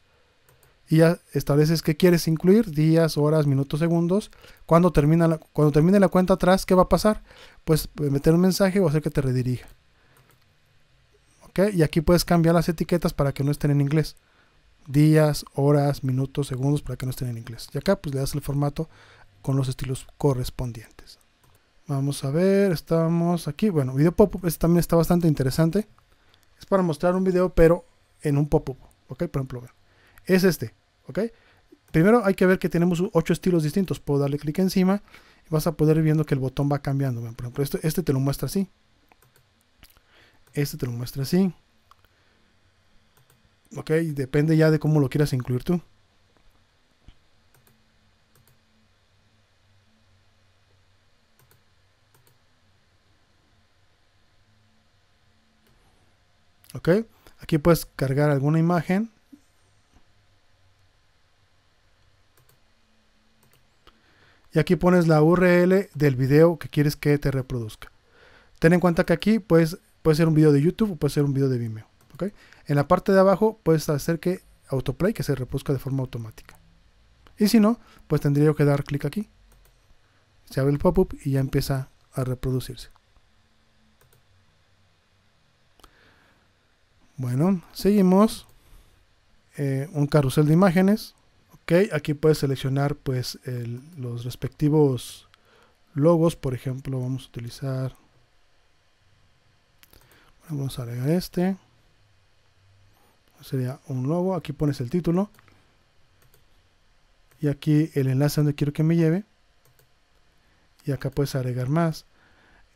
Y ya estableces qué quieres incluir. Días, horas, minutos, segundos. Cuando, termina la, cuando termine la cuenta atrás, ¿qué va a pasar? puedes eh, meter un mensaje o hacer que te redirija. ¿Ok? Y aquí puedes cambiar las etiquetas para que no estén en inglés. Días, horas, minutos, segundos para que no estén en inglés. Y acá pues le das el formato con los estilos correspondientes. Vamos a ver, estamos aquí. Bueno, video pop-up este también está bastante interesante. Es para mostrar un video, pero en un pop-up. ¿Ok? Por ejemplo, es este. ¿Ok? Primero hay que ver que tenemos ocho estilos distintos. Puedo darle clic encima vas a poder ir viendo que el botón va cambiando. Por ejemplo, este, este te lo muestra así. Este te lo muestra así. Ok, depende ya de cómo lo quieras incluir tú. Ok, aquí puedes cargar alguna imagen y aquí pones la URL del video que quieres que te reproduzca. Ten en cuenta que aquí puede ser un video de YouTube o puede ser un video de Vimeo. En la parte de abajo puedes hacer que autoplay, que se reproduzca de forma automática. Y si no, pues tendría que dar clic aquí. Se abre el pop-up y ya empieza a reproducirse. Bueno, seguimos. Eh, un carrusel de imágenes. Aquí puedes seleccionar pues los respectivos logos. Por ejemplo, vamos a utilizar... Vamos a agregar este. Sería un logo. Aquí pones el título. Y aquí el enlace donde quiero que me lleve. Y acá puedes agregar más.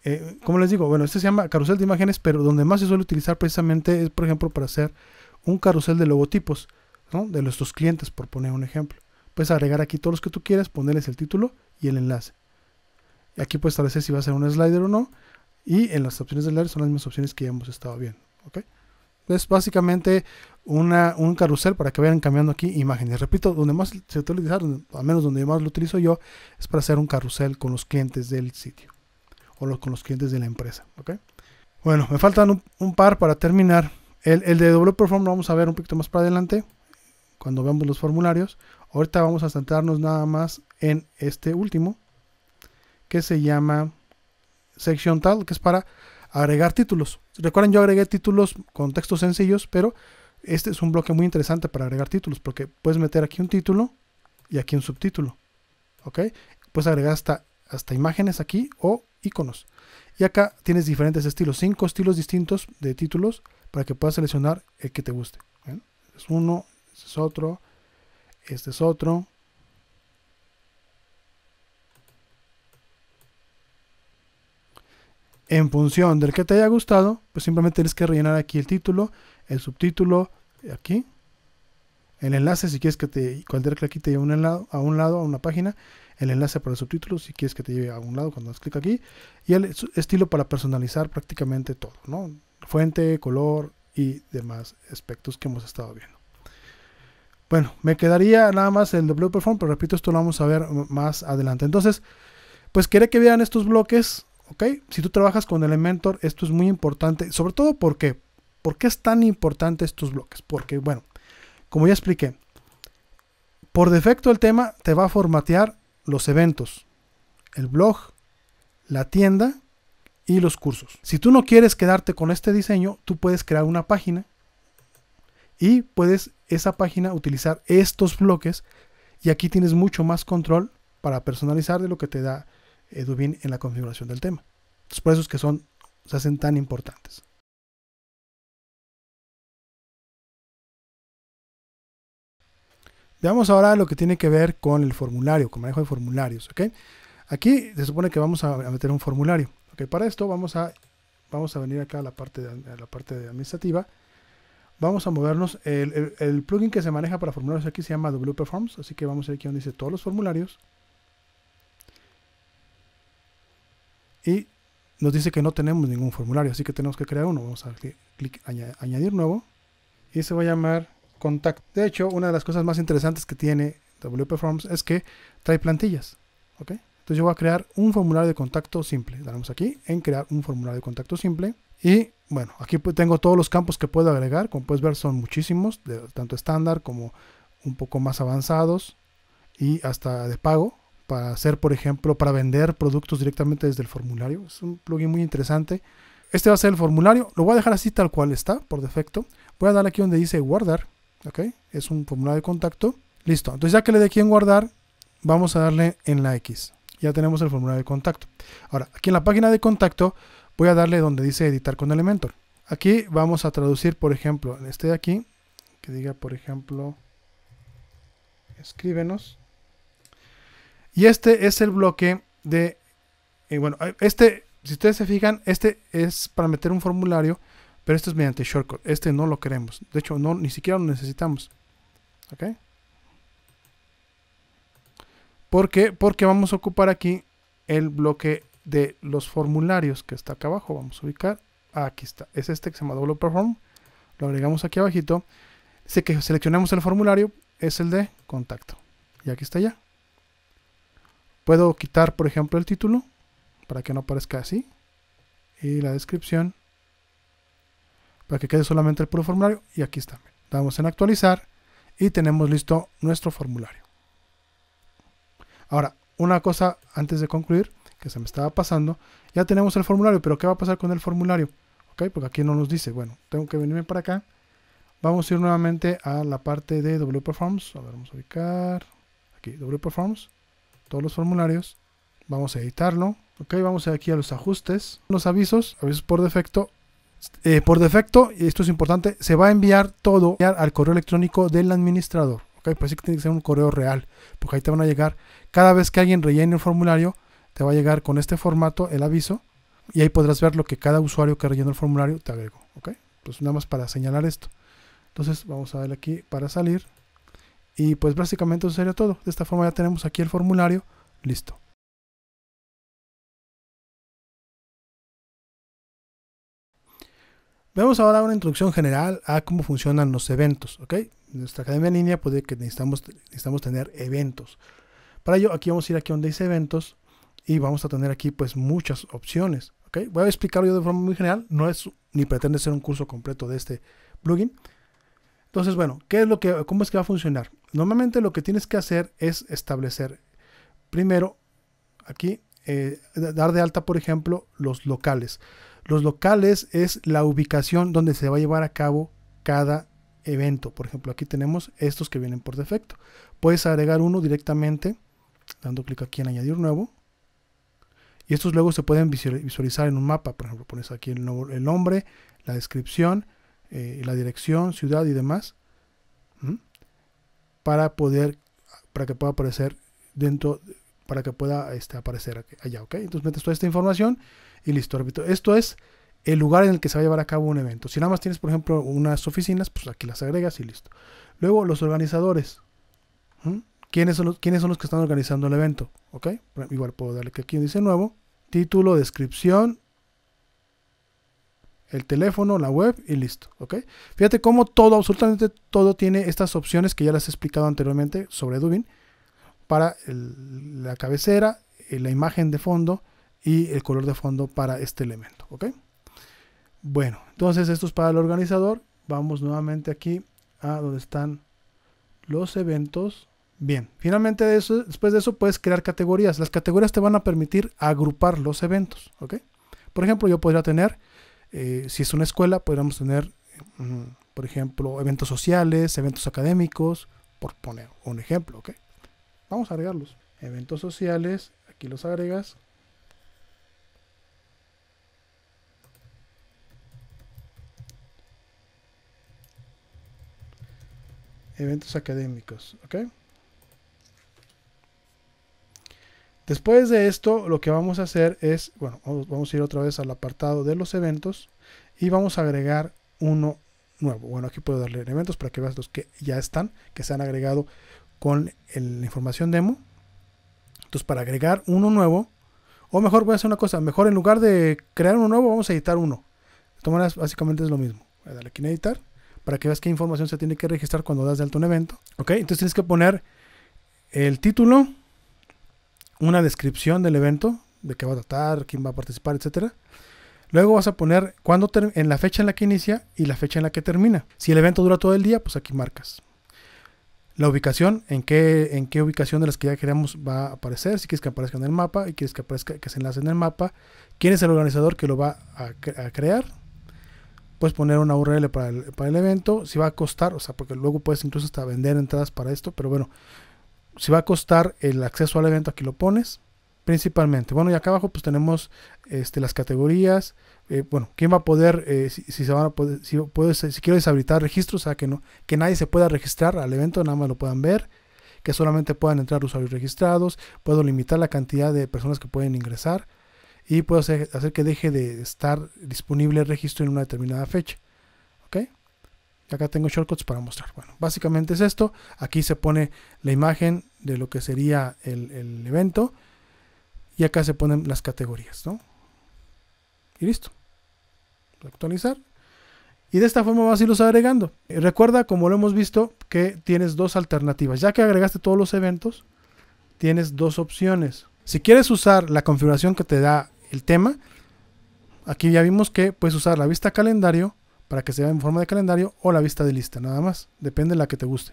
Eh, como les digo, bueno, este se llama carrusel de imágenes, pero donde más se suele utilizar precisamente es, por ejemplo, para hacer un carrusel de logotipos de nuestros clientes, por poner un ejemplo. Puedes agregar aquí todos los que tú quieras, ponerles el título y el enlace. y Aquí puedes establecer si va a ser un slider o no. Y en las opciones del slider son las mismas opciones que ya hemos estado viendo. ¿okay? Es básicamente un carrusel para que vayan cambiando aquí imágenes. Repito, donde más se utilizaron al menos donde más lo utilizo yo, es para hacer un carrusel con los clientes del sitio o con los clientes de la empresa. ¿okay? Bueno, me faltan un, par para terminar. El, de doble perform lo vamos a ver un poquito más para adelante cuando veamos los formularios. Ahorita vamos a centrarnos nada más en este último, que se llama Section Tal, que es para agregar títulos. Recuerden, yo agregué títulos con textos sencillos, pero este es un bloque muy interesante para agregar títulos, porque puedes meter aquí un título y aquí un subtítulo. ¿Ok? Puedes agregar hasta, hasta imágenes aquí o iconos. Y acá tienes diferentes estilos, cinco estilos distintos de títulos para que puedas seleccionar el que te guste. Es uno, este es otro, este es otro. En función del que te haya gustado, pues simplemente tienes que rellenar aquí el título, el subtítulo, aquí. El enlace, si quieres que te, cualquier clic aquí te lleve a un lado, a una página. El enlace para el subtítulo, si quieres que te lleve a un lado, cuando das clic aquí. Y el estilo para personalizar prácticamente todo, ¿no? Fuente, color y demás aspectos que hemos estado viendo. Bueno, me quedaría nada más el W Perform, pero repito, esto lo vamos a ver más adelante. Entonces, pues quería que vean estos bloques, ¿ok? Si tú trabajas con Elementor, esto es muy importante, sobre todo ¿por qué? ¿por qué es tan importante estos bloques? Porque, bueno, como ya expliqué, por defecto el tema te va a formatear los eventos, el blog, la tienda y los cursos. Si tú no quieres quedarte con este diseño, tú puedes crear una página y puedes esa página utilizar estos bloques y aquí tienes mucho más control para personalizar de lo que te da Edubin eh, en la configuración del tema. por eso es que son, se hacen tan importantes. Veamos ahora lo que tiene que ver con el formulario, con manejo de formularios. Aquí se supone que vamos a meter un formulario. Para esto vamos a, vamos a venir acá a la parte, a la parte administrativa Vamos a movernos. El, plugin que se maneja para formularios aquí se llama WPForms, Así que vamos a ir aquí donde dice todos los formularios. Y nos dice que no tenemos ningún formulario, así que tenemos que crear uno. Vamos a clic, añadir, nuevo. Y se va a llamar contacto. De hecho, una de las cosas más interesantes que tiene WPForms es que trae plantillas. ¿ok? Entonces yo voy a crear un formulario de contacto simple. Daremos aquí en crear un formulario de contacto simple. Y bueno, aquí tengo todos los campos que puedo agregar. Como puedes ver, son muchísimos, tanto estándar como un poco más avanzados y hasta de pago para hacer, por ejemplo, para vender productos directamente desde el formulario. Es un plugin muy interesante. Este va a ser el formulario. Lo voy a dejar así tal cual está, por defecto. Voy a darle aquí donde dice guardar. ¿Ok? Es un formulario de contacto. Listo. Entonces ya que le dé aquí en guardar, vamos a darle en la X. Ya tenemos el formulario de contacto. Ahora, aquí en la página de contacto voy a darle donde dice editar con Elementor. Aquí vamos a traducir, por ejemplo, este de aquí, que diga, por ejemplo, escríbenos. Y este es el bloque de, eh, bueno, este, si ustedes se fijan, este es para meter un formulario, pero esto es mediante shortcut. Este no lo queremos. De hecho, no, ni siquiera lo necesitamos. ¿Ok? ¿Por qué? Porque vamos a ocupar aquí el bloque de los formularios que está acá abajo. Vamos a ubicar. aquí está. Es este que se llama Double Perform. Lo agregamos aquí abajito. sé que seleccionamos el formulario. Es el de contacto. Y aquí está ya. Puedo quitar, por ejemplo, el título. Para que no aparezca así. Y la descripción. Para que quede solamente el puro formulario. Y aquí está. Damos en actualizar. Y tenemos listo nuestro formulario. Ahora, una cosa antes de concluir que se me estaba pasando. Ya tenemos el formulario, pero ¿qué va a pasar con el formulario? ¿Ok? Porque aquí no nos dice, bueno, tengo que venirme para acá. Vamos a ir nuevamente a la parte de W A ver, vamos a ubicar. Aquí, W Todos los formularios. Vamos a editarlo. Ok, vamos aquí a los ajustes. Los avisos, avisos por defecto. Eh, por defecto, y esto es importante, se va a enviar todo al correo electrónico del administrador. Ok, pues sí que tiene que ser un correo real, porque ahí te van a llegar cada vez que alguien rellene el formulario, te va a llegar con este formato el aviso y ahí podrás ver lo que cada usuario que rellenó el formulario te agregó. ¿Ok? Pues nada más para señalar esto. Entonces vamos a ver aquí para salir. Y pues básicamente eso sería todo. De esta forma ya tenemos aquí el formulario. Listo. Vemos ahora una introducción general a cómo funcionan los eventos. ¿ok? nuestra academia en línea puede que necesitamos, necesitamos tener eventos. Para ello aquí vamos a ir aquí donde dice eventos y vamos a tener aquí pues muchas opciones. ¿okay? Voy a explicarlo yo de forma muy general, no es ni pretende ser un curso completo de este plugin. Entonces, bueno, ¿qué es lo que, ¿cómo es que va a funcionar? Normalmente lo que tienes que hacer es establecer primero aquí, eh, dar de alta, por ejemplo, los locales. Los locales es la ubicación donde se va a llevar a cabo cada evento. Por ejemplo, aquí tenemos estos que vienen por defecto. Puedes agregar uno directamente dando clic aquí en añadir nuevo y estos luego se pueden visualizar en un mapa. Por ejemplo, pones aquí el, nombre, la descripción, eh, la dirección, ciudad y demás. Para poder, para que pueda aparecer dentro, para que pueda este, aparecer allá, ¿ok? Entonces metes toda esta información y listo, Esto es el lugar en el que se va a llevar a cabo un evento. Si nada más tienes, por ejemplo, unas oficinas, pues aquí las agregas y listo. Luego los organizadores quiénes son los, que están organizando el evento. ¿Ok? Igual puedo darle que aquí dice nuevo. Título, descripción, el teléfono, la web y listo. ¿ok? Fíjate cómo todo, absolutamente todo tiene estas opciones que ya las he explicado anteriormente sobre Dubin para la cabecera, eh, la imagen de fondo y el color de fondo para este elemento. ¿ok? Bueno, entonces esto es para el organizador. Vamos nuevamente aquí a donde están los eventos. Bien, finalmente después de eso puedes crear categorías. Las categorías te van a permitir agrupar los eventos, ¿ok? Por ejemplo, yo podría tener, eh, si es una escuela, podríamos tener, mm, por ejemplo, eventos sociales, eventos académicos, por poner un ejemplo, ¿ok? Vamos a agregarlos. Eventos sociales, aquí los agregas. Eventos académicos, ¿ok? Después de esto, lo que vamos a hacer es, bueno, vamos a ir otra vez al apartado de los eventos y vamos a agregar uno nuevo. Bueno, aquí puedo darle eventos para que veas los que ya están, que se han agregado con la información demo. Entonces, para agregar uno nuevo, o mejor voy a hacer una cosa, mejor en lugar de crear uno nuevo, vamos a editar uno. De básicamente es lo mismo. Voy a darle aquí en editar para que veas qué información se tiene que registrar cuando das de alto un evento. Ok, entonces tienes que poner el título una descripción del evento, de qué va a tratar, quién va a participar, etcétera. Luego vas a poner cuándo en la fecha en la que inicia y la fecha en la que termina. Si el evento dura todo el día, pues aquí marcas. La ubicación, en qué, en qué ubicación de las que ya creamos va a aparecer, si quieres que aparezca en el mapa y quieres que aparezca, que se enlace en el mapa, quién es el organizador que lo va a, crear. Puedes poner una URL para el, para el evento, si va a costar, o sea, porque luego puedes incluso hasta vender entradas para esto, pero bueno, si va a costar el acceso al evento, aquí lo pones principalmente. Bueno, y acá abajo pues tenemos este, las categorías. Eh, bueno, quién va a poder, eh, si, se van a poder, si, puedo, si quiero deshabilitar registros, o sea, que, no, que nadie se pueda registrar al evento, nada más lo puedan ver, que solamente puedan entrar usuarios registrados, puedo limitar la cantidad de personas que pueden ingresar y puedo hacer que deje de estar disponible el registro en una determinada fecha acá tengo shortcuts para mostrar. Bueno, básicamente es esto. Aquí se pone la imagen de lo que sería el, evento. Y acá se ponen las categorías, ¿no? Y listo. Actualizar. Y de esta forma vas a irlos agregando. Eh, recuerda, como lo hemos visto, que tienes dos alternativas. Ya que agregaste todos los eventos, tienes dos opciones. Si quieres usar la configuración que te da el tema, aquí ya vimos que puedes usar la vista calendario para que se vea en forma de calendario o la vista de lista, nada más. Depende de la que te guste.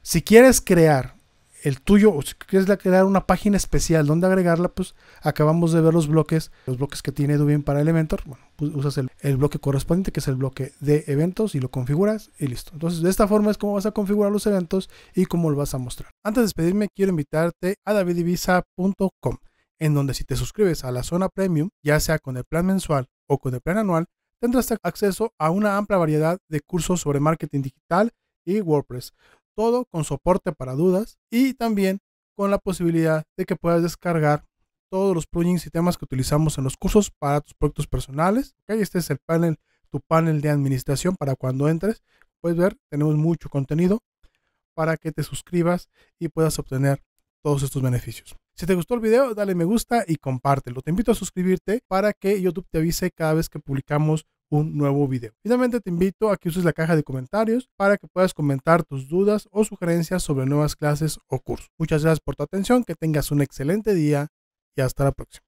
Si quieres crear el tuyo o si quieres crear una página especial donde agregarla, pues acabamos de ver los bloques, los bloques que tiene Dubin para Elementor. Bueno, pues, usas el, bloque correspondiente que es el bloque de eventos y lo configuras y listo. Entonces de esta forma es como vas a configurar los eventos y cómo lo vas a mostrar. Antes de despedirme quiero invitarte a davidivisa.com en donde si te suscribes a la zona premium, ya sea con el plan mensual o con el plan anual, tendrás acceso a una amplia variedad de cursos sobre marketing digital y WordPress, todo con soporte para dudas y también con la posibilidad de que puedas descargar todos los plugins y temas que utilizamos en los cursos para tus proyectos personales. este es el panel, tu panel de administración para cuando entres. Puedes ver, tenemos mucho contenido para que te suscribas y puedas obtener todos estos beneficios. Si te gustó el video, dale me gusta y compártelo. Te invito a suscribirte para que YouTube te avise cada vez que publicamos un nuevo video. Finalmente te invito a que uses la caja de comentarios para que puedas comentar tus dudas o sugerencias sobre nuevas clases o cursos. Muchas gracias por tu atención, que tengas un excelente día y hasta la próxima.